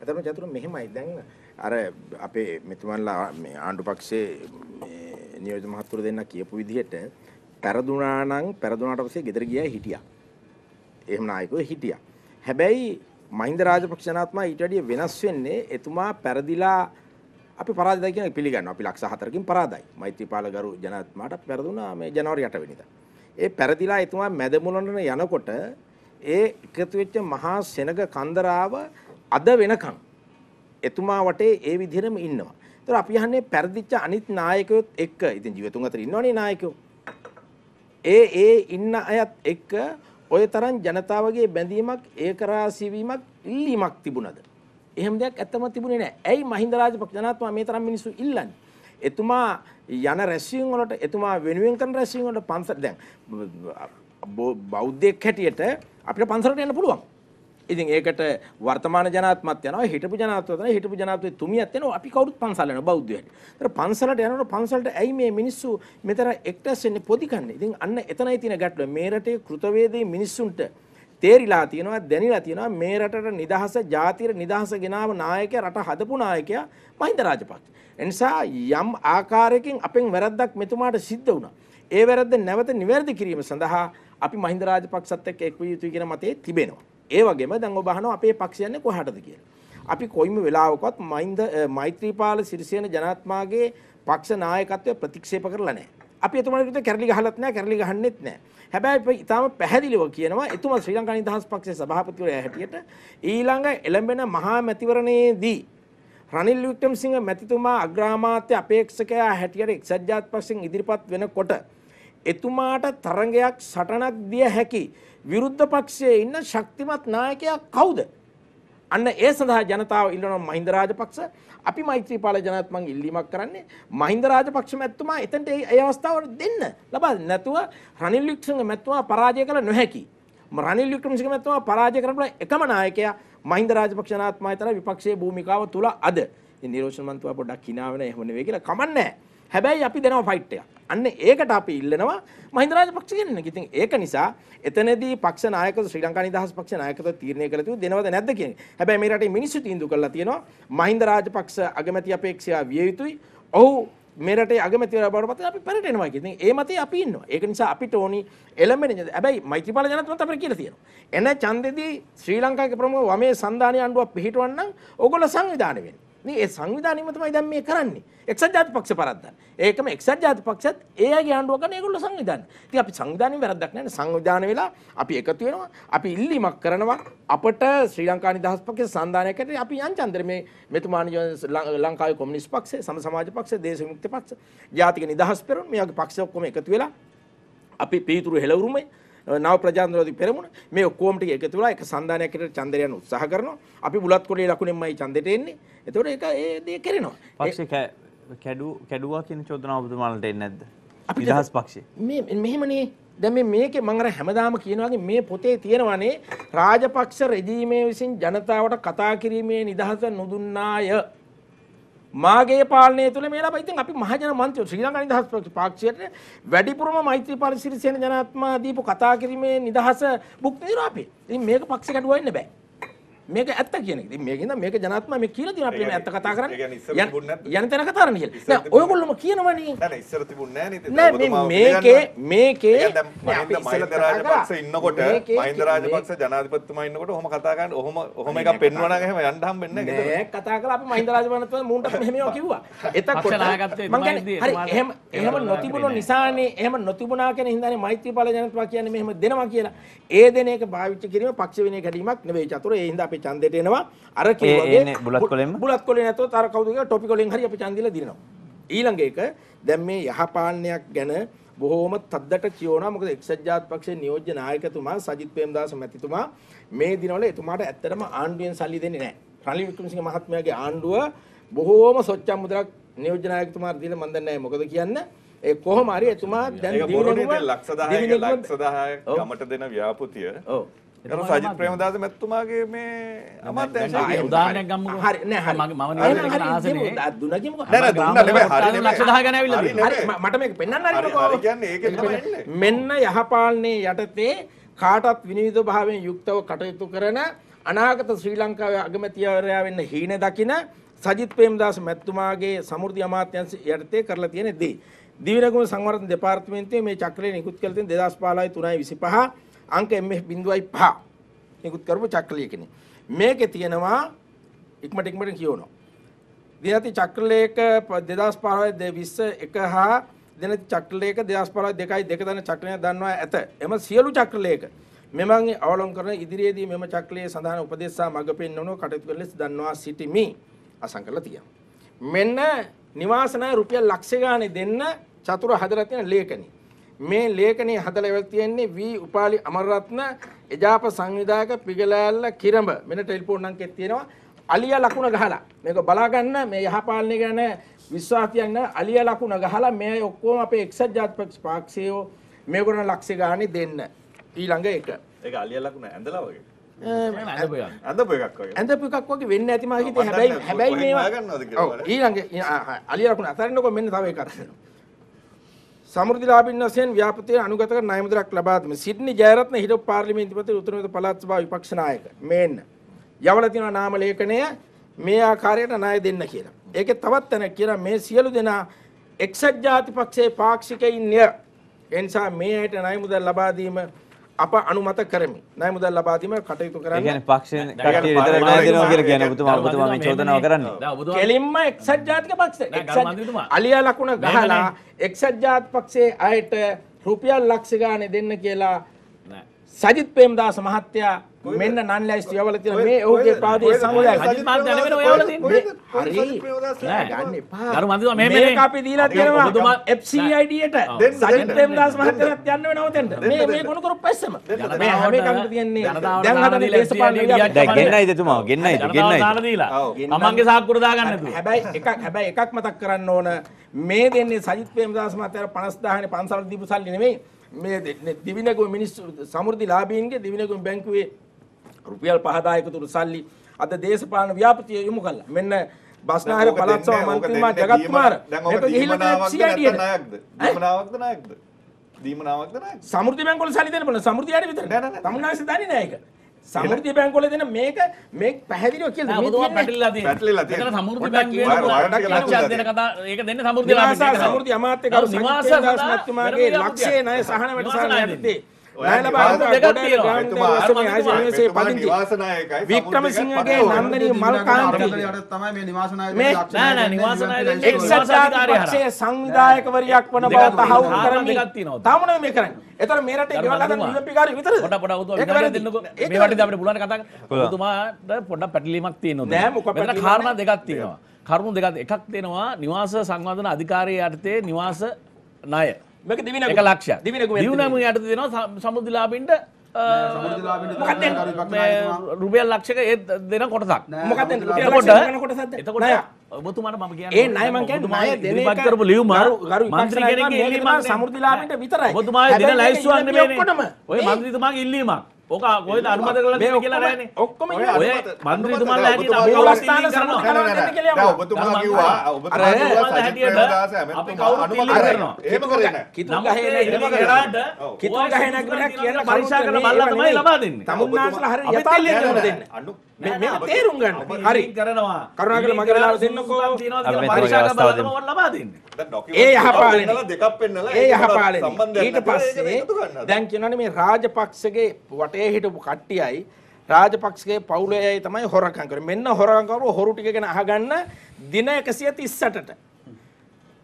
ඇත්තම චතුර මෙහෙමයි දැන් අර අපේ මෙතුමන්ලා මේ ආණ්ඩු පක්ෂයේ නියෝජ්‍ය මහත්වරු දෙන්න කියපු විදිහට පෙරදුනා නම් පෙරදුනාට පස්සේ ගෙදර ගියා හිටියා. එහෙම නායකයෝ හිටියා. හැබැයි මහින්ද රාජපක්ෂ නාත්මා ඊට වැඩිය වෙනස් වෙන්නේ එතුමා පෙරදිලා අපි පරාජිතයි කියන එක පිළිගන්නවා. අපි ලක්ෂ 4කින් පරාදයි. මෛත්‍රීපාල ගරු ජනාධිපතිතුමාට අපි පෙරදුනා මේ ජනවාරි 8 වෙනිදා. ඒ පෙරදිලා එතුමා මැද මුලන යනකොට ඒ එකතු වෙච්ච මහා සෙනග කන්දරාව අද වෙනකන් එතුමා වටේ ඒ විදිහටම ඉන්නවා. ඒතර අපි අහන්නේ පෙරදිච්ච අනිත් නායකයොත් එක්ක ඉතින් ජීවතුන් අතර ඉන්නවනේ නායකයෝ. ඒ ඒ ඉන්න අයත් එක්ක ওই තරම් ජනතාවගේ බැඳීමක් ඒකරාශී වීමක් ඉල්ලීමක් තිබුණද? එහෙම දෙයක් ඇත්තම තිබුණේ නැහැ. ඇයි මහින්ද රාජපක්ෂ ජනාධිපතිතුමා මේ තරම් මිනිස්සු ඉල්ලන්නේ? එතුමා යන රැස්වීම් වලට එතුමා වෙනුවෙන් කරන රැස්වීම් වලට පන්සල දැන් බෞද්ධයෙක් හැටියට අපිට පන්සලට යන්න පුළුවන්. ඉතින් ඒකට වර්තමාන ජනාත්මත් යනවා හිටපු ජනාත්මත් යනවා හිටපු ජනාත්මේ තුමියත් යනවා අපි කවුරුත් පන්සල් යනවා බෞද්ධ හැටි. ඒතර පන්සලට යනකොට පන්සලට ඇයි මේ මිනිස්සු මෙතන එක්ටස් වෙන්නේ පොදි කන්නේ. ඉතින් අන්න එතනයි තියෙන ගැටලුව. මේ රටේ කෘතවේදී මිනිස්සුන්ට තේරිලා තියෙනවා දැනිලා තියෙනවා මේ රටට නිදහස ජාතියට නිදහස ගෙනාව නායකයා රට හදපු නායකයා මහින්ද රාජපක්ෂ. එනිසා යම් ආකාරයකින් අපෙන් වැරද්දක් මෙතුමාට සිද්ධ වුණා. ඒ වැරද්ද නැවත නිවැරදි කිරීම සඳහා අපි මහින්ද රාජපක්ෂත් එක්ක එක් විය යුතුයි කියන මතය තිබෙනවා. ඒ වගේම දැන් ඔබ අහනවා අපේ පක්ෂය යන්නේ කොහාටද කියලා. අපි කොයිම වෙලාවකවත් මහින්ද මෛත්‍රීපාල සිරිසේන ජනාත්මාගේ පක්ෂ නායකත්වය ප්‍රතික්ෂේප කරලා නැහැ. අපි එතුමාට විරුද්ධ කැරලි ගහලත් නැහැ කැරලි ගහන්නෙත් නැහැ. හැබැයි ඉතාලම පැහැදිලිව කියනවා එතුමා ශ්‍රී ලංකා නිදහස් පක්ෂයේ සභාපතිවරයා හැටියට ඊළඟ එළඹෙන මහා මැතිවරණයේදී රනිල් වික්‍රමසිංහ මැතිතුමා අග්‍රාමාත්‍ය අපේක්ෂකයා හැටියට එක්සත් ජාතික පක්ෂෙන් ඉදිරිපත් වෙනකොට එතුමාට තරඟයක් සටනක් දිය හැකි විරුද්ධ පක්ෂයේ ඉන්න ශක්තිමත් නායකයා කවුද? අන්න ඒ සඳහා ජනතාව ඉල්ලනවා මහින්ද රාජපක්ෂ අපි මෛත්‍රීපාල ජනත්මන් ඉල්ලීමක් කරන්නේ මහින්ද රාජපක්ෂ මැතිතුමා එතනට ඒ අවස්ථාව දෙන්න ලබා නැතුව රනිල් වික්‍රමසිංහ මැතිතුමා පරාජය කළ නොහැකි රනිල් වික්‍රමසිංහ මැතිතුමා පරාජය කරපු එකම නායකයා මහින්ද රාජපක්ෂ ජනත්මා විතර විපක්ෂයේ භූමිකාව තුල අද ඉතින් නිරෝෂණ මන්තුමා පොඩ්ඩක් hina වෙන එහෙම නෙවෙයි කියලා කමන්නේ හැබැයි අපි දෙනවා ෆයිට් එකක් අන්න ඒකට අපි ඉල්ලනවා මහින්ද රාජපක්ෂ කියන්න. ඉතින් ඒක නිසා එතනදී පක්ෂ නායකත්ව ශ්‍රී ලංකා නිදහස් පක්ෂ නායකත්ව තීරණය කළ යුතු දෙනවද නැද්ද කියන එක. හැබැයි මේ රටේ මිනිස්සු තීන්දුව කරලා තියෙනවා මහින්ද රාජපක්ෂ අගමැති අපේක්ෂා විය යුතුයි. ඔහු මෙරට අගමැතිවර බවට පත් අපි පෙරට එනවා කියන්නේ. ඒ මතේ අපි ඉන්නවා. ඒක නිසා අපිට ඕනි එළඹෙන. හැබැයි මෛත්‍රීපාල ජනත්‍රත් අපිට කියලා තියෙනවා. එන ඡන්දෙදී ශ්‍රී ලංකාවේ ප්‍රමුඛ වමේ සන්දානය ආණ්ඩුවක් පිහිටවන්න ඕගොල්ලෝ සංවිධානය වෙන්නේ. මේ ඒ සංවිධානයම තමයි දැන් මේ කරන්නේ. එක්සත් ජාතික පක්ෂය පරද්දන්නේ. ඒකම එක්සත් ජාතික පක්ෂයත් ඒ අයගේ ආණ්ඩුව ගන්න ඒගොල්ලෝ සංවිධානය. ඉතින් අපි සංවිධානයෙන් වැරද්දක් නැහැ. සංවිධානය වෙලා අපි එකතු වෙනවා. අපි ඉල්ලීමක් කරනවා අපට ශ්‍රී ලංකා නිදහස් පක්ෂයේ සංධානයක් ඇතුළේ අපි යන්චන්දර මේ මෙතුමා ලංකාවේ කොමියුනිස්ට් පක්ෂය, සම සමාජ පක්ෂය, දේශ විමුක්ති පක්ෂය, ජාතික නිදහස් පෙරමුණ මේ වගේ පක්ෂ ඔක්කොම එකතු වෙලා අපි පීතුරු හෙළවුරුමේ නව ප්‍රජාතන්ත්‍රවාදී පෙරමුණ මේ ඔක්කොම ටික එකතු වෙලා එක සන්දානයක් හිටියට ඡන්දය යන උත්සාහ කරනවා. අපි බුලත් කොටේ ලකුණෙන්මයි ඡන්දෙට එන්නේ. ඒතකොට ඒක ඒ දේ කරනවා. පක්ෂ කැඩු කැඩුවා කියන චෝදනාව ඔබතුමාලට එන්නේ නැද්ද? අපි දහස් පක්ෂේ. මේ මෙහෙමනේ දැන් මේ මේකේ මම අර හැමදාම කියනවාගේ මේ පොතේ තියෙනවානේ රාජපක්ෂ රෙජීමේ විසින් ජනතාවට කතා කිරීමේ නිදහස නොදුන්නාය මාගේ පාලනය තුළ මේ ලබා ඉතින් අපි මහජන මන්ත්‍රීව ශ්‍රී ලංකා නිදහස් පාක්ෂයට වැඩිපුරම මෛත්‍රී පරිසිරි සේන ජනාත්මා දීපු කතා කිරීමේ නිදහස බුක් නිරාපේ. ඉතින් මේක පක්ෂේ ගැටුවා ඉන්න බෑ. මේක ඇත්ත කියන එක. ඉතින් මේකින්ද මේක ජනාත්මය මේ කියලා දෙනවා අපි මේ ඇත්ත කතා කරන්නේ. යන තැන කතා කරන්නේ කියලා. දැන් ඔයගොල්ලෝම කියනවනේ. නෑ නෑ ඉස්සර තිබුණේ නෑ නේද? මේකේ මේකේ මහින්ද රාජපක්ෂ ඉන්නකොට මහින්ද රාජපක්ෂ ජනාධිපතිතුමා ඉන්නකොට ඔහොම කතා ගන්න ඔහොම ඔහොම එකක් පෙන්වනවා නම් එහෙම යන්න හම්බෙන්නේ නෑ. නෑ කතා කළා අපි මහින්ද රාජපක්ෂ මූන්ට මෙහෙම ඒවා කිව්වා. එතකොට මම කියන්නේ හරි එහෙම එහෙම නොතිබුණු නිසානේ එහෙම නොතිබුණා කියන හින්දානේ මෛත්‍රී ඵල ජනතුමා කියන්නේ මෙහෙම දෙනවා කියලා. ඒ දෙන එක භාවිතා කිරීම පක්ෂ විනය ගැටීමක් නෙවෙයි. චතුර ඒ හින්දා අපි අපි ඡන්දයට එනවා. අර කිව්වාගේ බුලත් කොලෙන්ම බුලත් කොලේ නැතුව තර කවුද කියලා ටොපි කොලෙන් හරි අපි ඡන්දිලා දිනනවා. ඊළඟ එක දැන් මේ යහපාලනයක් ගැන බොහෝම තද්දට කියෝනා මොකද එක්සත් ජාතික පක්ෂයේ නියෝජ්‍ය නායකතුමා සජිත් ප්‍රේමදාස මැතිතුමා මේ දිනවල එතුමාට ඇත්තටම ආණ්ඩුවෙන් සල්ලි දෙන්නේ නැහැ. රනිල් වික්‍රමසිංහ මහත්මයාගේ ආණ්ඩුව බොහෝම සොච්චම් මුදලක් නියෝජ්‍ය නායකතුමාට දීලා මන් දන්නේ නැහැ මොකද කියන්නේ. ඒ කොහොම හරි එතුමා දැන් දිනුනේ ලක්ෂ 10ක ලක්ෂ 10ක ගමට දෙන ව්‍යාපෘතිය. ඔව්. එතන සජිත් ප්‍රේමදාස මැතිතුමාගේ මේ අමාත්‍යංශයේ උදාහරණයක් ගමුකෝ. හරි නෑ හරි. මම නිවැරදි කරන ආසනේ. දුන්න කිමුකෝ. නෑ දුන්න නෙමෙයි හරි. ලක්ෂ 10 ගණන් ඇවිල්ලා තියෙනවා. හරි මට මේක පෙන්වන්න හරි මොකෝ. හරි කියන්නේ ඒකේ තමයි. මෙන්න යහපාලනයේ යටතේ කාටත් විනිවිද භාවයෙන් යුක්තව කටයුතු කරන අනාගත ශ්‍රී ලංකාවේ අගමැතිවරයා වෙන්න හීන දකින සජිත් ප්‍රේමදාස මැතිතුමාගේ සමෘද්ධි අමාත්‍යංශ යටතේ කරලා තියෙන දේ. දිවිනගම සංවර්ධන දෙපාර්තමේන්තුවේ මේ චක්‍රය නිකුත් කළ තියෙන 2015 3.25 අංක MF.5 නිකුත් කරපු චක්‍රලේඛනේ. මේකේ තියෙනවා ඉක්මට ඉක්මට කියවනවා. දිනති චක්‍රලේඛ 2015 21 හා දිනති චක්‍රලේඛ 2015 2යි 2 දන චක්‍රණය දන්වා ඇත. එම සියලු චක්‍රලේඛ මෙමන්ගේ අවලංකරන ඉදිරියේදී මෙම චක්‍රයේ සඳහන් උපදේශ සහ මඟ පෙන්වනෝ කටයුතු කරන ලෙස දන්වා සිටිමි. අසං කරලා තියෙනවා. මෙන්න නිවාසනාය රුපියල් ලක්ෂ ගානේ දෙන්න චතුර හදලා තියෙන ලේඛනී මේ ලේඛනය හදලා තියෙන්නේ වී උපාලි අමරරත්න එජාප සංවිධායක පිගලෑල්ල කිරඹ මෙන්න ටෙලිෆෝන් අංකෙත් තියෙනවා අලිය ලකුණ ගහලා මේක බලා ගන්න මේ යහපාලනය ගැන විශ්වාස තියන්න අලිය ලකුණ ගහලා මේ ඔක්කොම අපේ එක්සත් ජාතික පාක්ෂියෝ මේගොල්ලන් ලක්ෂය ගානේ දෙන්න ඊළඟ එක ඒක අලිය ලකුණ ඇඳලා වගේ ඇඳපු එකක් වගේ ඇඳපු එකක් වගේ වෙන්න ඇති මා හිතේ හැබැයි හැබැයි මේවා ඊළඟ අලිය ලකුණ අතරින්නකො මෙන්න තව එකක් තියෙනවා සමෘද්ධිලාභින් වශයෙන් ව්‍යාපෘතිය අනුගත කර ණය මුදලක් ලබා දෙමි. සිඩ්නි ජයරත්න හිටපු පාර්ලිමේන්තු මන්ත්‍රී උතුරු මැද පළාත් සභාව විපක්ෂ නායක මේන්න. යවලා තියෙනවා නාම ලේඛනය මේ ආකාරයට ණය දෙන්න කියලා. ඒකේ තවත් තැනක් කියන මේ සියලු දෙනා එක්සත් ජාතිපක්ෂයේ පාක්ෂිකයින් එනිසා මේ ඇයට ණය මුදල් ලබා දීම අප අනුමත කරමි නෑ මුදල් ලබා දීම කටයුතු කරන්න. ඒ කියන්නේ පක්ෂ කට්ටිය විතර ණය දෙනවා කියලා කියන ඔබතුමා ඔබතුමා මේ චෝදනාව කරන්නේ. කෙලින්ම එක්සත් ජාතික පක්ෂය අලියා ලකුණ ගහලා එක්සත් ජාතික පක්ෂයේ අයට රුපියල් ලක්ෂ ගානේ දෙන්න කියලා සජිත් ප්‍රේමදාස මහත්තයා මෙන්න නන් ලැයිස්ට් යවල තියෙන මේ ඔහුගේ ප්‍රාදේශීය සමුදාය සජිත් මහත්තයා නෙමෙයි ඔයාලා තින්නේ හරි ගන්න එපා දරු මන්දිවා මේ මේක අපි දීලා තියෙනවා පුදුමා FCID ට සජිත් ප්‍රේමදාස මහත්තයාත් යන්න වෙනව උතෙන්ට මේ මේ ගොනු කරොත් පස්සම මේ හැම එකක්ම තියන්නේ දැන් හදන දේශපාලන දැන් ගෙන්නයිද තුමා ගෙන්නයිද ගෙන්නයිද දාලා දීලා මමන්ගේ සාක්කුර දාගන්න නේද හැබැයි එකක් හැබැයි එකක් මතක් කරන්න ඕන මේ දෙන්නේ සජිත් ප්‍රේමදාස මහත්තයාට 50000 නේ 50000 දීපු සල්ලි නෙමෙයි මේ දිවිනගුව මිනිස්සු සමෘද්ධිලාභීන්ගේ දිවිනගුව බැංකුවේ රුපියල් 5000 එකතුරු සල්ලි අද දේශපාලන ව්‍යාපෘතිය යොමු කළා. මෙන්න බස්නාහිර පළාත් සභා මන්ත්‍රීතුමා ජගත් කුමාර මේක ගිහිල්ලා සියඩියට නායකද? දීමනාවක්ද නායකද? දීමනාවක්ද නායකද? සමෘද්ධි බැංකුවල සල්ලි දෙන්න බලන්න සමෘද්ධියට විතර. තමුන්නාංශ දන්නේ නැහැ ඒක. සමෘද්ධිය බැංකුවල දෙන මේක මේ පැහැදිලිව කියලා දෙන්න. ඔබතුමා පැටලිලා තියෙනවා. පැටලිලා තියෙනවා. සමෘද්ධි බැංකුවේ දෙන කතා ඒක දෙන්නේ සමෘද්ධි ලාභයට. සමෘද්ධි අමාත්‍ය කරු සංකේත දාස්මත්තුමාගේ ලක්ෂය ණය සහන වැඩසටහන යටතේ වික්‍රමසිංහගේ නන්දනී මල් කාන්ති නිවාසනාය සංවිධායකවරයක් වන බව තහවුරු කරමින් තමන මේ කරන්නේ එතන මේ රටේ ගෙවල් හදන නිලම්පිකාරයෝ විතර පොඩ පොඩ උදව් විනාඩි දෙන්නකෝ මේ වටේදී අපිට පුළුවන් කතා කරන්න ඔබතුමාට පොඩ්ඩක් පැටලීමක් තියෙනවා නෑ මොකක්ද මෙතන කාරණා දෙකක් තියෙනවා කරුණු දෙකක් එකක් දෙනවා නිවාස සංවර්ධන අධිකාරියේ යටතේ නිවාස ණය මේක දිවින එක ලක්ෂ දිවිනම යටද දෙනවා සමුදිලාපින්ට රුපියල් ලක්ෂක ඒ දෙන කොටසක් මොකද එතකොට එතකොට ඔබතුමාට මම කියන්නේ ඒ ණය මං කියන්නේ ණය දෙන එක කරපු ලියුම මන්ත්‍රී කෙනෙක්ගේ ඉල්ලීම සමෘද්ධිලාභින්ට විතරයි ඔබතුමාගේ දෙන ලයිස්ට් වන්නේ මේනේ ඔය මන්ත්‍රීතුමාගේ ඉල්ලීමක් ඕක ඔය අනුමත කරලා කියලා නෑනේ ඔක්කොම ඔය මන්ත්‍රීතුමාලා හැටියට අපි අවස්ථාන සරණ කරනවා කියලා ඔබතුමා කිව්වා ඔබතුමා කිව්වා සජිත් ප්‍රේමදාස අපි කවුරුත් ඉල්ලන කරනවා එහෙම කරේ නෑ කිතුන් ගහේ නෑ එහෙම කරාට කිතුන් ගහේ නෑ කියලා පරික්ෂා කරලා බලලා තමයි ලබා දෙන්නේ තමුන්නාසලා හරිය යථාර්ථය කරලා දෙන්නේ තේරුම් ගන්න හරි කරනවා කරුණාකර මගේ වෙලාව දෙන්නකෝ ඒ යහපාලනේ දෙකක් පෙන්නලා ඒ යහපාලනේ ඊට පස්සේ දැන් කියනවනේ මේ රාජපක්ෂගේ වටේ හිටපු කට්ටියයි රාජපක්ෂගේ පවුලේ අය තමයි හොරකම් කරන්නේ මෙන්න හොරකම් කරුවෝ හොරු ටික ගැන අහගන්න දින 138ට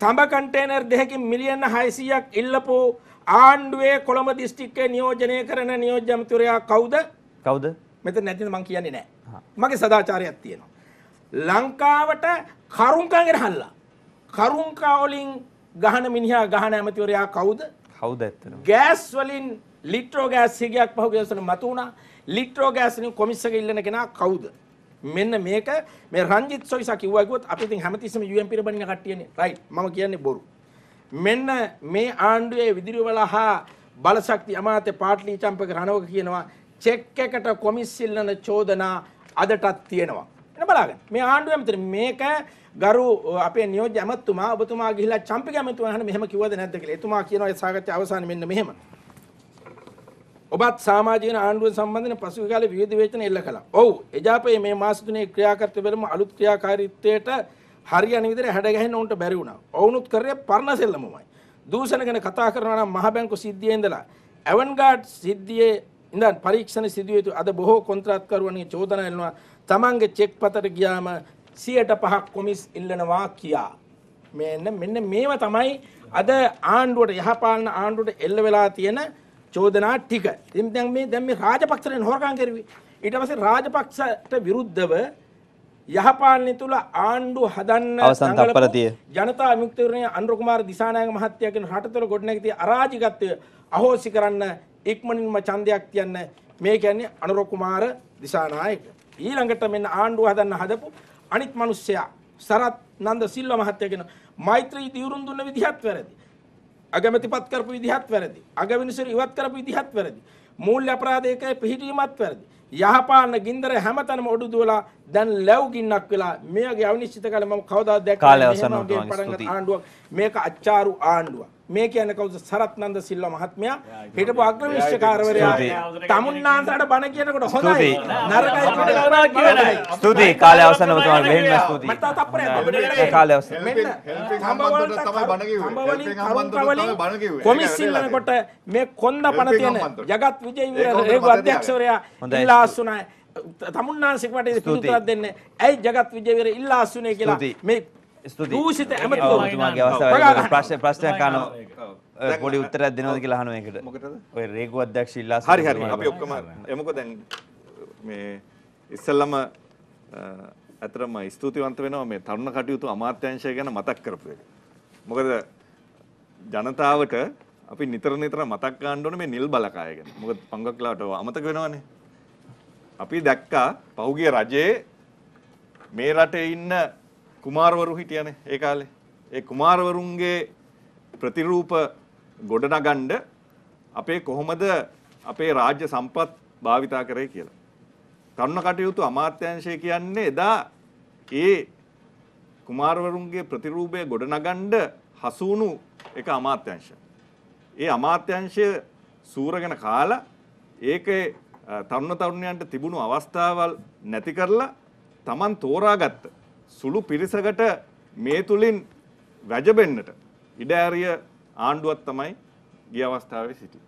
තඹ කන්ටේනර් දෙකකින් මිලියන 600ක් ඉල්ලපු ආණ්ඩුවේ කොළඹ දිස්ත්‍රික්කයේ නියෝජනය කරන නියෝජ්‍ය අමාත්‍යවරයා කවුද කවුද මෙතන නැතිනම් මම කියන්නේ නැහැ මගේ සදාචාරයක් තියෙනවා. ලංකාවට කරුංකා ගෙනහල්ලා. කරුංකා වලින් ගහන මිනිහා ගහන ඇමතිවරයා කවුද? කවුද ඇත්තටම? ගෑස් වලින් ලිට්‍රෝ ගෑස් හිගයක් පහුගිය දවසට මතු වුණා. ලිට්‍රෝ ගෑස් වලින් කොමිස් එක ඉල්ලන කෙනා කවුද? මෙන්න මේක මේ රංජිත් සොයිසා කිව්වා කිව්වොත් අපි ඉතින් හැමතිස්සෙම UMP රබනින කට්ටියනේ. රයිට්. මම කියන්නේ බොරු. මෙන්න මේ ආණ්ඩුවේ විදුලිවල හා බලශක්ති අමාත්‍ය පාට්ලි චම්පක රණවක කියනවා චෙක් එකට කොමිස් ඉල්ලන චෝදනා අදටත් තියෙනවා. එන බලාගන්න. මේ ආණ්ඩුව මෙතන මේක ගරු අපේ නියෝජ්‍ය ඇමතුමා ඔබතුමා ගිහිලා චම්පික ඇමතුමා අහන්න මෙහෙම කිව්වද නැද්ද කියලා. එතුමා කියනවා ඒ සාකච්ඡාව අවසානයේ මෙන්න මෙහෙම. ඔබත් සමාජීන ආණ්ඩුව සම්බන්ධන පසුගිය කාලේ විවිධ වේචන එල්ල කළා. ඔව් එජාපයේ මේ මාස තුනේ ක්‍රියාකර්ත බැලුම අලුත් ක්‍රියාකාරීත්වයට හරියන විදිහට හැඩ ගහන්න උන්ට බැරි වුණා. ඔවුනුත් කරේ පරණ සෙල්ලමමයි. දූෂණ ගැන කතා කරනවා නම් මහ බැංකු සිද්ධියේ ඉඳලා ඇවන්ගාඩ් සිද්ධියේ ඉඳන් පරීක්ෂණ සිදුවිය යුතු අද බොහෝ කොන්ත්‍රාත්කරුවන්ගේ චෝදනා එනවා තමන්ගේ චෙක් පතට ගියාම 105ක් කොමිස් ඉල්ලනවා කියා මෙන්න මෙන්න මේව තමයි අද ආණ්ඩුවට යහපාලන ආණ්ඩුවට එල්ල වෙලා තියෙන චෝදනා ටික. ඉතින් දැන් මේ දැන් මේ රාජපක්ෂරෙන් හොරකම් කරුවේ. ඊට පස්සේ රාජපක්ෂට විරුද්ධව යහපාලනය තුල ආණ්ඩු හදන්න සංගලපරතිය ජනතා විමුක්ති වරණේ අනුර කුමාර දිසානායක මහත්තයා කියන රටතල ගොඩනැගිලි අරාජිකත්වය අහෝසි කරන්න ඉක්මනින්ම ඡන්දයක් තියන්න මේ කියන්නේ අනුර කුමාර දිසානායක. ඊළඟට මෙන්න ආණ්ඩුව හදන්න හදපු අනිත් මිනිස්සයා සරත් නන්ද සිල්වා මහත්තයා කියන මෛත්‍රී දියුරුම් දුන්න විදිහත් වැරදි. අගමැතිපත් කරපු විදිහත් වැරදි. අගවිනිසුරු ඉවත් කරපු විදිහත් වැරදි. මූල්‍ය අපරාධයකේ පිහිටීමත් වැරදි. යහපාලන ගින්දර හැමතැනම ඔඩු දුවලා දැන් ලැබ් ගින්නක් වෙලා මේගේ අවිනිශ්චිත කාලේ මම කවදාද දැක්කේ ආණ්ඩුවක් මේක අච්චාරු ආණ්ඩුවක් මේ කියන්නේ කවුද සරත්නන්ද සිල්වා මහත්මයා හිටපු අග්‍රවිශ්වකාරවරයා තමුන්නාන්සට බණ කියනකොට හොඳයි නරකයි කියලා කියනයි ස්තුතියි කාලය අවසන්ව තමයි මෙහෙම ස්තුතියි මට තප්පරයක් කාලය අවසන් මෙන්න සම්බවලට තමයි බණ කිව්වේ කොමිසිල්ලන කොට මේ කොන්ද පණ තියෙන జగත් විජේ වීර රේගු අධ්‍යක්ෂවරයා ඉලාසුනා තමුන්නාන්සෙක් මට පිළිතුරක් දෙන්න ඇයි జగත් විජේ වීර ඉලාසුනේ කියලා මේ ස්තුතියි. ඇමතුමාගේ අවස්ථාව ප්‍රශ්න ප්‍රශ්නයක් අහනවා. පොඩි උත්තරයක් දෙනවද කියලා අහනවා ඒකට. මොකටද? ඔය රේගු අධ්‍යක්ෂ ඉල්ලාස. හරි හරි අපි ඔක්කොම එමුකෝ දැන් මේ ඉස්සෙල්ලම ඇතරම ස්තුතිවන්ත වෙනවා මේ තරුණ කටයුතු අමාත්‍යංශය ගැන මතක් කරපු එක. මොකද ජනතාවට අපි නිතර නිතර මතක් ගන්න ඕනේ මේ නිල් බලකාය ගැන. මොකද පංගක්ලාට අමතක වෙනවනේ. අපි දැක්කා පෞගේ රජයේ මේ රටේ ඉන්න කුමාරවරු හිටියනේ ඒ කාලේ. ඒ කුමාරවරුන්ගේ ප්‍රතිරූප ගොඩනගන්න අපේ කොහොමද අපේ රාජ්‍ය සම්පත් භාවිතා කරේ කියලා. තරුණ කටයුතු අමාත්‍යංශය කියන්නේ එදා ඒ කුමාරවරුන්ගේ ප්‍රතිරූපය ගොඩනගන්න හසුණු එක අමාත්‍යංශය. ඒ අමාත්‍යංශය සූරගෙන කාලා ඒකේ තරුණ තරුණයන්ට තිබුණු අවස්ථාවල් නැති කරලා Taman තෝරාගත්තා සුළු පිරිසකට මේ තුලින් වැජබෙන්නට ඉඩෑරිය ආණ්ඩුවත් තමයි ගිය අවස්ථාවේ සිටි.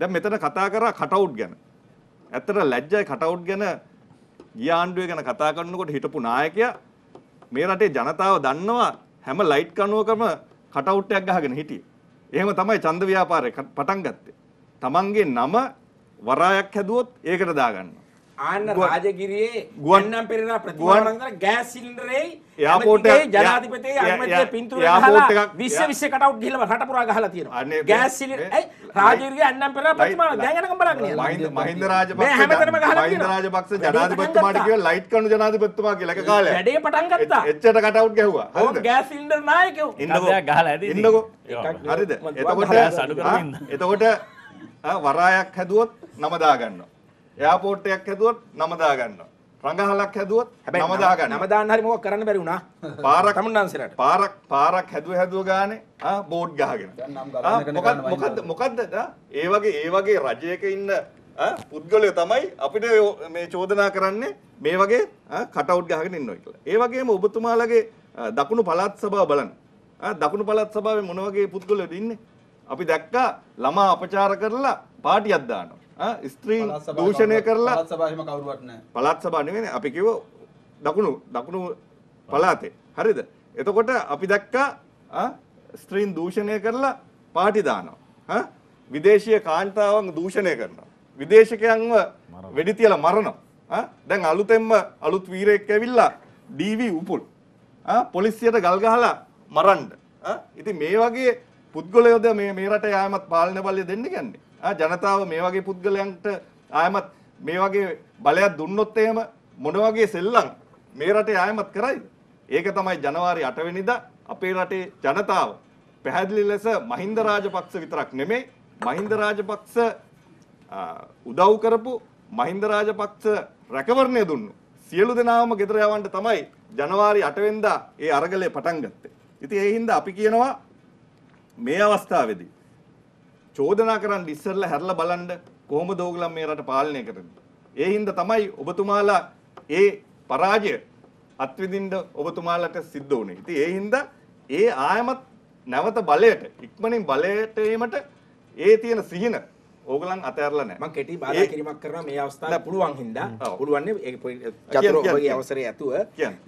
දැන් මෙතන කතා කරා කටවුට් ගැන. ඇත්තට ලැජ්ජයි කටවුට් ගැන ගිය ආණ්ඩුවේ ගැන කතා කරනකොට හිටපු නායකයා මේ රටේ ජනතාව දන්නවා හැම ලයිට් කණුවකම කටවුට් එකක් ගහගෙන හිටියේ. එහෙම තමයි ඡන්ද ව්‍යාපාරය පටන් ගත්තේ. තමන්ගේ නම වරායක් හැදුවොත් ඒකට දාගන්නවා. ආන්න රාජගිරියේ ගුවන්නම් පෙරේරා ප්‍රතිමාව ළඟ ගෑස් සිලින්ඩරේ එයාපෝට් එකේ ජනාධිපති අනුමැතිය පින්තූරය ගහලා 20 20 කට අවුට් ගිහලා රට පුරා ගහලා තියෙනවා ගෑස් සිලින්ඩර් ඇයි රාජගිරියේ අන්නම් පෙරේරා ප්‍රතිමාව දැන් යනකම් බලන්නේ මහින්ද මහින්ද රාජපක්ෂ හැමතැනම ගහලා තියෙනවා මහින්ද රාජපක්ෂ ජනාධිපතිතුමාට කිව්වා ලයිට් කණු ජනාධිපතිතුමා කියලා එක කාලයක් වැඩේ පටන් ගත්තා එච්චර කට අවුට් ගැහුවා හරිද ගෑස් සිලින්ඩර් නායකයෝ ඉන්නකෝ ගහලා ඇදී ඉන්නකෝ හරිද එතකොට එතකොට වරායක් හැදුවොත් නම දාගන්නවා එයාපෝට් එකක් හැදුවොත් නම දාගන්නවා. රඟහලක් හැදුවොත් නම දාගන්න. නම දාන්න හරි මොකක් කරන්න බැරි වුණා. පාරක් තමුන්නාන්සලට. පාරක් පාරක් හැදුව හැදුව ගානේ ආ බෝඩ් ගහගෙන. මොකද්ද මොකද්ද මොකද්ද ඒ වගේ ඒ වගේ රජයක ඉන්න පුද්ගලය තමයි අපිට මේ චෝදනා කරන්නේ මේ වගේ කටවුට් ගහගෙන ඉන්නවා කියලා. ඒ වගේම ඔබතුමාලගේ දකුණු පළාත් සභාව බලන්න. දකුණු පළාත් සභාවේ මොන වගේ පුද්ගලයෝද ඉන්නේ? අපි දැක්කා ළමා අපචාර කරලා පාටියක් දානවා. ස්ත්‍රී දූෂණය කරලා සභාම කවරුවත්න පලත් සභා නෙවෙන අපි කිව දකුණු දකුණු පලාතේ හරිද එතකොට අපි දැක්කා ස්ත්‍රීන් දූෂණය කරලා පාටි දානවා විදේශීය කාන්තාවන් දූෂණය කරනවා විදේශකයන්ව වෙඩි තියලා මරනවා දැන් අලුතෙන්ම අලුත් වීරයෙක් ඇවිල්ලා ඩීවී උපුල් පොලිසියට ගල් ගහලා මරන්න ඉතින් මේ වගේ පුද්ගලයෝද මේ මේ රට යාමත් පාලන බලය දෙන්න කියන්නේ ජනතාව මේ වගේ පුද්ගලයන්ට ආයමත් මේ වගේ බලයක් දුන්නොත් එහෙම මොන වගේ සෙල්ලම් මේ රටේ ආයමත් කරයිද? ඒක තමයි ජනවාරි 8 වෙනිදා අපේ රටේ ජනතාව පැහැදිලි ලෙස මහින්ද රාජපක්ෂ විතරක් නෙමෙයි මහින්ද රාජපක්ෂ උදව් කරපු මහින්ද රාජපක්ෂ රැකවරණය දුන්නු සියලු දෙනාම ගෙදර යවන්න තමයි ජනවාරි 8 වෙනිදා ඒ අරගලේ පටන් ගත්තේ. ඉතින් ඒ හින්දා අපි කියනවා මේ අවස්ථාවේදී චෝදනා කරන්න ඉස්සෙල්ලා හැරලා බලන්න කොහොමද ඕගොල්ලෝ මේ රට පාලනය කරන්නේ. ඒ හින්දා තමයි ඔබතුමාලා ඒ පරාජය අත්විඳින්න ඔබතුමාලට සිද්ධ වුණේ. ඉතින් ඒ හින්දා ඒ ආයමත් නැවත බලයට ඉක්මනින් බලයට ඒමට ඒ තියෙන සිහින ඕගලන් අතඇරලා නැහැ. මම කෙටි බාධා කිරීමක් කරනවා මේ අවස්ථාවේ පුළුවන් හින්දා. පුළුවන් නේ චතුරෝපගේ අවසරය ඇතුව.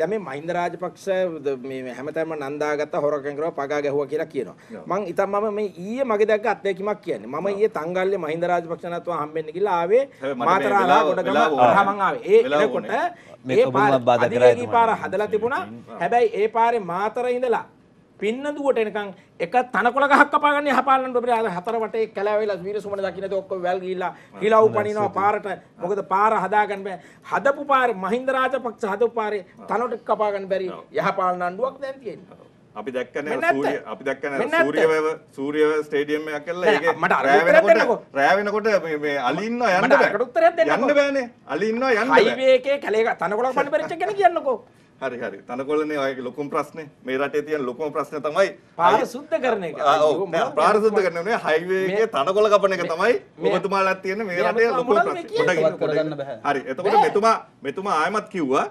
දැන් මේ මහින්ද රාජපක්ෂ මේ හැමතැනම නන්දාගත්ත හොරකම් කරවා පගා ගැහුවා කියලා කියනවා. මං ඉතින් මම මේ ඊයේ මගේ දැක්ක අත්දැකීමක් කියන්නේ. මම ඊයේ තංගල්ලේ මහින්ද රාජපක්ෂ නැතුව හම්බෙන්න ගිහලා ආවේ මාතරාලා ගොඩගම හරහා මං ආවේ. ඒ එනකොට මේ පාර බාධා කරා. පාර හදලා තිබුණා. හැබැයි ඒ පාරේ මාතර ඉඳලා පින්නදුවට එනකන් එක තනකොළ ගහක් කපා ගන්න යහපාලන්න බෑ අර හතර වටේ කැලෑ වෙලා වීරසුමන දකින්නද ඔක්කොම වැල් ගිහිලා හිලව් පනිනවා පාරට මොකද පාර හදාගන්න බෑ හදපු පාරේ මහින්ද රාජපක්ෂ හදපු පාරේ තනකොළ කපා ගන්න බැරි යහපාලන ආණ්ඩුවක් දැන් තියෙනවා අපි දැක්කනේ සූර්ය අපි දැක්කනේ සූර්යවැව සූර්යවැව ස්ටේඩියම් එකක් කරලා ඒක මට අර වෙනකොට රෑ වෙනකොට මේ මේ අලි ඉන්නවා යන්න බෑ යන්න බෑනේ අලි ඉන්නවා යන්න බෑ හයිවේ එකේ කැලේ තනකොළක් පන්න පරිච්ඡ ගැන කියන්නකෝ හරි හරි තනකොළනේ ඔයගේ ලොකුම ප්‍රශ්නේ මේ රටේ තියෙන ලොකුම ප්‍රශ්නේ තමයි පාර සුද්ධ කරන එක. ඔව් පාර සුද්ධ කරන නේ හයිවේ එකේ තනකොළ කපන එක තමයි ඔබතුමාලාත් තියෙන මේ රටේ ලොකුම ප්‍රශ්නේ. හරි එතකොට මෙතුමා මෙතුමා ආයමත් කිව්වා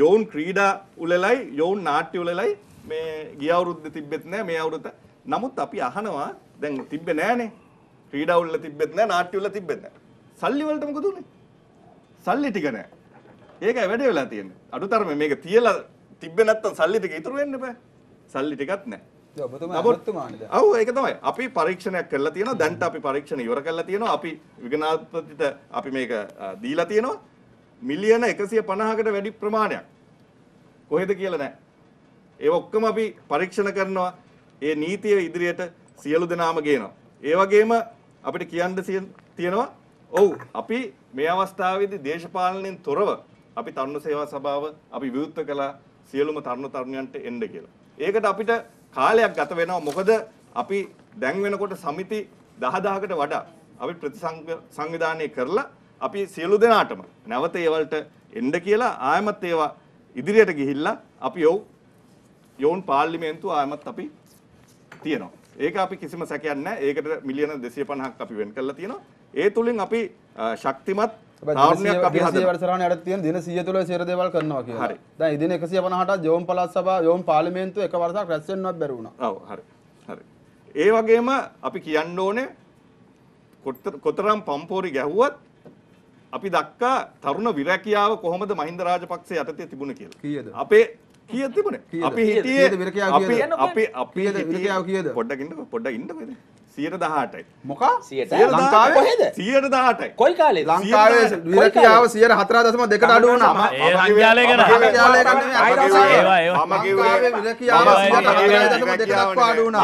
යෝන් ක්‍රීඩා උලලයි යෝන් නාට්‍ය උලලයි මේ ගිය අවුරුද්ද තිබ්බෙත් නෑ මේ අවුරුද්ද. නමුත් අපි අහනවා දැන් තිබ්බේ නෑනේ. ක්‍රීඩා උලල තිබ්බෙත් නෑ නාට්‍ය උලල තිබ්බෙත් නෑ. සල්ලි වලට මොකද උනේ? සල්ලි ටික නෑ. ඒකයි වැඩේ වෙලා තියෙන්නේ. අඩුතරම මේක තියලා තිබ්බ නැත්තම් සල්ලි ටික ඉතුරු වෙන්න බෑ. සල්ලි ටිකක් නැහැ. ඔව් ඒක තමයි. අපි පරීක්ෂණයක් කරලා තියෙනවා. දැන්ට අපි පරීක්ෂණ ඉවර කරලා තියෙනවා. අපි විගණනාත්මකිත අපි මේක දීලා තියෙනවා. මිලියන 150කට වැඩි ප්‍රමාණයක්. කොහෙද කියලා නැහැ. ඒ ඔක්කොම අපි පරීක්ෂණ කරනවා. ඒ නීතිය ඉදිරියට සියලු දෙනාම ගේනවා. ඒ වගේම අපිට කියන්න තියෙනවා ඔව් අපි මේ අවස්ථාවේදී දේශපාලනයෙන් තොරව අපි තරුණ සේවා සභාව අපි විවෘත කළා සියලුම තරුණ තරුණියන්ට එන්න කියලා. ඒකට අපිට කාලයක් ගත වෙනවා. මොකද අපි දැන් වෙනකොට සමිති 10000කට වඩා අපි ප්‍රතිසංවිධානය කරලා අපි සියලු දෙනාටම නැවත ඒවලට එන්න කියලා ආයමත් ඒවා ඉදිරියට ගිහිල්ලා අපි යෝ යෝන් පාර්ලිමේන්තුව ආයමත් අපි තියෙනවා. ඒක අපි කිසිම සැකයක් නැහැ. ඒකට මිලියන 250ක් අපි වෙන් කරලා තියෙනවා. ඒ තුලින් අපි ශක්තිමත් රාණයක් අපි හද වරසරන අට තියන දින සිය තුළ සිරදවල් කරනවා කිය හරි දැන් ඉදින එකසිය පනහට යෝම් පලස් සභා යෝම් පාර්ලිමේන්තු එක වරසක් රැස්වෙන්නවත් බැරුණා ඔව් හරි හරි ඒ වගේම අපි කියන්න ඕනේ කොතරම් පම්පෝරි ගැහුවත් අපි දක්කා තරුණ විරැකියාව කොහොමද මහින්ද රාජපක්ෂ යටතේ තිබුණ කියලා කියද අපේ කිය තිබුණේ අපි හිටියේ අපි අපි අපි හිටියේ පොඩ්ඩක් ඉන්න පොඩ්ඩක් ඉන්න සියට දහටයි මොක ලංකාවේද සියට දහටයි කොයි කාලේ ලංකාවේ විරකියාව සියට හතරා දසම දෙකට අඩු වුණා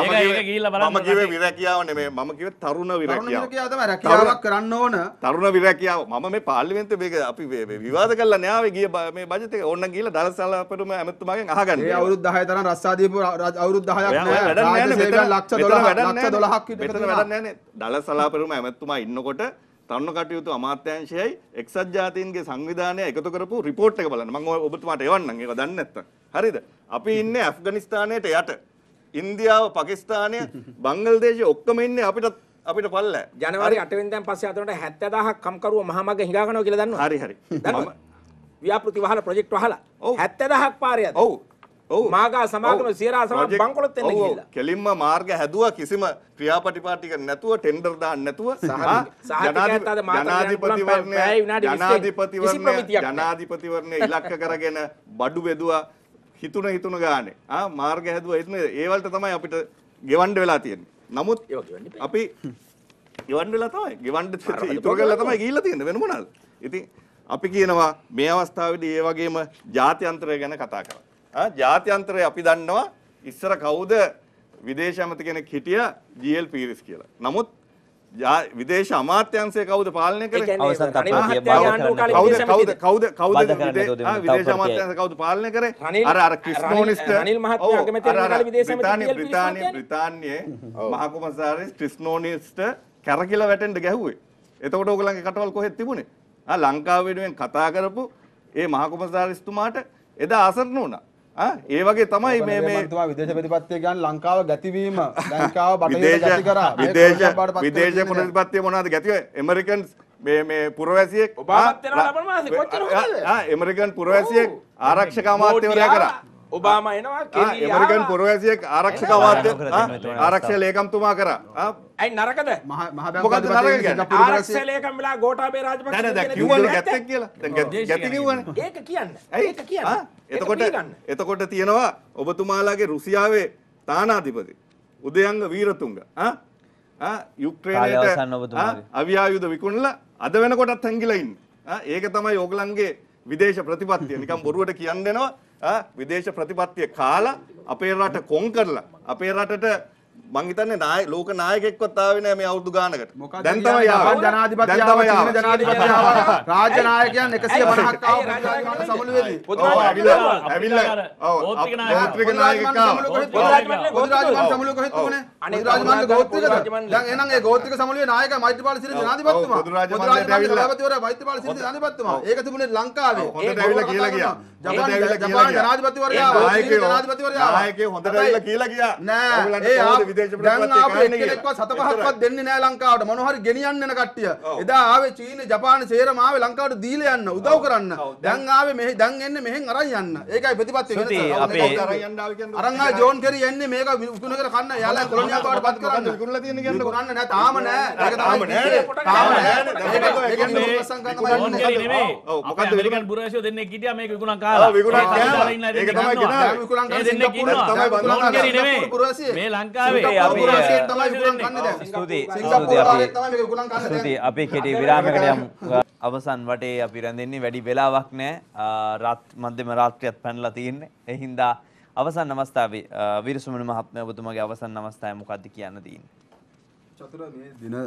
මම කිව්වේ විරකියාව නෙමෙයි මම කිව්වේ තරුණ විරකියාව කරන්න ඕන තරුණ විරකියාව මම මේ පාර්ලිමේන්තුවේ මේක අපි විවාද කරලා නෑ ආවේ ගිය මේ බජට් එක ඕන්න ගිහලා දරසලපරුම ඇමතුමාගෙන් අහගන්න ඒ අවුරුදු 10 තරම් රස්සා දීපු අවුරුදු 10ක් නෑ ලක්ෂ 12ක් ලක්ෂ 12ක් පිටත වැඩක් නැහැ දළ සලාපරම ඇමැත්තුමා ඉන්නකොට තරුණ කටයුතු අමාත්‍යංශයයි එක්සත් ජාතීන්ගේ සංවිධානය එකතු කරපු රිපෝට් එක බලන්න මම ඔබතුමාට එවන්නම් ඒක දන්නේ නැත්තම් හරිද අපි ඉන්නේ ඇෆ්ගනිස්තානයට යට ඉන්දියාව පාකිස්තානය බංගලදේශය ඔක්කොම ඉන්නේ අපිට අපිට පල්ල ජනවාරි 8 වෙනිදාන් පස්සේ අතනට 70000ක් කම්කරුව මහමග හිඟා ගන්නවා කියලා දන්නවා හරි හරි ව්‍යාපෘති වහලා ප්‍රොජෙක්ට් වහලා 70000ක් පාරයක් ඔව් මාගා සමාගම සියරා සමාගම බංකොලොත් එන්න ගිහිල්ලා. කෙලින්ම මාර්ග හැදුවා කිසිම ක්‍රියාපටිපාටි කරන්නේ නැතුව ටෙන්ඩර් දාන්න නැතුව ජනාධිපතිවරණය ජනාධිපතිවරණය ඉලක්ක කරගෙන බඩු බෙදුවා හිතුන හිතුන ගානේ. ආ මාර්ග හැදුවා එතන ඒවලට තමයි අපිට ගෙවන්න වෙලා තියෙන්නේ. නමුත් අපි ගෙවන්න වෙලා තමයි. ගෙවන්න ඉතුරු කරලා තමයි ගිහිල්ලා තියෙන්නේ වෙන මොනවාද? ඉතින් අපි කියනවා මේ අවස්ථාවේදී ඒ වගේම ජාත්‍යන්තරය ගැන කතා කරා. ජාත්‍යන්තරය අපි දන්නවා ඉස්සර කවුද විදේශ ඇමති කෙනෙක් හිටිය ජීල් පීරිස් කියලා. නමුත් විදේශ අමාත්‍යංශය කවුද පාලනය කරේ? කවුද කවුද කවුද විදේශ අමාත්‍යංශය කවුද පාලනය කරේ? අර අර ක්‍රිස්නෝනිස්ට රනිල් මහත්මයා අගමැති වෙන විදේශ ඇමති බ්‍රිතාන්‍ය බ්‍රිතාන්‍යයේ මහ කොමසාරිස් ක්‍රිස්නෝනිස්ට කැරකිලා වැටෙන්න ගැහුවේ. එතකොට ඕගලන්ගේ කටවල් කොහෙද තිබුණේ? ආ ලංකාව වෙනුවෙන් කතා කරපු ඒ මහ කොමසාරිස්තුමාට එදා අසරණ වුණා. ඒ වගේ තමයි මේ මේ විදේශ ප්‍රතිපත්තිය කියන්නේ ලංකාව ගැතිවීම ලංකාව බටහිර ගැති කරා විදේශ විදේශ ප්‍රතිපත්තිය මොනවද ගැතිය ඇමරිකන්ස් මේ මේ පුරවැසියෙක් ඔබාමත් වෙනවා ලබන මාසේ කොච්චර හොඳද ආ ඇමරිකන් පුරවැසියෙක් ආරක්ෂක අමාත්‍යවරයා කරා ඔබාම එනවා කෙනියා ඇමරිකන් පුරවැසියෙක් ආරක්ෂක අමාත්‍ය ආරක්ෂක ලේකම්තුමා කරා ඇයි නරකද මොකද නරක ආරක්ෂක ලේකම් වෙලා ගෝඨාභය රාජපක්ෂ ගැති කිව්වනේ ගැති කිව්වනේ ඒක කියන්නේ ඒක කියන්නේ එතකොට එතකොට තියෙනවා ඔබතුමාලාගේ රුසියාවේ තානාධිපති උදයංග වීරතුංග යුක්්‍රේණයට අවියායුද විකුණල අද වෙනකොටත් හැංගිලයින් ඒක තමයි ඕගලන්ගේ විදේශ ප්‍රතිපත්තිය නිකම් බොරුවට කියන්නෙනවා විදේශ ප්‍රතිපත්තිය කාලා අපේ රට කොන් කරලා අපේ රටට මං හිතන්නේ නාය ලෝක නායකයෙක්වත් ආවේ නැහැ මේ අවුරුදු ගානකට. දැන් තමයි ආවා. ජනාධිපති ආවා. ජනාධිපති ආවා. රාජ්‍ය නායකයන් 150ක් ආවා සමුළුවේදී. ඔව් ඇවිල්ලා ඇවිල්ලා ඔව් ගෝත්‍රික නායකයෙක් ආවා. ගෝත්‍රික සමුළුව කොහෙද තිබුණේ? ගෝත්‍රික ගෝත්‍රිකද? දැන් එහෙනම් ඒ ගෝත්‍රික සමුළුවේ නායකයා මෛත්‍රීපාල සිරිද ජනාධිපතිතුමා. ගෝත්‍රික ඇවිල්ලා මෛත්‍රීපාල සිරිද ජනාධිපතිතුමා. ඒක තිබුණේ ලංකාවේ. හොඳට ඇවිල්ලා කියලා ගියා. ජපාන් ජනාධිපතිවරයා ආවා. ජනාධිපතිවරයා ආවා. නායකයෝ හොඳට ඇවිල්ලා කියලා ගියා. නෑ. ඒ ආපු විදේශ සත පහක්වත් දෙන්නේ නෑ ලංකාවට මොනහරි ගෙනියන්න යන කට්ටිය. එදා ආවේ චීන ජපාන සේරම ආවේ ලංකාවට දීලා යන්න උදව් කරන්න. දැන් ආවේ මෙහි දැන් එන්නේ මෙහෙන් අරන් යන්න. ඒකයි ප්‍රතිපත්ති වෙනස. අරන් ආ ජෝන් කෙරි එන්නේ මේක උතුන කර කන්න. එයාලා කොලොනියල් බවට පත් කරන්න. විකුණලා තියෙන කියන්නේ කරන්න නෑ තාම නෑ. ඒක තාම නෑ. තාම නෑ. ඒක නෙමෙයි. ජෝන් කෙරි නෙමෙයි. ඔව් මොකද්ද වෙලිකන් පුරවැසියෝ දෙන්නේ කිටියා මේක විකුණන් කාලා. ඔව් විකුණන් කාලා. ඒක තමයි ගෙනා. විකුණන් කාලා සිංගප්පූරුවේ තමයි බඳලා. මේ ලංකාවේ ස්තුති අපි කෙටි විරාමකට යම් අවසන් වටේ අපි රැඳෙන්නේ වැඩි වෙලාවක් නෑ රත් මධ්‍යම රාත්‍රියත් පැනලා තියෙන්නේ එහින්දා අවසන් අවස්ථාව විරසුමන මහත්මය ඔබතුමගේ අවසන් අවස්ථාව මොකක්ද කියන්න තියන්න චතුර මේ දින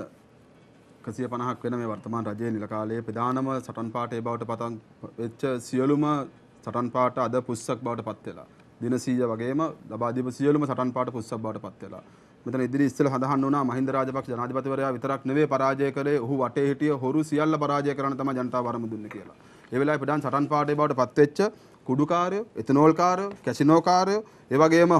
එකසිය පණහක් වෙන මේ වර්තමාන රජයේ නිල කාලයේ ප්‍රධානම සටන් පාඨයේ බවට පතන් වෙච්ච සියලුම සටන් පාඨ අද පුස්සක් බවට පත් වෙලා. දිනසීය වගේම ලබාදීප සියලුම සටන් පාට පුස්සබ්බවට පත් වෙලා. මෙතන ඉදිරි ඉස්සෙල්ලා සඳහන් වුණා මහින්ද රාජපක්ෂ ජනාධිපතිවරයා විතරක් නෙවෙයි පරාජය කළේ ඔහු වටේ හිටිය හොරු සියල්ල පරාජය කරන්න තමයි ජනතාව වරම දුන්නේ කියලා. ඒ වෙලාවේ ප්‍රධාන සටන් පාටේ බවට පත් වෙච්ච කුඩුකාරය එතනෝල්කාරය කැසිනෝකාරය ඒවගේම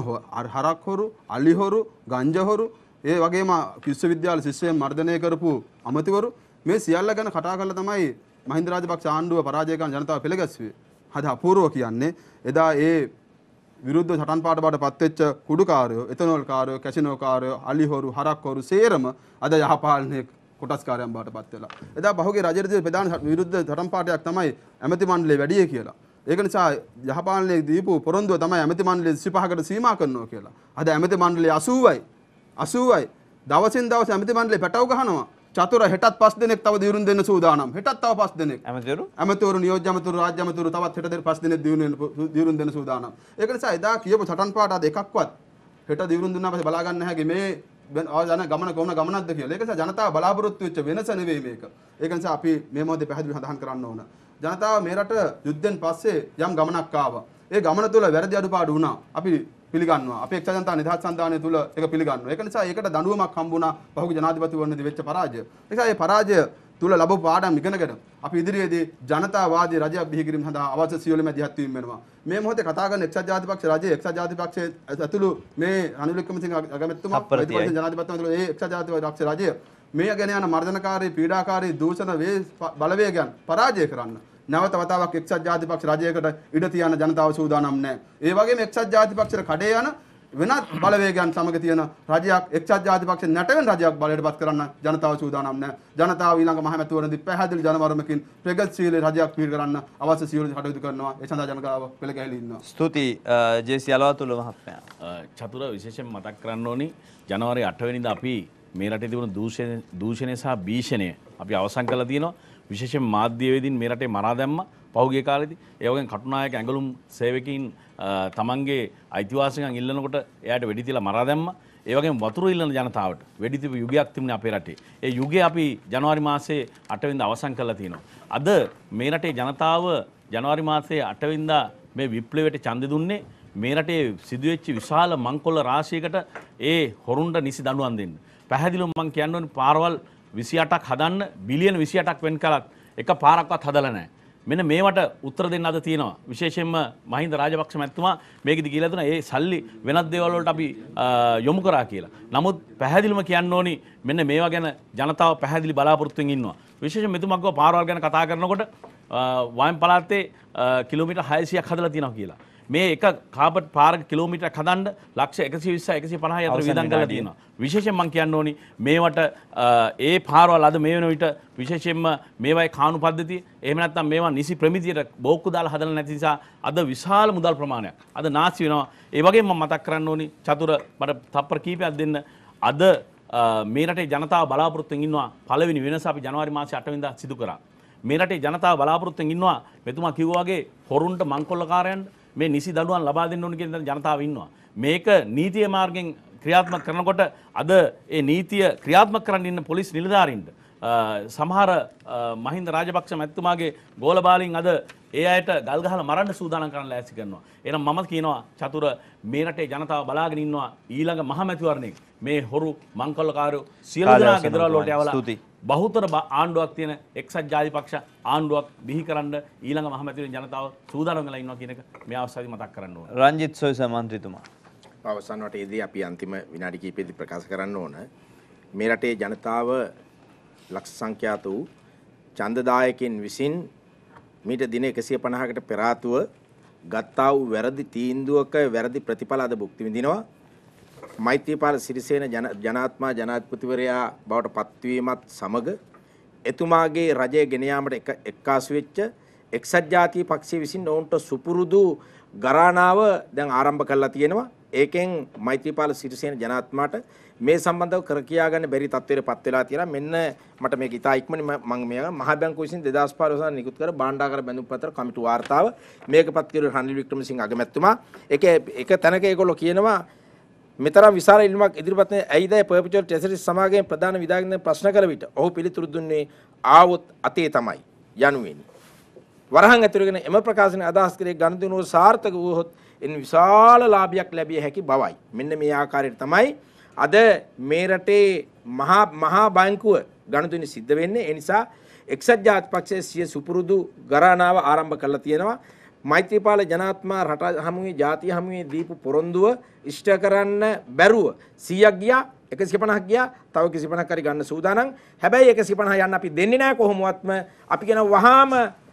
හරක්හොරු අලිහොරු ගංජහොරු ඒ වගේම විශ්වවිද්‍යාල ශිෂ්‍යයන් මර්ධනය කරපු අමතිවරු මේ සියල්ල ගැන කතා කරලා තමයි මහින්ද රාජපක්ෂ ආණ්ඩුව පරාජය කරන ජනතාව පෙළගැස්වේ. හද අපූර්ව කියන්නේ එදා ඒ විරුද්ධ සටන් පාට බාට පත්වෙච්ච කුඩුකාරයෝ එතනෝල් කාරයෝ කැසිනෝකාරයෝ අලිහෝරු හරක්කෝරු සේරම අද යහපාලනය කොටස්කාරයන් බාට පත් වෙලා. එදා බහුගේ රජරජ ප්‍රධාන විරුද්ධ සටන් පාටයක් තමයි ඇමති මණ්ඩලේ වැඩිය කියලා. ඒක නිසා යහපාලනයේ දීපු පොරොන්දුව තමයි ඇමති මණ්ඩලේ 25කට සීමා කරනවා කියලා. අද ඇමති මණ්ඩලේ 80යි 80යි දවසින් දවස ඇමති මණ්ඩලේ පැටව ගහනවා. චතුර හෙටත් පස් දෙනෙක් තව දියුරුම් දෙන්න සූදානම්. හෙටත් තව පස් දෙනෙක්. ඇමතිවරු ඇමතිවරු නියෝජ්‍ය ඇමතිවරු රාජ්‍ය ඇමතිවරු තවත් හෙට දෙන පස් දෙනෙක් දියුරුම් දෙන්න සූදානම්. ඒක නිසා එදා කියපු සටන් පාට අද එකක්වත් හෙට දියුරුම් දුන්නා පස්සේ බලා ගන්න හැකි මේ යන ගමන කොහොම ගමනක්ද කියලා. ඒක නිසා ජනතාව බලාපොරොත්තු වෙච්ච වෙනස නෙවෙයි මේක. ඒක නිසා අපි මේ මොහොතේ පැහැදිලිව සඳහන් කරන්න ඕන. ජනතාව මේ රට යුද්ධෙන් පස්සේ යම් ගමනක් ආවා. ඒ ගමන තුළ වැරදි අඩුපාඩු වුණා. අපි පිළිගන්නවා. අපේක්ෂා ජනතා නිදහස් සන්ධානය තුල ඒක පිළිගන්නවා. ඒක නිසා ඒකට දඬුවමක් හම්බුණා පහුගිය ජනාධිපතිවරණදී වෙච්ච පරාජය. ඒ නිසා මේ පරාජය තුල ලැබපු පාඩම් ඉගෙනගෙන අපි ඉදිරියේදී ජනතාවාදී රජය බිහිකිරීම සඳහා අවශ්‍ය සියලුම දියත් වීම වෙනවා. මේ මොහොතේ කතා කරන එක්සත් ජාතිපක්ෂ රජයේ එක්සත් ජාතිපක්ෂයේ ඇතුළු මේ අනුර වික්‍රමසිංහ අගමැතිතුමා ප්‍රතිපක්ෂ ජනාධිපතිතුමා ඇතුළු ඒ එක්සත් ජාතිපක්ෂ රජය මේ ගැන යන මර්ධනකාරී පීඩාකාරී දූෂණ වේ බලවේගයන් පරාජය කරන්න නැවත වතාවක් එක්සත් ජාතිපක්ෂ රජයකට ඉඩ තියන ජනතාව සූදානම් නැහැ. ඒ වගේම එක්සත් ජාතිපක්ෂර කඩේ යන වෙනත් බලවේගයන් සමග තියෙන රජයක් එක්සත් ජාතිපක්ෂ නැටවෙන රජයක් බලයට පත් කරන්න ජනතාව සූදානම් නැහැ. ජනතාව ඊළඟ මහමැතිවරණදී පැහැදිලි ජනවරමකින් ප්‍රගතිශීලී රජයක් පිළ කරන්න අවශ්‍ය සියලු කටයුතු කරනවා. ඒ සඳහා ජනතාව පෙළ ගැහිලා ඉන්නවා. ස්තුතියි ජේසී අලවතුල මහත්මයා. චතුර විශේෂයෙන් මතක් කරන්න ඕනි ජනවාරි 8 වෙනිදා අපි මේ රටේ තිබුණු දූෂණය දූෂණය සහ භීෂණය අපි අවසන් කළා තියෙනවා. විශේෂ මාධ්‍යවේදින් මේ රටේ මරා දැම්ම පහුගේ කාලෙදි ඒවගෙන් කටුනායක ඇඟලුම් සේවකින් තමන්ගේ අයිතිවාසිකම් ඉල්ලනකොට එයාට වෙඩි තියලා මරා දැම්ම ඒ වගේම වතුර ඉල්ලන ජනතාවට වෙඩි තිබු යුගයක් තිබුණේ අපේ රටේ. ඒ යුගය අපි ජනවාරි මාසයේ 8 වෙනිදා අවසන් කළා තියෙනවා. අද මේ රටේ ජනතාව ජනවාරි මාසයේ 8 වෙනිදා මේ විප්ලවයට ඡන්දෙ දුන්නේ මේ රටේ සිදුවෙච්ච විශාල මංකොල්ල රාශියකට ඒ හොරුන්ට නිසි දඬුවම් දෙන්න. පැහැදිලිවම මම කියන්න ඕනේ පාරවල් විසි අටක් හදන්න බිලියන විසි අටක් වෙන් කලත් එක පාරක්වත් හදලනෑ. මෙන මේවට උත්තර දෙන්න අද තියෙනවා විශේෂයෙන්ම මහින්ද රාජපක්ෂ මැතිතුමා මේකෙදි කියලා දුනා ඒ සල්ලි වෙනත් දේවල් වලට අපි යොමු කරා කියලා. නමුත් පැහැදිලිවම කියන්න ඕනි මෙන්න මේවා ගැන ජනතාව පැහැදිලි බලාපොරොත්තුෙන් ඉන්නවා. විශේෂයෙන් මෙතුමා ගෝ පාරවල් ගැන කතා කරනකොට වයන් පළාතේ කිලෝමීටර් 600ක් හදලා තියෙනවා කියලා. මේ එක කාබට් පාරක කිලෝමීටර් හදන්න ලක්ෂ 120 150 අතර වියදම් කරලා තියෙනවා. විශේෂයෙන් මම කියන්න ඕනි මේවට ඒ පාරවල් අද මේ වෙන විට විශේෂයෙන්ම මේවායි කානු පද්ධතිය එහෙම නැත්නම් මේවා නිසි ප්‍රමිතියට බෝක්කු දාලා හදලා නැති නිසා අද විශාල මුදල් ප්‍රමාණයක් අද නාස්ති වෙනවා. ඒ වගේම මම මතක් කරන්න ඕනි චතුර මට තප්පර කීපයක් දෙන්න අද මේ රටේ ජනතාව බලාපොරොත්තුෙන් ඉන්නවා පළවෙනි වෙනස අපි ජනවාරි මාසේ 8 වෙනිදා සිදු කරා. මේ රටේ ජනතාව බලාපොරොත්තුෙන් ඉන්නවා මෙතුමා කිව්වා වගේ හොරුන්ට මංකොල්ලකාරයන්ට මේ නිසි දඩුවන් ලබා දෙන්න ඕන කියන ජනතාව ඉන්නවා. මේක නීතිය මාර්ගෙන් ක්‍රියාත්මක කරනකොට අද ඒ නීතිය ක්‍රියාත්මක කරන්න ඉන්න පොලිස් නිලධාරීන්ට සමහර මහින්ද රාජපක්ෂ මැත්තුමාගේ ගෝලබාලින් අද ඒ අයට ගල්ගහල මරන්න සූදානම් කරන්න ලෑසි කරනවා. එහෙනම් මම කියනවා චතුර මේ රටේ ජනතාව බලාගෙන ඉන්නවා ඊළඟ මහමැතිවරණේ මේ හොරු මංකොල්ලකාරයෝ සියලු දෙනා ගෙදරවල් වලට යවලා බහුතර ආණ්ඩුවක් තියෙන එක්සත් ජාතික පක්ෂ ආණ්ඩුවක් බිහි කරන්න ඊළඟ මහමැතිවරණ ජනතාව සූදානම් වෙලා ඉන්නවා කියන එක මේ අවස්ථාවේ මතක් කරන්න ඕන. රංජිත් සොයිස මන්ත්‍රීතුමා අවසන් වටේදී අපි අන්තිම විනාඩි කිහිපෙදී ප්‍රකාශ කරන්න ඕන. මේ රටේ ජනතාව ලක්ෂ සංඛ්‍යාත වූ ඡන්දදායකයන් විසින් මීට දින 150කට පෙර ආතුව ගත්තා වූ වැරදි තීන්දුවක වැරදි ප්‍රතිඵල අද භුක්ති විඳිනවා. මෛත්‍රීපාල සිරිසේන ජනාත්මා ජනාධිපතිවරයා බවට පත්වීමත් සමග එතුමාගේ රජය ගෙන යාමට එක්කාසු වෙච්ච එක්සත් ජාතික පක්ෂය විසින් ඔවුන්ට සුපුරුදු ගරානාව දැන් ආරම්භ කරලා තියෙනවා. ඒකෙන් මෛත්‍රීපාල සිරිසේන ජනාත්මට මේ සම්බන්ධව කර කියාගන්න බැරි තත්ත්වයටපත් වෙලා තියෙනවා. මෙන්න මට මේක ඉතා ඉක්මනින් මම මේ මහ බැංකුව විසින් 2005 වසරේ නිකුත් කර භාණ්ඩාගාර බැඳුම් පත්‍ර කමිටු වාර්තාව මේකපත් කිරු රනිල් වික්‍රමසිංහ අගමැතිතුමා. ඒක එක තැනක ඒගොල්ලෝ කියනවා මෙතරම් විශාල ඉල්ලීමක් ඉදිරිපත් නේ ඇයිද පර්පිටුවල් ට්‍රෙසරිස් සමාගමේ ප්‍රධාන විධායකයන් ප්‍රශ්න කළ විට ඔහු පිළිතුරු දුන්නේ ආවොත් අතේ තමයි යනුවෙනි. වරහන් ඇතුළගෙන එම ප්‍රකාශන අදහස් කරේ ගනුදෙනුව සාර්ථක වූහොත් එන් විශාල ලාභයක් ලැබිය හැකි බවයි. මෙන්න මේ ආකාරයට තමයි අද මේ රටේ මහා මහා බැංකුව ගණතුනි සිද්ධ වෙන්නේ. ඒ නිසා එක්සත් ජාතික පක්ෂයේ සිය සුපුරුදු ගරානාව ආරම්භ කරලා තියෙනවා. මෛත්‍රීපාල ජනාත්මා රට හමුවේ ජාතිය හමුවේ දීපු පොරොන්දුව ඉෂ්ට කරන්න බැරුව 100ක් ගියා 150ක් ගියා තව 150ක් හරි ගන්න සූදානම් හැබැයි 150 යන්න අපි දෙන්නේ නැහැ කොහොමවත්ම අපි කියන වහාම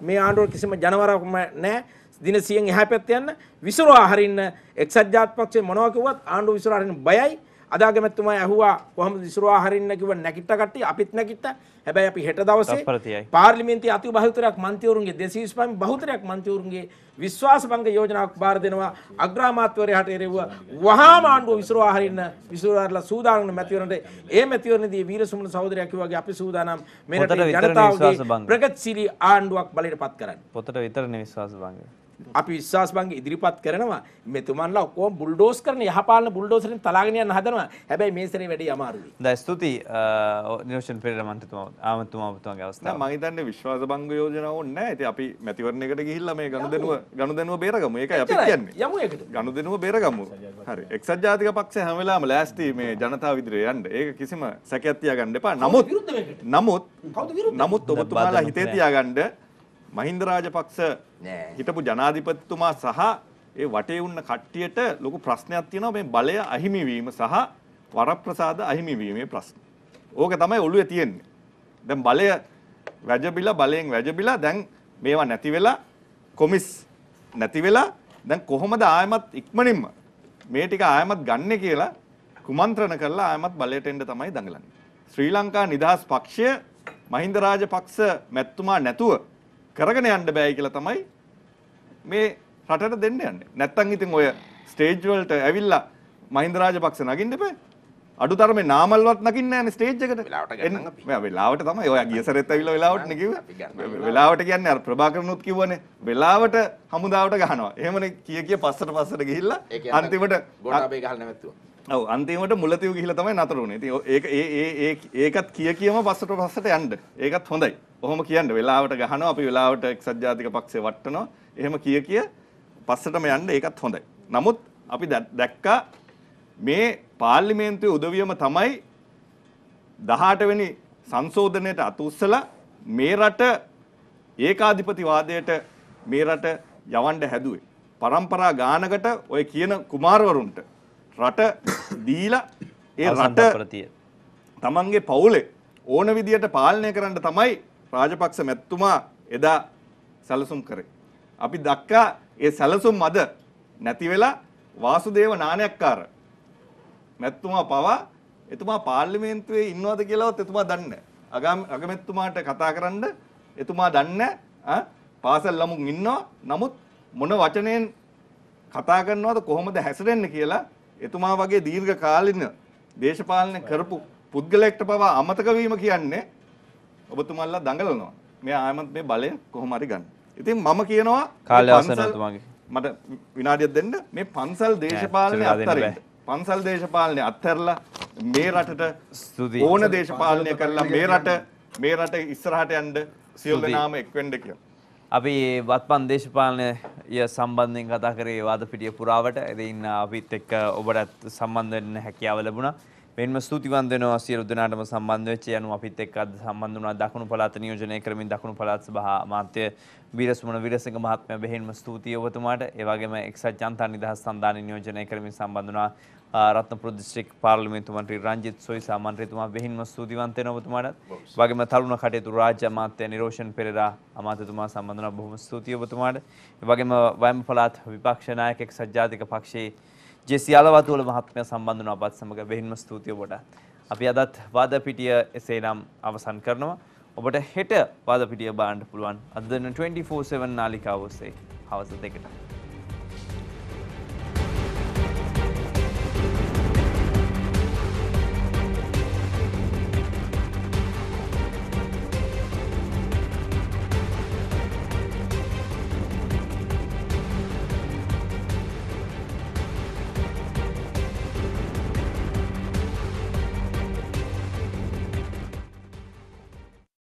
මේ ආණ්ඩුව කිසිම ජනවරක්ම නැහැ දින 100න් එහා පැත්ත යන්න විසිරවා හරින්න එක්සත් ජාතික පක්ෂේ මොනවා කිව්වත් ආණ්ඩුව විසිරවා හරින්න බයයි අදාගමැතුමා ඇහුවා කොහොමද විසිරවා හරින්න කිව්ව නැකිට කට්ටිය අපිත් නැකිට හැබැයි අපි හෙට දවසේ පාර්ලිමේන්තුවේ අති බහුතරයක් മന്ത്രിවරුන්ගේ 225 බහුතරයක් മന്ത്രിවරුන්ගේ විශ්වාස භංග යෝජනාවක් බාර දෙනවා අග්‍රාමාත්‍යවරයාට එරෙව්ව වහාම ආණ්ඩුව විසිරවා හරින්න විසිරවාලා සූදානම් මැතිවරණට ඒ මැතිවරණදී වීරසුමන සහෝදරයා කිව්වාගේ අපි සූදානම් මෙරට ජනතාවගේ ප්‍රගතිශීලී ආණ්ඩුවක් බලයට පත් කරන්න පොතට විතරනේ විශ්වාස භංගය අපි විශ්වාස බංගේ ඉදිරිපත් කරනවා මෙතුමන්ලා ඔක්කොම බුල්ඩෝස් කරන යහපාලන බුල්ඩෝසරෙන් තලාගෙන යන්න හදනවා. හැබැයි මේ සැරේ වැඩි අමාරුයි. දැන් ස්තුතියි නිරෝෂන් පෙරේරා මන්ත්‍රීතුමා ආමතුමා ඔබතුමාගේ අවස්ථාව. මම හිතන්නේ විශ්වාස භංග යෝජනාව ඕනේ නැහැ. ඉතින් අපි මැතිවරණයකට ගිහිල්ලා මේ ගනුදෙනුව ගනුදෙනුව බේරගමු. ඒකයි අපි කියන්නේ. යමු ඒකට. ගනුදෙනුව බේරගමු. හරි. එක්සත් ජාතික පක්ෂය හැම වෙලාවෙම ලෑස්ති මේ ජනතාව ඉදිරියේ යන්න. ඒක කිසිම සැකයක් තියාගන්න එපා. නමුත් නමුත් නමුත් ඔබතුමාලා හිතේ තියාගන්න මහින්ද රාජපක්ෂ හිටපු ජනාධිපතිතුමා සහ ඒ වටේ උන්න කට්ටියට ලොකු ප්‍රශ්නයක් තියෙනවා මේ බලය අහිමිවීම සහ වරප්‍රසාද අහිමිවීමේ ප්‍රශ්න. ඕක තමයි ඔළුවේ තියෙන්නේ. දැන් බලය වැජබිලා බලයෙන් වැජබිලා දැන් මේවා නැති වෙලා කොමිස් නැති වෙලා දැන් කොහොමද ආයමත් ඉක්මනින්ම මේ ටික ආයමත් ගන්න කියලා කුමන්ත්‍රණ කරලා ආයමත් බලයට එන්න තමයි දඟලන්නේ. ශ්‍රී ලංකා නිදහස් පක්ෂය මහින්ද රාජපක්ෂ මැතිතුමා නැතුව කරගෙන යන්න බෑයි කියලා තමයි මේ රටට දෙන්න යන්නේ. නැත්තම් ඉතින් ඔය ස්ටේජ් වලට ඇවිල්ලා මහින්ද රාජපක්ෂ නගින්න එපා. අඩු තරමේ නාමල්වත් නගින්න නෑනේ ස්ටේජ් එකට. වෙලාවට ගන්න අපි. මේ වෙලාවට තමයි ඔය ගිය සැරේත් ඇවිල්ලා වෙලාවටනේ කිව්වේ. වෙලාවට කියන්නේ අර ප්‍රභාකරනුත් කිව්වනේ. වෙලාවට හමුදාවට ගහනවා. එහෙමනේ කිය කිය පස්සට පස්සට ගිහිල්ලා අන්තිමට ගොඩාබේ ගහලා නැවතුවා. ඔව් අන්තිමට මුලතිව් ගිහිලා තමයි නතර වුනේ. ඉතින් ඒක ඒ ඒ ඒකත් කිය කියම පස්සට පස්සට යන්න. ඒකත් හොඳයි. ඔහොම කියන්න. වෙලාවට ගහනවා අපි වෙලාවට එක්සත් ජාතික පක්ෂේ වට්ටනවා. එහෙම කිය කිය පස්සටම යන්න ඒකත් හොඳයි. නමුත් අපි දැක්කා මේ පාර්ලිමේන්තුවේ උදවියම තමයි 18 වෙනි සංශෝධනයට අත උස්සලා මේ රට ඒකාධිපතිවාදයට මේ රට යවන්න හැදුවේ. પરම්පරා ගානකට ඔය කියන කුමාරවරුන්ට රට දීලා ඒ රට තමන්ගේ පවුලේ ඕන විදියට පාලනය කරන්න තමයි රාජපක්ෂ මැත්තුමා එදා සැලසුම් කරේ. අපි දක්කා ඒ සැලසුම් අද නැති වෙලා වාසුදේව නානයක්කාර මැත්තුමා පවා එතුමා පාර්ලිමේන්තුවේ ඉන්නවද කියලාවත් එතුමා දන්නේ නැහැ. අගමැත්තුමාට කතා කරන්න එතුමා දන්නේ නැහැ. පාසල් ළමුන් ඉන්නවා. නමුත් මොන වචනෙන් කතා කරනවද කොහොමද හැසිරෙන්නේ කියලා එතුමා වගේ දීර්ඝ කාලින දේශපාලනය කරපු පුද්ගලයෙක්ට පවා අමතක වීම කියන්නේ ඔබතුමල්ලා දඟලනවා. මේ ආයමත් මේ බලය කොහොම හරි ගන්න. ඉතින් මම කියනවා කාලය අවසන්තුමාගේ මට විනාඩියක් දෙන්න මේ පන්සල් දේශපාලනය අත්හරින්න. පන්සල් දේශපාලනය අත්හැරලා මේ රටට ඕන දේශපාලනය කරලා මේ රට මේ රට ඉස්සරහට යන්න සියලු දෙනාම එක්වෙන්න කියලා අපි වත්පන් දේශපාලනය සම්බන්ධයෙන් කතා කරේ වාද පිටිය පුරාවට. එදින් අපිත් එක්ක ඔබටත් සම්බන්ධ වෙන්න හැකියාව ලැබුණා. මෙන්ම ස්තුතිවන්ත වෙනවා සියලු දෙනාටම සම්බන්ධ වෙච්ච යනු අපිත් එක්ක අද සම්බන්ධ වුණා දකුණු පළාත නියෝජනය කරමින් දකුණු පළාත් සභා අමාත්‍ය වීරසුමන වීරසිංහ මහත්මයා බෙහෙන්ම ස්තුතියි ඔබතුමාට. ඒ වගේම එක්සත් ජනතා නිදහස් සන්ධානය නියෝජනය කරමින් සම්බන්ධ වුණා රත්නපුර දිස්ත්‍රික් පාර්ලිමේන්තු මන්ත්‍රී රංජිත් සොයිසා මන්ත්‍රීතුමා වෙහින්ම ස්තුතිවන්ත වෙනවා ඔබතුමාට. වගේම තරුණ කටයුතු රාජ්‍ය අමාත්‍ය නිරෝෂන් පෙරේරා අමාත්‍යතුමා සම්බන්ධව බොහොම ස්තුතියි ඔබතුමාට. ඒ වගේම වයඹ පළාත් විපක්ෂ නායකයෙක් සජ්ජාතික පක්ෂයේ ජේ සියලවතුල මහත්මයා සම්බන්ධ වුණා අපත් සමග වෙහින්ම ස්තුතියි ඔබට. අපි අදත් වාද පිටිය එසේනම් අවසන් කරනවා. ඔබට හෙට වාද පිටිය බාන්න පුළුවන් අදන 24/7 නාලිකාව ඔස්සේ හවස දෙකට.